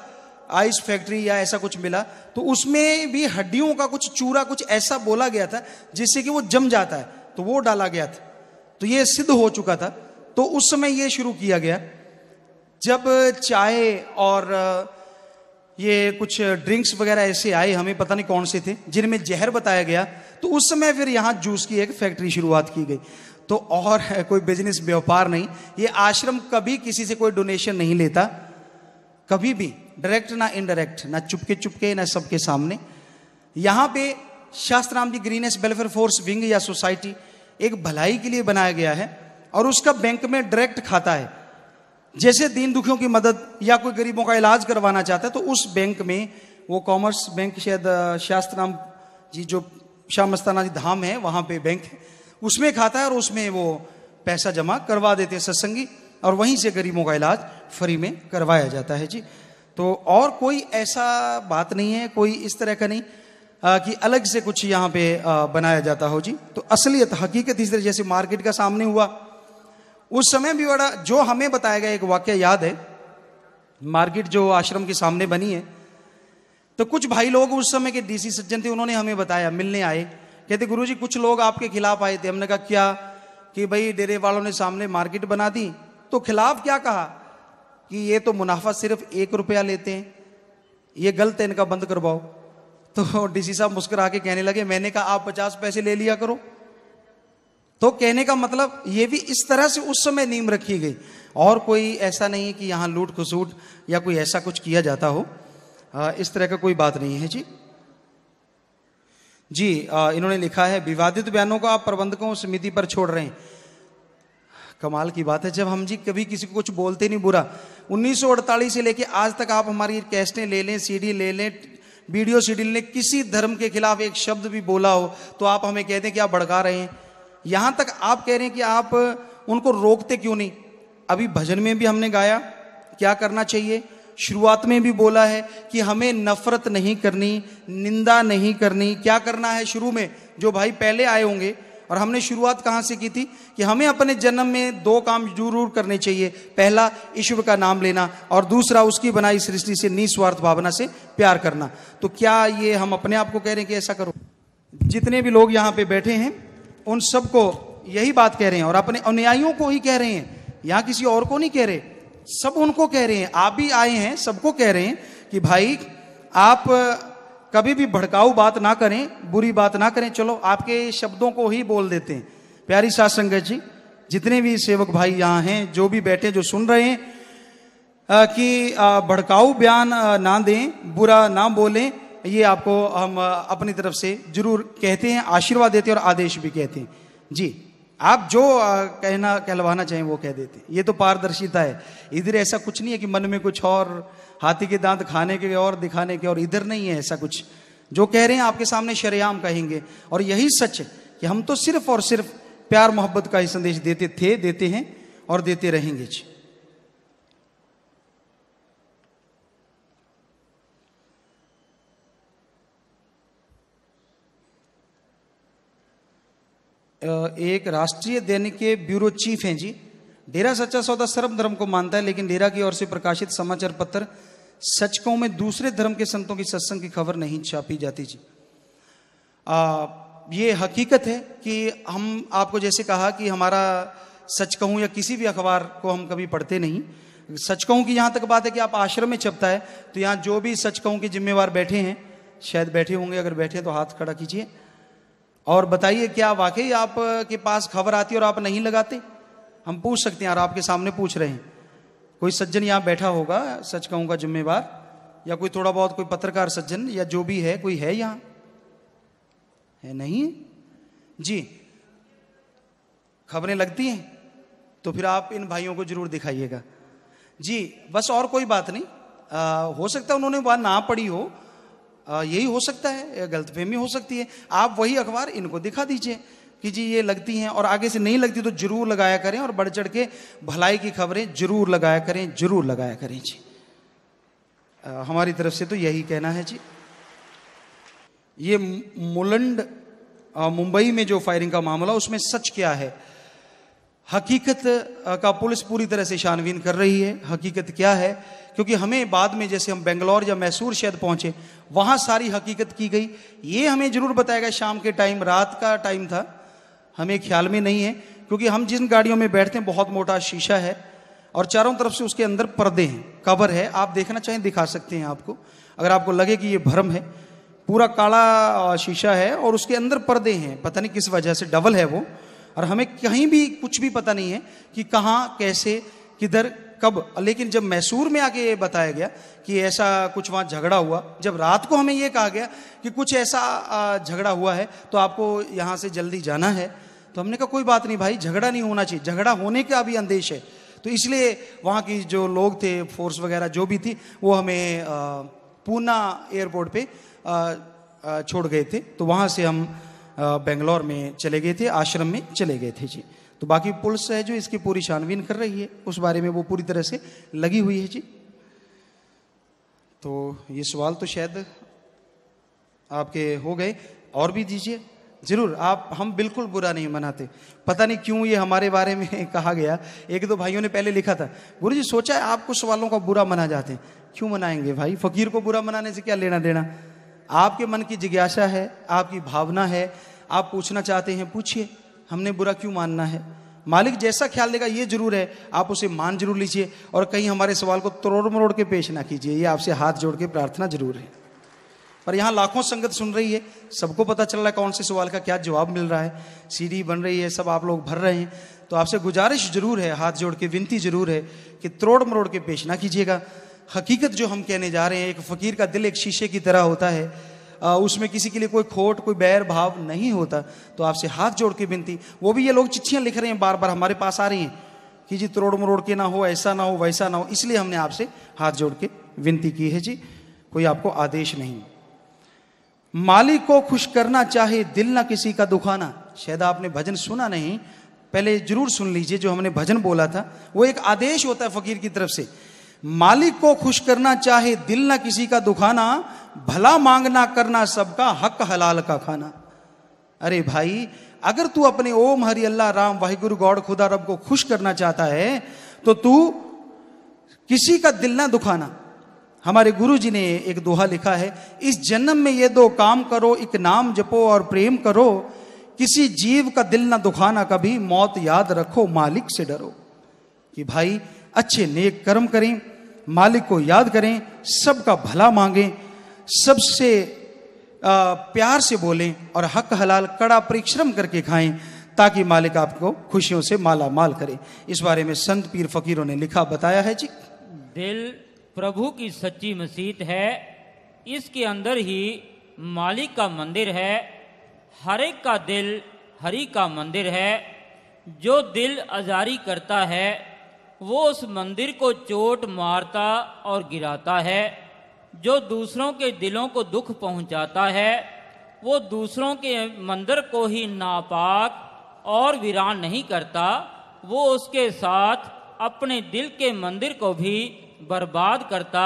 आइस फैक्ट्री या ऐसा कुछ मिला तो उसमें भी हड्डियों का कुछ चूरा कुछ ऐसा बोला गया था जिससे कि वो जम जाता है तो वो डाला गया था तो ये सिद्ध हो चुका था तो उस समय ये शुरू किया गया जब चाय और ये कुछ ड्रिंक्स वगैरह ऐसे आए हमें पता नहीं कौन से थे जिनमें जहर बताया गया तो उस समय फिर यहाँ जूस की एक फैक्ट्री शुरुआत की गई तो और है कोई बिजनेस व्यापार नहीं ये आश्रम कभी किसी से कोई डोनेशन नहीं लेता कभी भी डायरेक्ट ना इनडायरेक्ट ना चुपके चुपके ना सबके सामने यहाँ पे शास्त्र नाम जी ग्रीनेस वेलफेयर फोर्स विंग या सोसाइटी एक भलाई के लिए बनाया गया है और उसका बैंक में डायरेक्ट खाता है जैसे दीन दुखियों की मदद या कोई गरीबों का इलाज करवाना चाहता है तो उस बैंक में वो कॉमर्स बैंक शायद शास्त्र जी जो श्याम मस्ताना जी धाम है वहां पे बैंक है उसमें खाता है और उसमें वो पैसा जमा करवा देते हैं सत्संगी और वहीं से गरीबों का इलाज फ्री में करवाया जाता है जी तो और कोई ऐसा बात नहीं है कोई इस तरह का नहीं आ, कि अलग से कुछ यहाँ पे आ, बनाया जाता हो जी तो असलियत हकीकत इस तरह जैसे मार्केट का सामने हुआ उस समय भी बड़ा जो हमें बताया गया एक वाक्य याद है मार्केट जो आश्रम के सामने बनी है तो कुछ भाई लोग उस समय के डीसी सज्जन थे उन्होंने हमें बताया मिलने आए कहते गुरुजी कुछ लोग आपके खिलाफ आए थे हमने कहा क्या कि भाई डेरे वालों ने सामने मार्केट बना दी तो खिलाफ क्या कहा कि ये तो मुनाफा सिर्फ एक रुपया लेते हैं ये गलत है इनका बंद करवाओ तो डीसी साहब मुस्करा के कहने लगे मैंने कहा आप पचास पैसे ले लिया करो तो कहने का मतलब ये भी इस तरह से उस समय नीम रखी गई और कोई ऐसा नहीं कि यहां लूट खसूट या कोई ऐसा कुछ किया जाता हो आ, इस तरह का कोई बात नहीं है जी जी आ, इन्होंने लिखा है विवादित बयानों को आप प्रबंधकों समिति पर छोड़ रहे हैं कमाल की बात है जब हम जी कभी किसी को कुछ बोलते नहीं बुरा 1948 से लेके आज तक आप हमारी कैसेटें ले लें सीडी ले लें वीडियो सीडी ले किसी धर्म के खिलाफ एक शब्द भी बोला हो तो आप हमें कहते हैं कि आप भड़का रहे हैं यहां तक आप कह रहे हैं कि आप उनको रोकते क्यों नहीं अभी भजन में भी हमने गाया क्या करना चाहिए शुरुआत में भी बोला है कि हमें नफरत नहीं करनी निंदा नहीं करनी क्या करना है शुरू में जो भाई पहले आए होंगे और हमने शुरुआत कहाँ से की थी कि हमें अपने जन्म में दो काम जरूर करने चाहिए पहला ईश्वर का नाम लेना और दूसरा उसकी बनाई सृष्टि से निस्वार्थ भावना से प्यार करना तो क्या ये हम अपने आप को कह रहे हैं कि ऐसा करो जितने भी लोग यहाँ पे बैठे हैं उन सबको यही बात कह रहे हैं और अपने अनुयायियों को ही कह रहे हैं यहाँ किसी और को नहीं कह रहे सब उनको कह रहे हैं आप भी आए हैं सबको कह रहे हैं कि भाई आप कभी भी भड़काऊ बात ना करें बुरी बात ना करें चलो आपके शब्दों को ही बोल देते हैं प्यारी सात संगत जी जितने भी सेवक भाई यहाँ हैं जो भी बैठे जो सुन रहे हैं आ, कि भड़काऊ बयान ना दें बुरा ना बोलें ये आपको हम अपनी तरफ से जरूर कहते हैं आशीर्वाद देते हैं और आदेश भी कहते हैं जी आप जो कहना कहलवाना चाहें वो कह देते हैं ये तो पारदर्शिता है इधर ऐसा कुछ नहीं है कि मन में कुछ और हाथी के दांत खाने के और दिखाने के और इधर नहीं है ऐसा कुछ जो कह रहे हैं आपके सामने शरेआम कहेंगे और यही सच है कि हम तो सिर्फ और सिर्फ प्यार मोहब्बत का ही संदेश देते थे देते हैं और देते रहेंगे जी एक राष्ट्रीय दैनिक के ब्यूरो चीफ हैं जी डेरा सच्चा सौदा सर्व धर्म को मानता है लेकिन डेरा की ओर से प्रकाशित समाचार पत्र सचकों में दूसरे धर्म के संतों की सत्संग की खबर नहीं छापी जाती जी आ, ये हकीकत है कि हम आपको जैसे कहा कि हमारा सच कहूँ या किसी भी अखबार को हम कभी पढ़ते नहीं सच कहूँ की यहाँ तक बात है कि आप आश्रम में छपता है तो यहाँ जो भी सच कहूँ के जिम्मेवार बैठे हैं शायद बैठे होंगे अगर बैठे तो हाथ खड़ा कीजिए और बताइए क्या वाकई आपके पास खबर आती है और आप नहीं लगाते हम पूछ सकते हैं और आपके सामने पूछ रहे हैं कोई सज्जन यहाँ बैठा होगा सच कहूँगा जिम्मेवार या कोई थोड़ा बहुत कोई पत्रकार सज्जन या जो भी है कोई है यहाँ है नहीं जी खबरें लगती हैं तो फिर आप इन भाइयों को जरूर दिखाइएगा जी बस और कोई बात नहीं आ, हो सकता है उन्होंने बात ना पढ़ी हो यही हो सकता है गलतफहमी हो सकती है आप वही अखबार इनको दिखा दीजिए कि जी ये लगती हैं और आगे से नहीं लगती तो जरूर लगाया करें और बढ़ चढ़ के भलाई की खबरें जरूर लगाया करें जरूर लगाया करें जी आ, हमारी तरफ से तो यही कहना है जी ये मुलंड मुंबई में जो फायरिंग का मामला उसमें सच क्या है हकीकत का पुलिस पूरी तरह से छानबीन कर रही है हकीकत क्या है क्योंकि हमें बाद में जैसे हम बेंगलोर या मैसूर शहर पहुंचे वहां सारी हकीकत की गई ये हमें जरूर बताया गया शाम के टाइम रात का टाइम था हमें ख्याल में नहीं है क्योंकि हम जिन गाड़ियों में बैठते हैं बहुत मोटा शीशा है और चारों तरफ से उसके अंदर पर्दे हैं कवर है आप देखना चाहें दिखा सकते हैं आपको अगर आपको लगे कि ये भ्रम है पूरा काला शीशा है और उसके अंदर पर्दे हैं पता नहीं किस वजह से डबल है वो और हमें कहीं भी कुछ भी पता नहीं है कि कहाँ कैसे किधर कब लेकिन जब मैसूर में आके ये बताया गया कि ऐसा कुछ वहाँ झगड़ा हुआ जब रात को हमें ये कहा गया कि कुछ ऐसा झगड़ा हुआ है तो आपको यहाँ से जल्दी जाना है तो हमने कहा कोई बात नहीं भाई झगड़ा नहीं होना चाहिए झगड़ा होने का भी अंदेश है तो इसलिए वहाँ की जो लोग थे फोर्स वगैरह जो भी थी वो हमें पूना एयरपोर्ट पे छोड़ गए थे तो वहाँ से हम बेंगलोर में चले गए थे आश्रम में चले गए थे जी तो बाकी पुलिस है जो इसकी पूरी छानबीन कर रही है उस बारे में वो पूरी तरह से लगी हुई है जी तो ये सवाल तो शायद आपके हो गए और भी दीजिए जरूर आप हम बिल्कुल बुरा नहीं मनाते पता नहीं क्यों ये हमारे बारे में कहा गया एक दो भाइयों ने पहले लिखा था गुरु जी सोचा है आप कुछ वालों का बुरा मना जाते हैं क्यों मनाएंगे भाई फकीर को बुरा मनाने से क्या लेना देना आपके मन की जिज्ञासा है आपकी भावना है आप पूछना चाहते हैं पूछिए हमने बुरा क्यों मानना है मालिक जैसा ख्याल देगा ये जरूर है आप उसे मान जरूर लीजिए और कहीं हमारे सवाल को तोड़ मरोड़ के पेश ना कीजिए ये आपसे हाथ जोड़ के प्रार्थना जरूर है पर यहाँ लाखों संगत सुन रही है सबको पता चल रहा है कौन से सवाल का क्या जवाब मिल रहा है सीडी बन रही है सब आप लोग भर रहे हैं तो आपसे गुजारिश जरूर है हाथ जोड़ के विनती जरूर है कि त्रोड़ मरोड़ के पेश ना कीजिएगा हकीकत जो हम कहने जा रहे हैं एक फ़कीर का दिल एक शीशे की तरह होता है उसमें किसी के लिए कोई खोट कोई बैर भाव नहीं होता तो आपसे हाथ जोड़ के विनती वो भी ये लोग चिट्ठियाँ लिख रहे हैं बार बार हमारे पास आ रही हैं कि जी त्रोड़ मरोड़ के ना हो ऐसा ना हो वैसा ना हो इसलिए हमने आपसे हाथ जोड़ के विनती की है जी कोई आपको आदेश नहीं मालिक को खुश करना चाहे दिल ना किसी का दुखाना शायद आपने भजन सुना नहीं पहले जरूर सुन लीजिए जो हमने भजन बोला था वो एक आदेश होता है फकीर की तरफ से मालिक को खुश करना चाहे दिल ना किसी का दुखाना भला मांगना करना सबका हक हलाल का खाना अरे भाई अगर तू अपने ओम हरि अल्लाह राम वाहिगुरु गौड़ खुदा रब को खुश करना चाहता है तो तू किसी का दिल ना दुखाना हमारे गुरु जी ने एक दोहा लिखा है इस जन्म में ये दो काम करो एक नाम जपो और प्रेम करो किसी जीव का दिल ना दुखाना कभी मौत याद रखो मालिक से डरो कि भाई अच्छे नेक कर्म करें मालिक को याद करें सबका भला मांगें सबसे प्यार से बोलें और हक हलाल कड़ा परिश्रम करके खाएं ताकि मालिक आपको खुशियों से माला माल करे इस बारे में संत पीर फकीरों ने लिखा बताया है जी दिल प्रभु की सच्ची मसीत है इसके अंदर ही मालिक का मंदिर है हर एक का दिल हरि का मंदिर है जो दिल आजारी करता है वो उस मंदिर को चोट मारता और गिराता है जो दूसरों के दिलों को दुख पहुंचाता है वो दूसरों के मंदिर को ही नापाक और वीरान नहीं करता वो उसके साथ अपने दिल के मंदिर को भी बर्बाद करता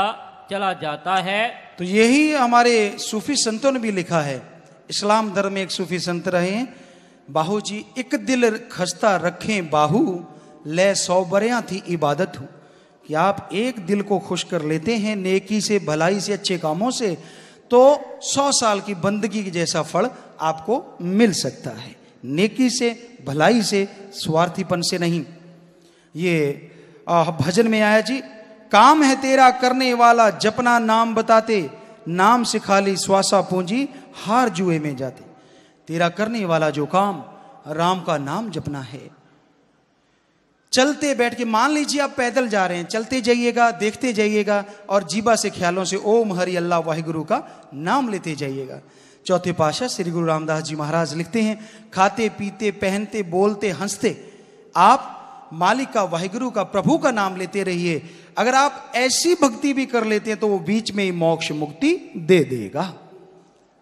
चला जाता है तो यही हमारे सूफी संतों ने भी लिखा है इस्लाम धर्म में एक सूफी संत रहे बाहू जी एक दिल खस्ता रखें बाहू ले सौ बरिया थी इबादत हूं कि आप एक दिल को खुश कर लेते हैं नेकी से भलाई से अच्छे कामों से तो सौ साल की बंदगी जैसा फल आपको मिल सकता है नेकी से भलाई से स्वार्थीपन से नहीं ये भजन में आया जी काम है तेरा करने वाला जपना नाम बताते नाम से खाली श्वासा पूंजी हार जुए में जाते तेरा करने वाला जो काम राम का नाम जपना है चलते बैठ के मान लीजिए आप पैदल जा रहे हैं चलते जाइएगा देखते जाइएगा और जीबा से ख्यालों से ओम हरि अल्लाह वाहिगुरु का नाम लेते जाइएगा चौथे पाशाह श्री गुरु रामदास जी महाराज लिखते हैं खाते पीते पहनते बोलते हंसते आप मालिक का वाहिगुरु का प्रभु का नाम लेते रहिए अगर आप ऐसी भक्ति भी कर लेते हैं तो वो बीच में ही मोक्ष मुक्ति दे देगा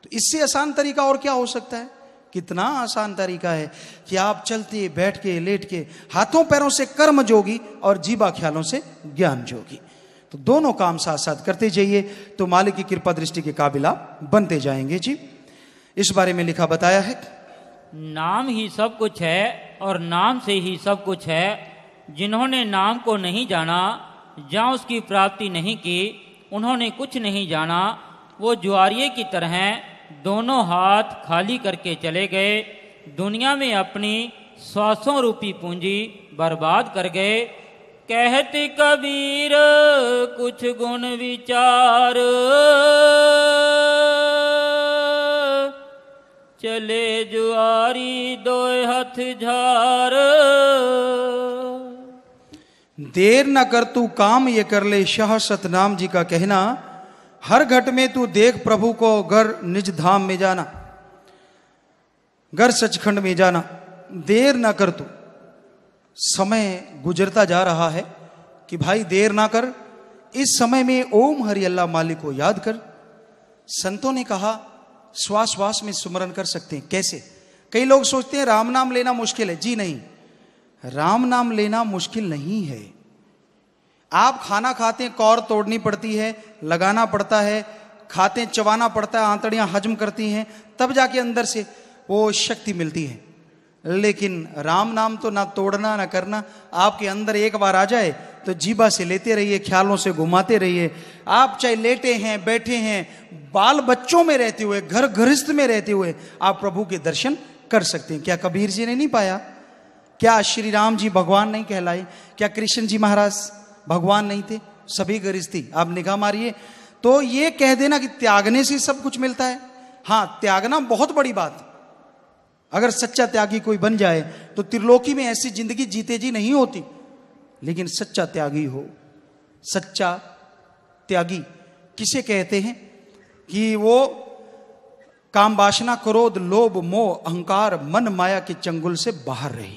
तो इससे आसान तरीका और क्या हो सकता है कितना आसान तरीका है कि आप चलते बैठ के लेट के हाथों पैरों से कर्म जोगी और जीवा ख्यालों से ज्ञान जोगी तो दोनों काम साथ साथ करते जाइए तो मालिक की कृपा दृष्टि के काबिला बनते जाएंगे जी इस बारे में लिखा बताया है नाम ही सब कुछ है और नाम से ही सब कुछ है जिन्होंने नाम को नहीं जाना जहाँ उसकी प्राप्ति नहीं की उन्होंने कुछ नहीं जाना वो ज्वारिये की तरह दोनों हाथ खाली करके चले गए दुनिया में अपनी स्वासों रूपी पूंजी बर्बाद कर गए कहते कबीर कुछ गुण विचार चले जुआरी दो हथ झार देर न कर तू काम ये कर ले शाह सतनाम जी का कहना हर घट में तू देख प्रभु को घर निज धाम में जाना घर सचखंड में जाना देर ना कर तू समय गुजरता जा रहा है कि भाई देर ना कर इस समय में ओम हरि अल्लाह मालिक को याद कर संतों ने कहा श्वास श्वास में स्मरण कर सकते हैं कैसे कई लोग सोचते हैं राम नाम लेना मुश्किल है जी नहीं राम नाम लेना मुश्किल नहीं है आप खाना खाते हैं कौर तोड़नी पड़ती है लगाना पड़ता है खाते चबाना पड़ता है आंतड़ियां हजम करती हैं तब जाके अंदर से वो शक्ति मिलती है लेकिन राम नाम तो ना तोड़ना ना करना आपके अंदर एक बार आ जाए तो जीबा से लेते रहिए ख्यालों से घुमाते रहिए आप चाहे लेटे हैं बैठे हैं बाल बच्चों में रहते हुए घर गृहस्थ में रहते हुए आप प्रभु के दर्शन कर सकते हैं क्या कबीर जी ने नहीं पाया क्या श्री राम जी भगवान नहीं कहलाए क्या कृष्ण जी महाराज भगवान नहीं थे सभी गृहस्थी आप निगाह मारिए तो ये कह देना कि त्यागने से सब कुछ मिलता है हाँ त्यागना बहुत बड़ी बात अगर सच्चा त्यागी कोई बन जाए तो त्रिलोकी में ऐसी जिंदगी जीते जी नहीं होती लेकिन सच्चा त्यागी हो सच्चा त्यागी किसे कहते हैं कि वो काम वासना क्रोध लोभ मोह अहंकार मन माया के चंगुल से बाहर रहे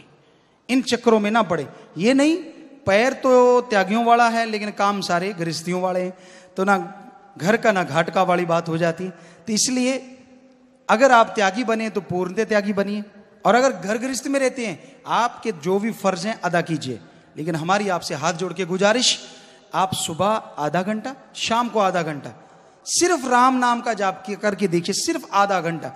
इन चक्रों में ना पड़े ये नहीं पैर तो त्यागियों वाला है लेकिन काम सारे गृहस्थियों वाले हैं तो ना घर का ना घाट का वाली बात हो जाती तो इसलिए अगर आप त्यागी बने तो पूर्णतः त्यागी बनिए और अगर घर गृहस्थ में रहते हैं आपके जो भी फर्ज हैं अदा कीजिए लेकिन हमारी आपसे हाथ जोड़ के गुजारिश आप सुबह आधा घंटा शाम को आधा घंटा सिर्फ राम नाम का जाप करके देखिए सिर्फ आधा घंटा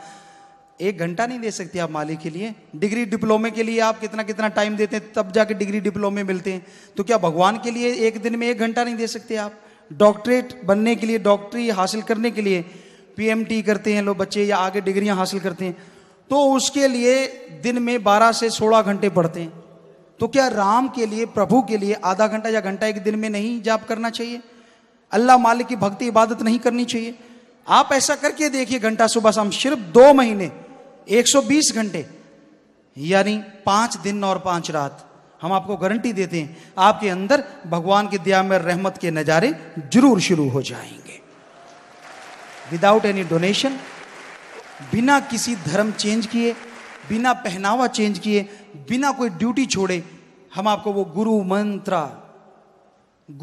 एक घंटा नहीं दे सकते आप मालिक के लिए डिग्री डिप्लोमे के लिए आप कितना कितना टाइम देते हैं तब जाके डिग्री डिप्लोमे मिलते हैं तो क्या भगवान के लिए एक दिन में एक घंटा नहीं दे सकते आप डॉक्टरेट बनने के लिए डॉक्टरी हासिल करने के लिए पीएमटी करते हैं लोग बच्चे या आगे डिग्रियां हासिल करते हैं तो उसके लिए दिन में 12 से 16 घंटे पढ़ते हैं तो क्या राम के लिए प्रभु के लिए आधा घंटा या घंटा एक दिन में नहीं जाप करना चाहिए अल्लाह मालिक की भक्ति इबादत नहीं करनी चाहिए आप ऐसा करके देखिए घंटा सुबह शाम सिर्फ दो महीने 120 घंटे यानी पांच दिन और पांच रात हम आपको गारंटी देते हैं आपके अंदर भगवान की दया में रहमत के नज़ारे जरूर शुरू हो जाएंगे विदाउट एनी डोनेशन बिना किसी धर्म चेंज किए बिना पहनावा चेंज किए बिना कोई ड्यूटी छोड़े हम आपको वो गुरु मंत्र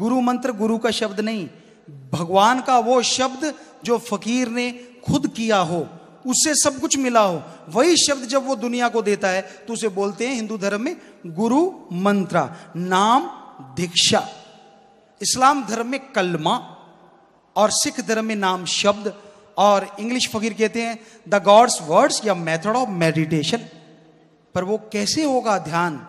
गुरु मंत्र गुरु का शब्द नहीं भगवान का वो शब्द जो फकीर ने खुद किया हो उससे सब कुछ मिला हो वही शब्द जब वो दुनिया को देता है तो उसे बोलते हैं हिंदू धर्म में गुरु मंत्रा नाम दीक्षा इस्लाम धर्म में कलमा और सिख धर्म में नाम शब्द और इंग्लिश फकीर कहते हैं द गॉड्स वर्ड्स या मेथड ऑफ मेडिटेशन पर वो कैसे होगा ध्यान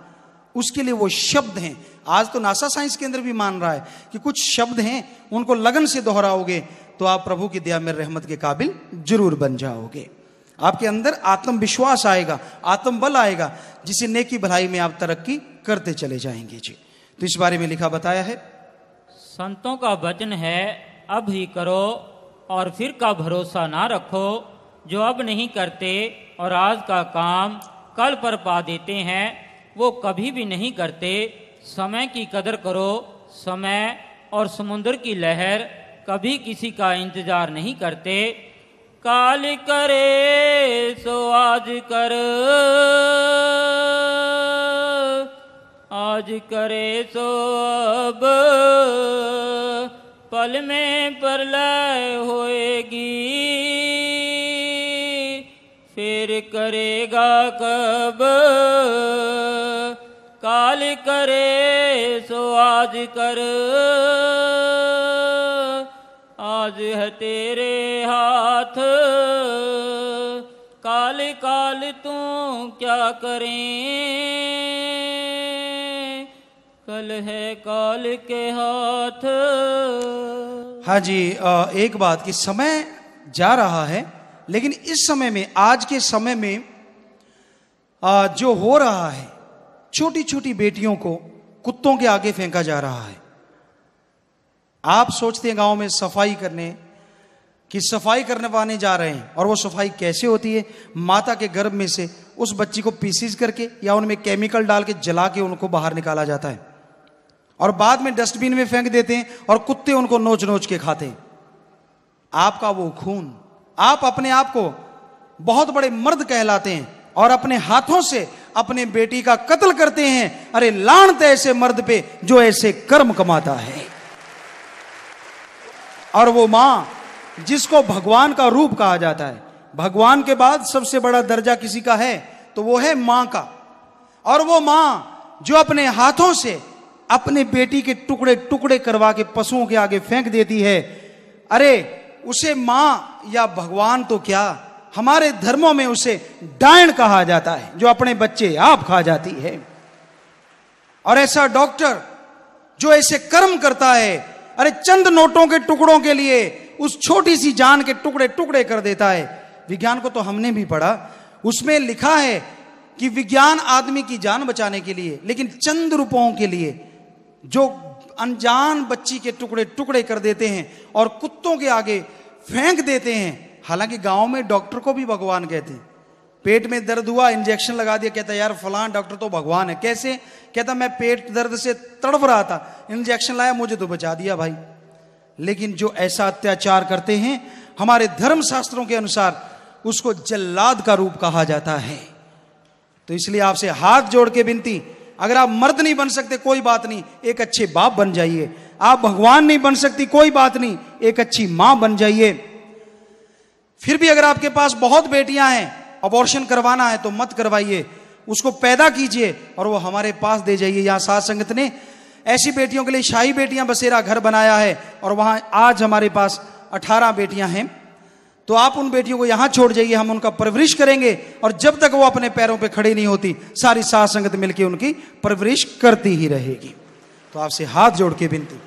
उसके लिए वो शब्द हैं आज तो नासा साइंस के अंदर भी मान रहा है कि कुछ शब्द हैं उनको लगन से दोहराओगे तो आप प्रभु की दया में रहमत के काबिल जरूर बन जाओगे आपके अंदर आत्मविश्वास आएगा आत्मबल आएगा जिसे नेकी भलाई में आप तरक्की करते चले जाएंगे जी तो इस बारे में लिखा बताया है संतों का वचन है अब ही करो और फिर का भरोसा ना रखो जो अब नहीं करते और आज का काम कल पर पा देते हैं वो कभी भी नहीं करते समय की कदर करो समय और समुद्र की लहर कभी किसी का इंतजार नहीं करते काल करे सो आज कर आज करे सो अब पल में प्रलय होएगी फिर करेगा कब काल करे सो आज कर आज है तेरे हाथ काल काल तू क्या करें कल है काल के हाथ हाँ जी एक बात कि समय जा रहा है लेकिन इस समय में आज के समय में जो हो रहा है छोटी छोटी बेटियों को कुत्तों के आगे फेंका जा रहा है आप सोचते हैं गांव में सफाई करने कि सफाई करने पाने जा रहे हैं और वो सफाई कैसे होती है माता के गर्भ में से उस बच्ची को पीसीज करके या उनमें केमिकल डाल के जला के उनको बाहर निकाला जाता है और बाद में डस्टबिन में फेंक देते हैं और कुत्ते उनको नोच नोच के खाते हैं आपका वो खून आप अपने आप को बहुत बड़े मर्द कहलाते हैं और अपने हाथों से अपने बेटी का कत्ल करते हैं अरे लाणते ऐसे मर्द पे जो ऐसे कर्म कमाता है और वो मां जिसको भगवान का रूप कहा जाता है भगवान के बाद सबसे बड़ा दर्जा किसी का है तो वो है मां का और वो मां जो अपने हाथों से अपने बेटी के टुकड़े टुकड़े करवा के पशुओं के आगे फेंक देती है अरे उसे मां या भगवान तो क्या हमारे धर्मों में उसे डायण कहा जाता है जो अपने बच्चे आप खा जाती है और ऐसा डॉक्टर जो ऐसे कर्म करता है अरे चंद नोटों के टुकड़ों के लिए उस छोटी सी जान के टुकड़े टुकड़े कर देता है विज्ञान को तो हमने भी पढ़ा उसमें लिखा है कि विज्ञान आदमी की जान बचाने के लिए लेकिन चंद रुपयों के लिए जो अनजान बच्ची के टुकड़े टुकड़े कर देते हैं और कुत्तों के आगे फेंक देते हैं हालांकि गांव में डॉक्टर को भी भगवान कहते हैं पेट में दर्द हुआ इंजेक्शन लगा दिया कहता यार फलां डॉक्टर तो भगवान है कैसे कहता मैं पेट दर्द से तड़फ रहा था इंजेक्शन लाया मुझे तो बचा दिया भाई लेकिन जो ऐसा अत्याचार करते हैं हमारे धर्म शास्त्रों के अनुसार उसको जल्लाद का रूप कहा जाता है तो इसलिए आपसे हाथ जोड़ के बिनती अगर आप मर्द नहीं बन सकते कोई बात नहीं एक अच्छे बाप बन जाइए आप भगवान नहीं बन सकती कोई बात नहीं एक अच्छी मां बन जाइए फिर भी अगर आपके पास बहुत बेटियां हैं अबॉर्शन करवाना है तो मत करवाइए उसको पैदा कीजिए और वो हमारे पास दे जाइए यहां सात संगत ने ऐसी बेटियों के लिए शाही बेटियां बसेरा घर बनाया है और वहां आज हमारे पास अठारह बेटियां हैं तो आप उन बेटियों को यहां छोड़ जाइए हम उनका परवरिश करेंगे और जब तक वो अपने पैरों पे खड़ी नहीं होती सारी सास संगत मिलकर उनकी परवरिश करती ही रहेगी तो आपसे हाथ जोड़ के बिनती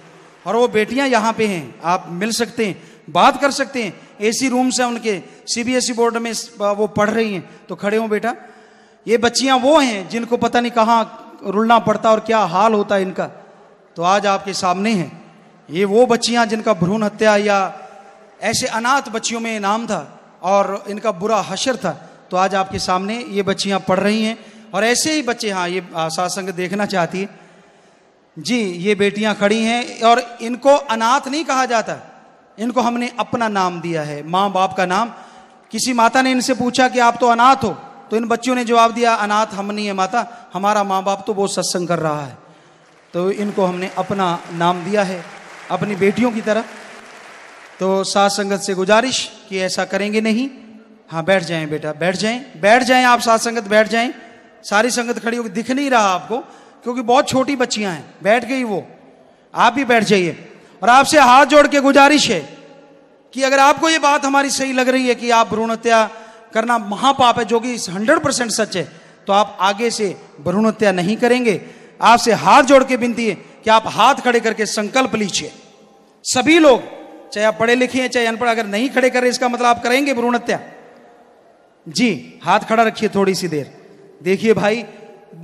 और वो बेटियां यहाँ पे हैं आप मिल सकते हैं बात कर सकते हैं एसी रूम से उनके सीबीएसई बोर्ड में वो पढ़ रही हैं तो खड़े हों बेटा ये बच्चियां वो हैं जिनको पता नहीं कहाँ रुलना पड़ता और क्या हाल होता है इनका तो आज आपके सामने है ये वो बच्चियां जिनका भ्रूण हत्या या ऐसे अनाथ बच्चियों में नाम था और इनका बुरा हशर था तो आज आपके सामने ये बच्चियाँ पढ़ रही हैं और ऐसे ही बच्चे हाँ ये सत्संग देखना चाहती है जी ये बेटियाँ खड़ी हैं और इनको अनाथ नहीं कहा जाता इनको हमने अपना नाम दिया है माँ बाप का नाम किसी माता ने इनसे पूछा कि आप तो अनाथ हो तो इन बच्चियों ने जवाब दिया अनाथ हम नहीं है माता हमारा माँ बाप तो बहुत सत्संग कर रहा है तो इनको हमने अपना नाम दिया है अपनी बेटियों की तरह तो साथ संगत से गुजारिश कि ऐसा करेंगे नहीं हाँ बैठ जाएं बेटा बैठ जाएं बैठ जाएं आप सास संगत बैठ जाएं सारी संगत खड़ी होगी दिख नहीं रहा आपको क्योंकि बहुत छोटी बच्चियां हैं बैठ गई वो आप भी बैठ जाइए और आपसे हाथ जोड़ के गुजारिश है कि अगर आपको ये बात हमारी सही लग रही है कि आप भ्रूण हत्या करना महापाप है जो कि हंड्रेड परसेंट सच है तो आप आगे से भ्रूण हत्या नहीं करेंगे आपसे हाथ जोड़ के विनती है कि आप हाथ खड़े करके संकल्प लीजिए सभी लोग चाहे आप पढ़े लिखे हैं चाहे अनपढ़ अगर नहीं खड़े करें इसका मतलब आप करेंगे भ्रूण हत्या जी हाथ खड़ा रखिए थोड़ी सी देर देखिए भाई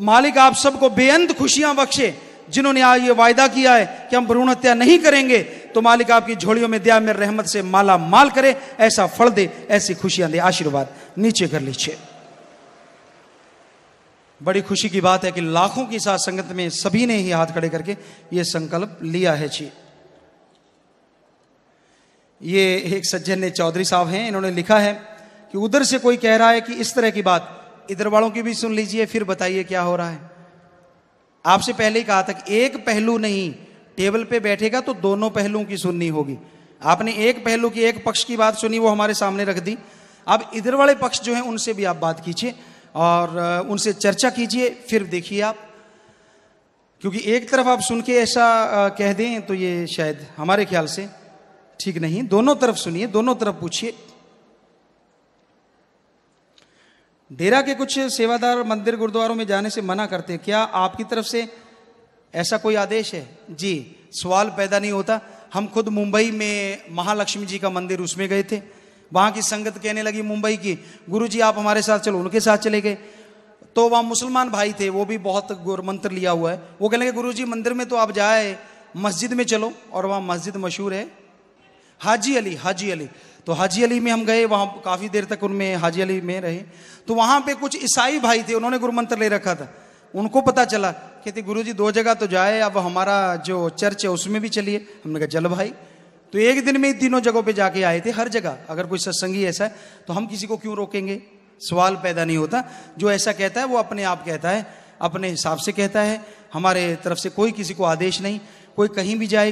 मालिक आप सबको बेअंत खुशियां बख्शे जिन्होंने आज ये वायदा किया है कि हम भ्रूण हत्या नहीं करेंगे तो मालिक आपकी झोड़ियों में दया में रहमत से माला माल करे ऐसा फल दे ऐसी खुशियां दे आशीर्वाद नीचे कर लीजिए बड़ी खुशी की बात है कि लाखों की साथ संगत में सभी ने ही हाथ खड़े करके ये संकल्प लिया है जी ये एक सज्जन ने चौधरी साहब हैं इन्होंने लिखा है कि उधर से कोई कह रहा है कि इस तरह की बात इधर वालों की भी सुन लीजिए फिर बताइए क्या हो रहा है आपसे पहले ही कहा था कि एक पहलू नहीं टेबल पे बैठेगा तो दोनों पहलुओं की सुननी होगी आपने एक पहलू की एक पक्ष की बात सुनी वो हमारे सामने रख दी अब इधर वाले पक्ष जो हैं उनसे भी आप बात कीजिए और उनसे चर्चा कीजिए फिर देखिए आप क्योंकि एक तरफ आप सुन के ऐसा कह दें तो ये शायद हमारे ख्याल से ठीक नहीं दोनों तरफ सुनिए दोनों तरफ पूछिए डेरा के कुछ सेवादार मंदिर गुरुद्वारों में जाने से मना करते हैं क्या आपकी तरफ से ऐसा कोई आदेश है जी सवाल पैदा नहीं होता हम खुद मुंबई में महालक्ष्मी जी का मंदिर उसमें गए थे वहां की संगत कहने लगी मुंबई की गुरु जी आप हमारे साथ चलो उनके साथ चले गए तो वहां मुसलमान भाई थे वो भी बहुत मंत्र लिया हुआ है वो कहने लगे गुरु जी मंदिर में तो आप जाए मस्जिद में चलो और वहां मस्जिद मशहूर है हाजी अली हाजी अली तो हाजी अली में हम गए वहाँ काफ़ी देर तक उनमें हाजी अली में रहे तो वहाँ पे कुछ ईसाई भाई थे उन्होंने गुरु मंत्र ले रखा था उनको पता चला कहते गुरु जी दो जगह तो जाए अब हमारा जो चर्च है उसमें भी चलिए हमने कहा जल भाई तो एक दिन में तीनों जगहों पे जाके आए थे हर जगह अगर कोई सत्संगी ऐसा है तो हम किसी को क्यों रोकेंगे सवाल पैदा नहीं होता जो ऐसा कहता है वो अपने आप कहता है अपने हिसाब से कहता है हमारे तरफ से कोई किसी को आदेश नहीं कोई कहीं भी जाए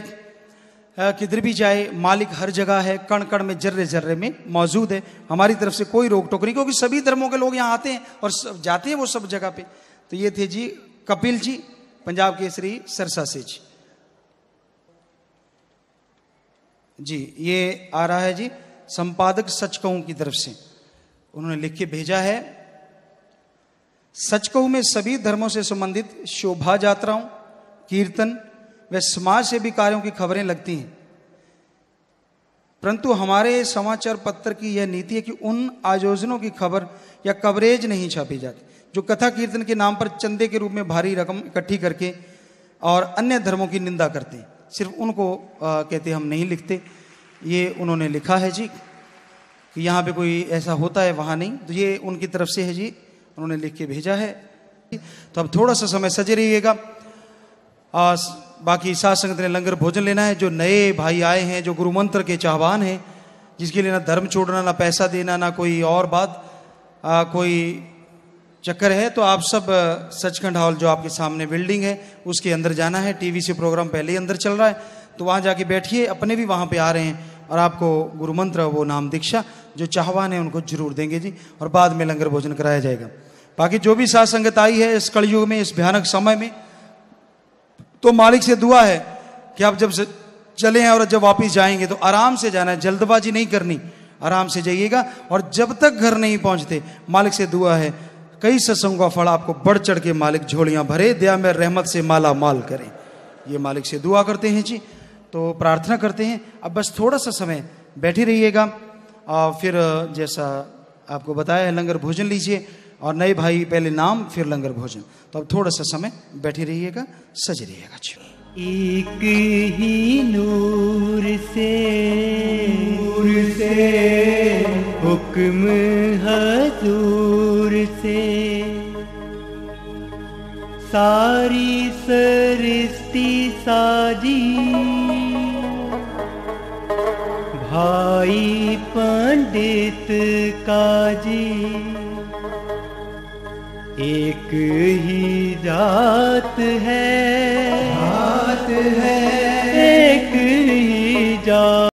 किधर भी जाए मालिक हर जगह है कण कण में जर्रे जर्रे में मौजूद है हमारी तरफ से कोई रोक टोक नहीं क्योंकि सभी धर्मों के लोग यहाँ आते हैं और सब जाते हैं वो सब जगह पे तो ये थे जी कपिल जी पंजाब के श्री सरसा से जी जी ये आ रहा है जी संपादक सच कहूं की तरफ से उन्होंने लिख के भेजा है सच कहूं में सभी धर्मों से संबंधित शोभा यात्राओं कीर्तन वे समाज से भी कार्यों की खबरें लगती हैं परंतु हमारे समाचार पत्र की यह नीति है कि उन आयोजनों की खबर या कवरेज नहीं छापी जाती जो कथा कीर्तन के नाम पर चंदे के रूप में भारी रकम इकट्ठी करके और अन्य धर्मों की निंदा करते हैं सिर्फ उनको आ, कहते हम नहीं लिखते ये उन्होंने लिखा है जी कि यहाँ पे कोई ऐसा होता है वहाँ नहीं तो ये उनकी तरफ से है जी उन्होंने लिख के भेजा है तो अब थोड़ा सा समय सजे रहिएगा बाकी सात संगत ने लंगर भोजन लेना है जो नए भाई आए हैं जो गुरु मंत्र के चाहवान हैं जिसके लिए ना धर्म छोड़ना ना पैसा देना ना कोई और बात आ, कोई चक्कर है तो आप सब सचखंड हॉल जो आपके सामने बिल्डिंग है उसके अंदर जाना है टीवी से प्रोग्राम पहले ही अंदर चल रहा है तो वहाँ जाके बैठिए अपने भी वहाँ पे आ रहे हैं और आपको गुरु मंत्र वो नाम दीक्षा जो चाहवान है उनको जरूर देंगे जी और बाद में लंगर भोजन कराया जाएगा बाकी जो भी सात संगत आई है इस कलयुग में इस भयानक समय में तो मालिक से दुआ है कि आप जब चले हैं और जब वापस जाएंगे तो आराम से जाना है जल्दबाजी नहीं करनी आराम से जाइएगा और जब तक घर नहीं पहुंचते मालिक से दुआ है कई सत्संग का फल आपको बढ़ चढ़ के मालिक झोलियां भरे दया में रहमत से माला माल करें ये मालिक से दुआ करते हैं जी तो प्रार्थना करते हैं अब बस थोड़ा सा समय बैठे रहिएगा और फिर जैसा आपको बताया है लंगर भोजन लीजिए और नए भाई पहले नाम फिर लंगर भोजन तो अब थोड़ा सा समय बैठे रहिएगा सज रहिएगा एक ही नूर से नूर से हुक्म हजूर से सारी सृष्टि साजी भाई पंडित काजी एक ही जात है जात है एक ही जात